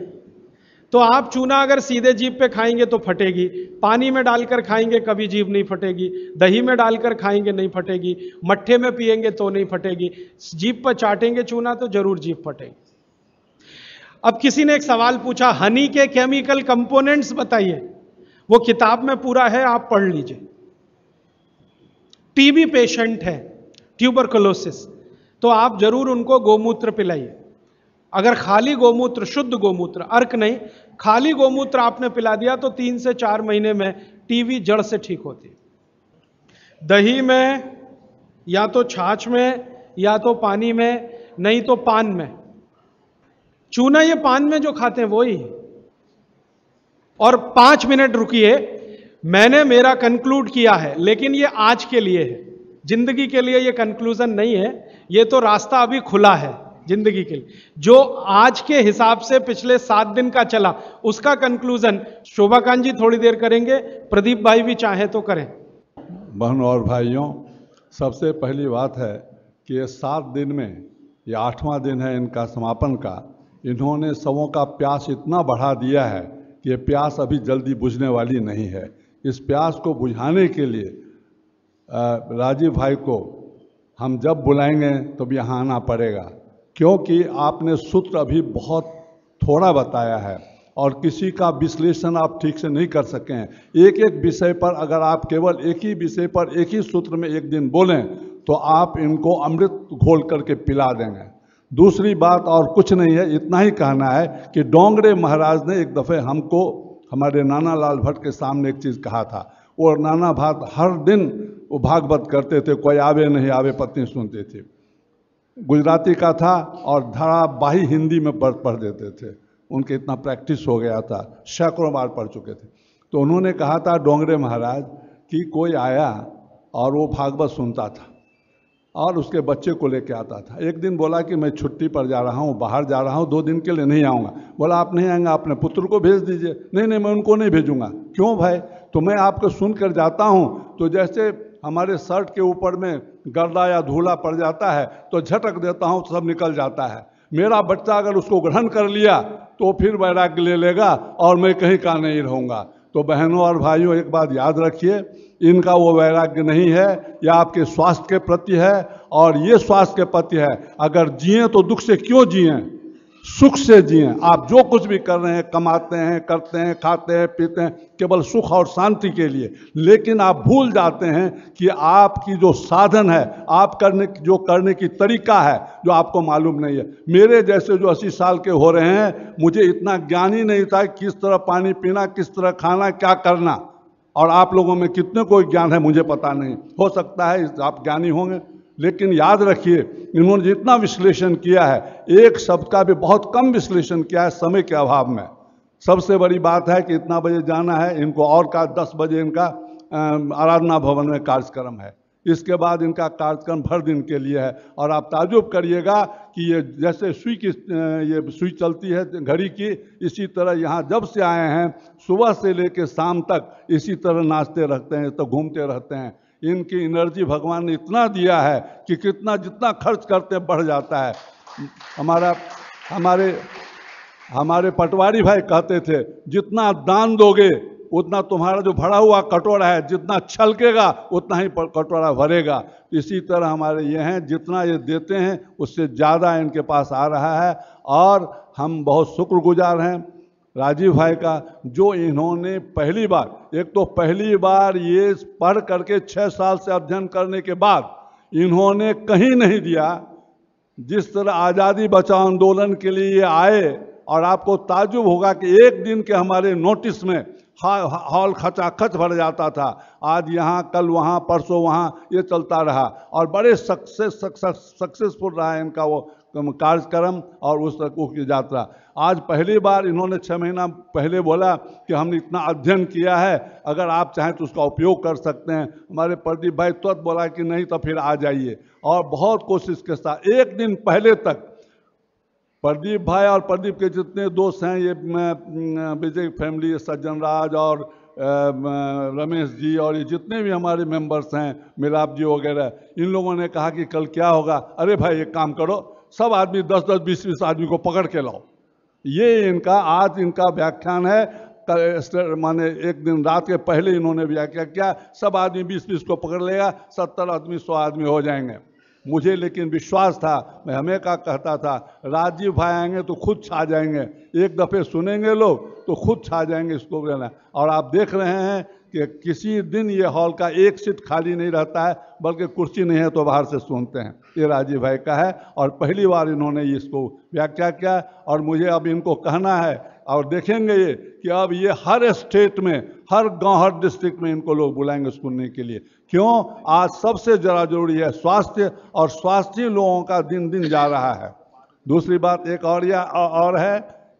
तो आप चूना अगर सीधे जीप पे खाएंगे तो फटेगी पानी में डालकर खाएंगे कभी जीप नहीं फटेगी दही में डालकर खाएंगे नहीं फटेगी मट्ठे में पिएंगे तो नहीं फटेगी जीप पर चाटेंगे चूना तो जरूर जीप फटेगी अब किसी ने एक सवाल पूछा हनी के केमिकल कंपोनेंट्स बताइए वो किताब में पूरा है आप पढ़ लीजिए टीबी पेशेंट है ट्यूबरकोलोसिस तो आप जरूर उनको गोमूत्र पिलाइए अगर खाली गोमूत्र शुद्ध गोमूत्र अर्क नहीं खाली गोमूत्र आपने पिला दिया तो तीन से चार महीने में टीवी जड़ से ठीक होती है दही में या तो छाछ में या तो पानी में नहीं तो पान में चूना ये पान में जो खाते हैं वो ही और पांच मिनट रुकिए मैंने मेरा कंक्लूड किया है लेकिन ये आज के लिए है जिंदगी के लिए ये कंक्लूजन नहीं है ये तो रास्ता अभी खुला है जिंदगी के लिए जो आज के हिसाब से पिछले सात दिन का चला उसका कंक्लूजन शोभाकांत जी थोड़ी देर करेंगे प्रदीप भाई भी चाहे तो करें बहन और भाइयों सबसे पहली बात है कि ये सात दिन में ये आठवां दिन है इनका समापन का इन्होंने सबों का प्यास इतना बढ़ा दिया है कि ये प्यास अभी जल्दी बुझने वाली नहीं है इस प्यास को बुझाने के लिए राजीव भाई को हम जब बुलाएंगे तब यहाँ आना पड़ेगा क्योंकि आपने सूत्र अभी बहुत थोड़ा बताया है और किसी का विश्लेषण आप ठीक से नहीं कर सके हैं एक एक विषय पर अगर आप केवल एक ही विषय पर एक ही सूत्र में एक दिन बोलें तो आप इनको अमृत घोल करके पिला देंगे दूसरी बात और कुछ नहीं है इतना ही कहना है कि डोंगरे महाराज ने एक दफ़े हमको हमारे नाना लाल भट्ट के सामने एक चीज़ कहा था और नाना भात हर दिन वो भागवत करते थे कोई आवे नहीं आवे पत्नी सुनते थे गुजराती का था और धारावाही हिंदी में पढ़ पढ़ देते थे उनके इतना प्रैक्टिस हो गया था सैकड़ों बार पढ़ चुके थे तो उन्होंने कहा था डोंगरे महाराज कि कोई आया और वो भागवत सुनता था और उसके बच्चे को लेके आता था एक दिन बोला कि मैं छुट्टी पर जा रहा हूँ बाहर जा रहा हूँ दो दिन के लिए नहीं आऊँगा बोला आप नहीं आएंगे अपने पुत्र को भेज दीजिए नहीं नहीं मैं उनको नहीं भेजूंगा क्यों भाई तो मैं आपको सुनकर जाता हूँ तो जैसे हमारे शर्ट के ऊपर में गर्दा या धूला पड़ जाता है तो झटक देता हूँ तो सब निकल जाता है मेरा बच्चा अगर उसको ग्रहण कर लिया तो फिर वैराग्य ले लेगा और मैं कहीं का नहीं रहूँगा तो बहनों और भाइयों एक बात याद रखिए इनका वो वैराग्य नहीं है या आपके स्वास्थ्य के प्रति है और ये स्वास्थ्य के प्रति है अगर जिए तो दुख से क्यों जिए सुख से जिए आप जो कुछ भी कर रहे हैं कमाते हैं करते हैं खाते हैं पीते हैं केवल सुख और शांति के लिए लेकिन आप भूल जाते हैं कि आपकी जो साधन है आप करने जो करने की तरीका है जो आपको मालूम नहीं है मेरे जैसे जो अस्सी साल के हो रहे हैं मुझे इतना ज्ञान ही नहीं था किस तरह पानी पीना किस तरह खाना क्या करना और आप लोगों में कितने कोई ज्ञान है मुझे पता नहीं हो सकता है आप ज्ञानी होंगे लेकिन याद रखिए इन्होंने जितना विश्लेषण किया है एक शब्द का भी बहुत कम विश्लेषण किया है समय के अभाव में सबसे बड़ी बात है कि इतना बजे जाना है इनको और का दस बजे इनका आराधना भवन में कार्यक्रम है इसके बाद इनका कार्यक्रम भर दिन के लिए है और आप ताजुब करिएगा कि ये जैसे सुई की ये सुई चलती है घड़ी की इसी तरह यहाँ जब से आए हैं सुबह से लेकर शाम तक इसी तरह नाचते रहते हैं तो घूमते रहते हैं इनकी एनर्जी भगवान ने इतना दिया है कि कितना जितना खर्च करते बढ़ जाता है हमारा हमारे हमारे पटवारी भाई कहते थे जितना दान दोगे उतना तुम्हारा जो भरा हुआ कटोरा है जितना छलकेगा उतना ही कटोरा भरेगा इसी तरह हमारे ये हैं जितना ये देते हैं उससे ज़्यादा इनके पास आ रहा है और हम बहुत शुक्रगुजार हैं राजीव भाई का जो इन्होंने पहली बार एक तो पहली बार ये पढ़ करके छः साल से अध्ययन करने के बाद इन्होंने कहीं नहीं दिया जिस तरह आज़ादी बचाओ आंदोलन के लिए आए और आपको ताजुब होगा कि एक दिन के हमारे नोटिस में हॉल खचाखच भर जाता था आज यहाँ कल वहाँ परसों वहाँ ये चलता रहा और बड़े सक्सेस सक्सेसफुल रहा इनका वो कार्यक्रम और उस की यात्रा आज पहली बार इन्होंने छः महीना पहले बोला कि हमने इतना अध्ययन किया है अगर आप चाहें तो उसका उपयोग कर सकते हैं हमारे प्रदीप भाई तुरंत बोला कि नहीं तो फिर आ जाइए और बहुत कोशिश के साथ एक दिन पहले तक प्रदीप भाई और प्रदीप के जितने दोस्त हैं ये विजय फैमिली सज्जन राज और रमेश जी और ये जितने भी हमारे मेंबर्स हैं मिलाप जी वगैरह इन लोगों ने कहा कि कल क्या होगा अरे भाई एक काम करो सब आदमी दस दस बीस बीस आदमी को पकड़ के लाओ ये इनका आज इनका व्याख्यान है माने एक दिन रात के पहले इन्होंने व्याख्या किया सब आदमी बीस बीस को पकड़ लेगा सत्तर आदमी सौ आदमी हो जाएंगे मुझे लेकिन विश्वास था मैं हमें का कहता था राजीव भाई आएंगे तो खुद छा जाएंगे एक दफ़े सुनेंगे लोग तो खुद छा जाएंगे इसको लेना और आप देख रहे हैं कि किसी दिन ये हॉल का एक सीट खाली नहीं रहता है बल्कि कुर्सी नहीं है तो बाहर से सुनते हैं ये राजीव भाई का है और पहली बार इन्होंने इसको व्याख्या किया और मुझे अब इनको कहना है और देखेंगे ये कि अब ये हर स्टेट में हर गांव हर डिस्ट्रिक्ट में इनको लोग बुलाएंगे सुनने के लिए क्यों आज सबसे ज़रा जरूरी है स्वास्थ्य और स्वास्थ्य लोगों का दिन दिन जा रहा है दूसरी बात एक और या और है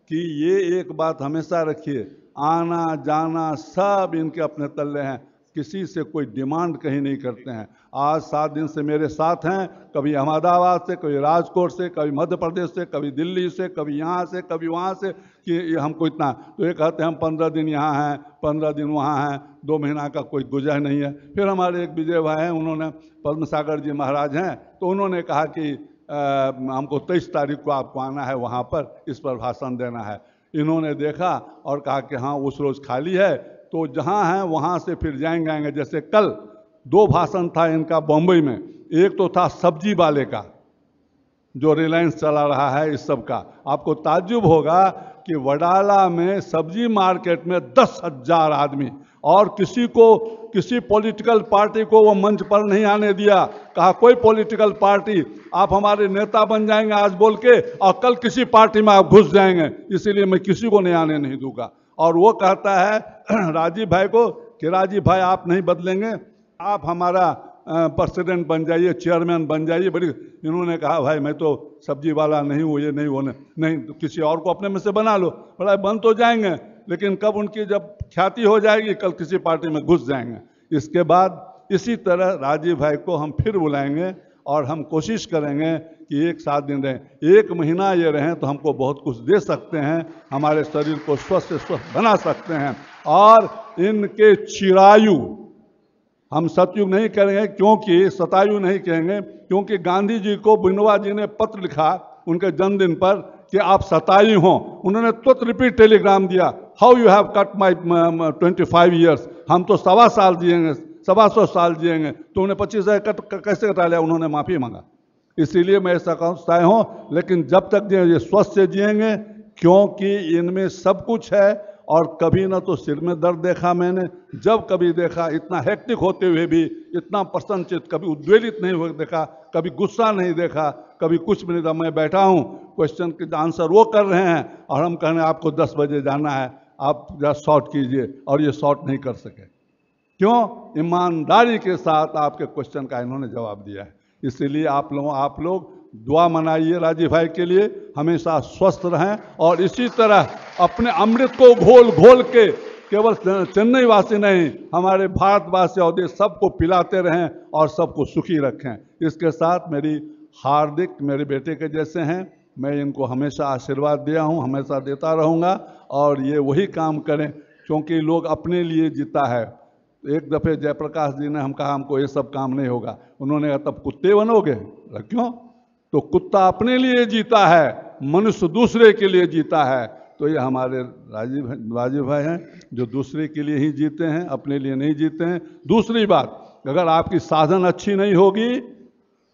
कि ये एक बात हमेशा रखिए आना जाना सब इनके अपने तल्ले हैं किसी से कोई डिमांड कहीं नहीं करते हैं आज सात दिन से मेरे साथ हैं कभी अहमदाबाद से कभी राजकोट से कभी मध्य प्रदेश से कभी दिल्ली से कभी यहाँ से कभी वहाँ से कि हमको इतना तो ये कहते हैं हम पंद्रह दिन यहाँ हैं पंद्रह दिन वहाँ हैं दो महीना का कोई गुजर नहीं है फिर हमारे एक विजय भाई हैं उन्होंने पद्म सागर जी महाराज हैं तो उन्होंने कहा कि आ, हमको तेईस तारीख को आपको आना है वहाँ पर इस पर भाषण देना है इन्होंने देखा और कहा कि हाँ उस रोज़ खाली है तो जहाँ हैं वहाँ से फिर जाएंगे आएंगे जैसे कल दो भाषण था इनका बम्बई में एक तो था सब्जी वाले का जो रिलायंस चला रहा है इस सब का आपको ताज्जुब होगा कि वडाला में सब्जी मार्केट में दस हजार आदमी और किसी को किसी पॉलिटिकल पार्टी को वो मंच पर नहीं आने दिया कहा कोई पॉलिटिकल पार्टी आप हमारे नेता बन जाएंगे आज बोल के और कल किसी पार्टी में आप घुस जाएंगे इसीलिए मैं किसी को नहीं आने नहीं दूंगा और वो कहता है राजीव भाई को कि राजीव भाई आप नहीं बदलेंगे आप हमारा प्रेसिडेंट बन जाइए चेयरमैन बन जाइए बड़ी इन्होंने कहा भाई मैं तो सब्जी वाला नहीं हूँ ये नहीं होने नहीं तो किसी और को अपने में से बना लो बड़ा बन तो जाएंगे लेकिन कब उनकी जब ख्याति हो जाएगी कल किसी पार्टी में घुस जाएंगे इसके बाद इसी तरह राजीव भाई को हम फिर बुलाएंगे और हम कोशिश करेंगे कि एक सात दिन रहें एक महीना ये रहें तो हमको बहुत कुछ दे सकते हैं हमारे शरीर को स्वस्थ स्वस्थ बना सकते हैं और इनके चिरायु हम सतयुग नहीं करेंगे क्योंकि सतायु नहीं कहेंगे क्योंकि गांधी जी को बिनवा जी ने पत्र लिखा उनके जन्मदिन पर कि आप सतायु हो उन्होंने तुरंत रिपीट टेलीग्राम दिया how you have cut my twenty five years हम तो सवा साल जिएंगे सवा सौ साल जिएंगे तो उन्हें पच्चीस हज़ार कट कैसे कटा लिया उन्होंने माफ़ी मांगा इसीलिए मैं ऐसा कहता हूँ लेकिन जब तक ये स्वस्थ से जिएंगे क्योंकि इनमें सब कुछ है और कभी ना तो सिर में दर्द देखा मैंने जब कभी देखा इतना हेक्टिक होते हुए भी इतना प्रसन्नचित कभी उद्वेलित नहीं हुए देखा कभी गुस्सा नहीं देखा कभी कुछ भी नहीं था मैं बैठा हूँ क्वेश्चन के आंसर वो कर रहे हैं और हम कह रहे हैं आपको दस बजे जाना है आप जरा शॉर्ट कीजिए और ये शॉर्ट नहीं कर सके क्यों ईमानदारी के साथ आपके क्वेश्चन का इन्होंने जवाब दिया है इसीलिए आप लोग आप लोग दुआ मनाइए राजीव भाई के लिए हमेशा स्वस्थ रहें और इसी तरह अपने अमृत को घोल घोल के केवल चेन्नई वासी नहीं हमारे भारतवासी और देश सबको पिलाते रहें और सबको सुखी रखें इसके साथ मेरी हार्दिक मेरे बेटे के जैसे हैं मैं इनको हमेशा आशीर्वाद दिया हूँ हमेशा देता रहूँगा और ये वही काम करें क्योंकि लोग अपने लिए जीता है एक दफ़े जयप्रकाश जी ने हम कहा हमको ये सब काम नहीं होगा उन्होंने कहा तब कुत्ते बनोगे क्यों तो कुत्ता अपने लिए जीता है मनुष्य दूसरे के लिए जीता है तो ये हमारे राजीव राजीव भाई हैं जो दूसरे के लिए ही जीते हैं अपने लिए नहीं जीते हैं दूसरी बात अगर आपकी साधन अच्छी नहीं होगी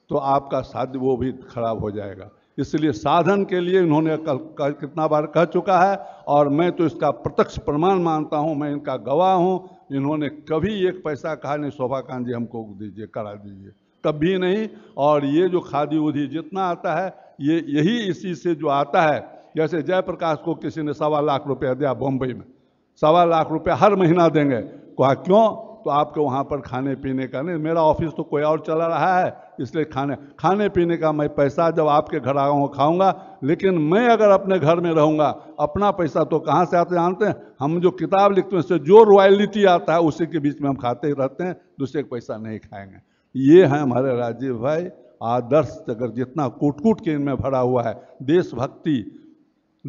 तो आपका साध्य वो भी खराब हो जाएगा इसलिए साधन के लिए इन्होंने कल, कल कितना बार कह चुका है और मैं तो इसका प्रत्यक्ष प्रमाण मानता हूँ मैं इनका गवाह हूँ इन्होंने कभी एक पैसा कहा नहीं शोभा कांत जी हमको दीजिए करा दीजिए कभी नहीं और ये जो खादी उधी जितना आता है ये यही इसी से जो आता है जैसे जयप्रकाश को किसी ने सवा लाख रुपया दिया बम्बई में सवा लाख रुपया हर महीना देंगे कहा क्यों तो आपके वहाँ पर खाने पीने का नहीं मेरा ऑफिस तो कोई और चला रहा है इसलिए खाने खाने पीने का मैं पैसा जब आपके घर आऊँगा खाऊंगा लेकिन मैं अगर अपने घर में रहूँगा अपना पैसा तो कहाँ से आते जानते हैं हम जो किताब लिखते हैं उससे जो रॉयलिटी आता है उसी के बीच में हम खाते रहते हैं दूसरे का पैसा नहीं खाएंगे ये हैं हमारे राजीव भाई आदर्श अगर जितना कूट कूट के इनमें भरा हुआ है देशभक्ति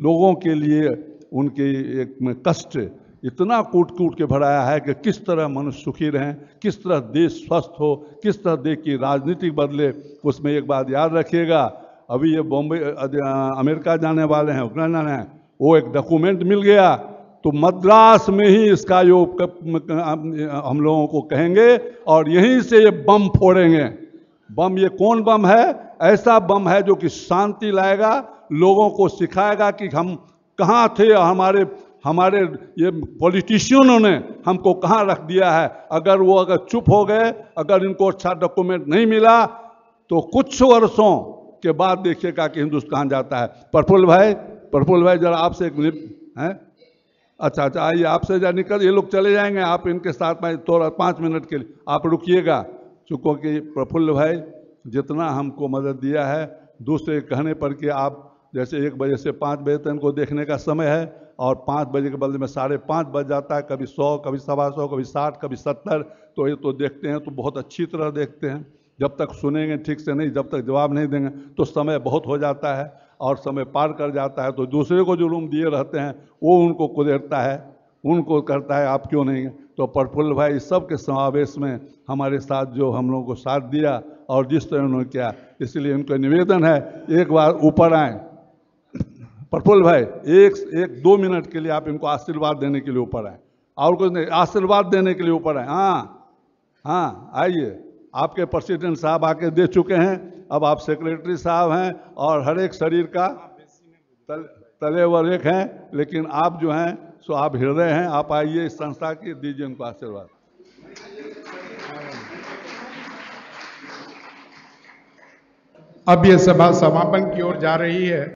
लोगों के लिए उनके एक में कष्ट इतना कूट कूट के भराया है कि किस तरह मनुष्य सुखी रहें किस तरह देश स्वस्थ हो किस तरह देश की राजनीति बदले उसमें एक बात याद रखिएगा अभी ये बॉम्बे अमेरिका जाने वाले हैं उतना जाने हैं वो एक डॉक्यूमेंट मिल गया तो मद्रास में ही इसका योग हम लोगों को कहेंगे और यहीं से ये बम फोड़ेंगे बम ये कौन बम है ऐसा बम है जो कि शांति लाएगा लोगों को सिखाएगा कि हम कहाँ थे हमारे हमारे ये पॉलिटिशियनों ने हमको कहाँ रख दिया है अगर वो अगर चुप हो गए अगर इनको अच्छा डॉक्यूमेंट नहीं मिला तो कुछ वर्षों के बाद देखिएगा कि हिंदुस्तान जाता है प्रफुल्ल भाई प्रफुल्ल भाई जरा आपसे एक हैं अच्छा अच्छा आइए आपसे जा निकल ये लोग चले जाएंगे आप इनके साथ में थोड़ा पाँच मिनट के लिए आप रुकिएगा चूँकि प्रफुल्ल भाई जितना हमको मदद दिया है दूसरे कहने पर कि आप जैसे एक बजे से पाँच बजे तक इनको देखने का समय है और पाँच बजे के बदले में साढ़े पाँच बज जाता है कभी सौ कभी सवा सौ कभी साठ कभी सत्तर तो ये तो देखते हैं तो बहुत अच्छी तरह देखते हैं जब तक सुनेंगे ठीक से नहीं जब तक जवाब नहीं देंगे तो समय बहुत हो जाता है और समय पार कर जाता है तो दूसरे को जो रूम दिए रहते हैं वो उनको कुदेरता है उनको करता है आप क्यों नहीं तो प्रफुल्ल भाई इस सब के समावेश में हमारे साथ जो हम लोगों को साथ दिया और जिस तरह उन्होंने किया इसलिए उनका निवेदन है एक बार ऊपर आए प्रफुल्ल भाई एक एक दो मिनट के लिए आप इनको आशीर्वाद देने के लिए ऊपर आए और कुछ नहीं आशीर्वाद देने के लिए ऊपर आए हाँ हाँ आइए आपके प्रेसिडेंट साहब आके दे चुके हैं अब आप सेक्रेटरी साहब हैं और हर एक शरीर का तल, तले वर एक हैं लेकिन आप जो हैं सो आप हृदय हैं आप आइए इस संस्था के दीजिए उनको आशीर्वाद अब ये सभा समापन की ओर जा रही है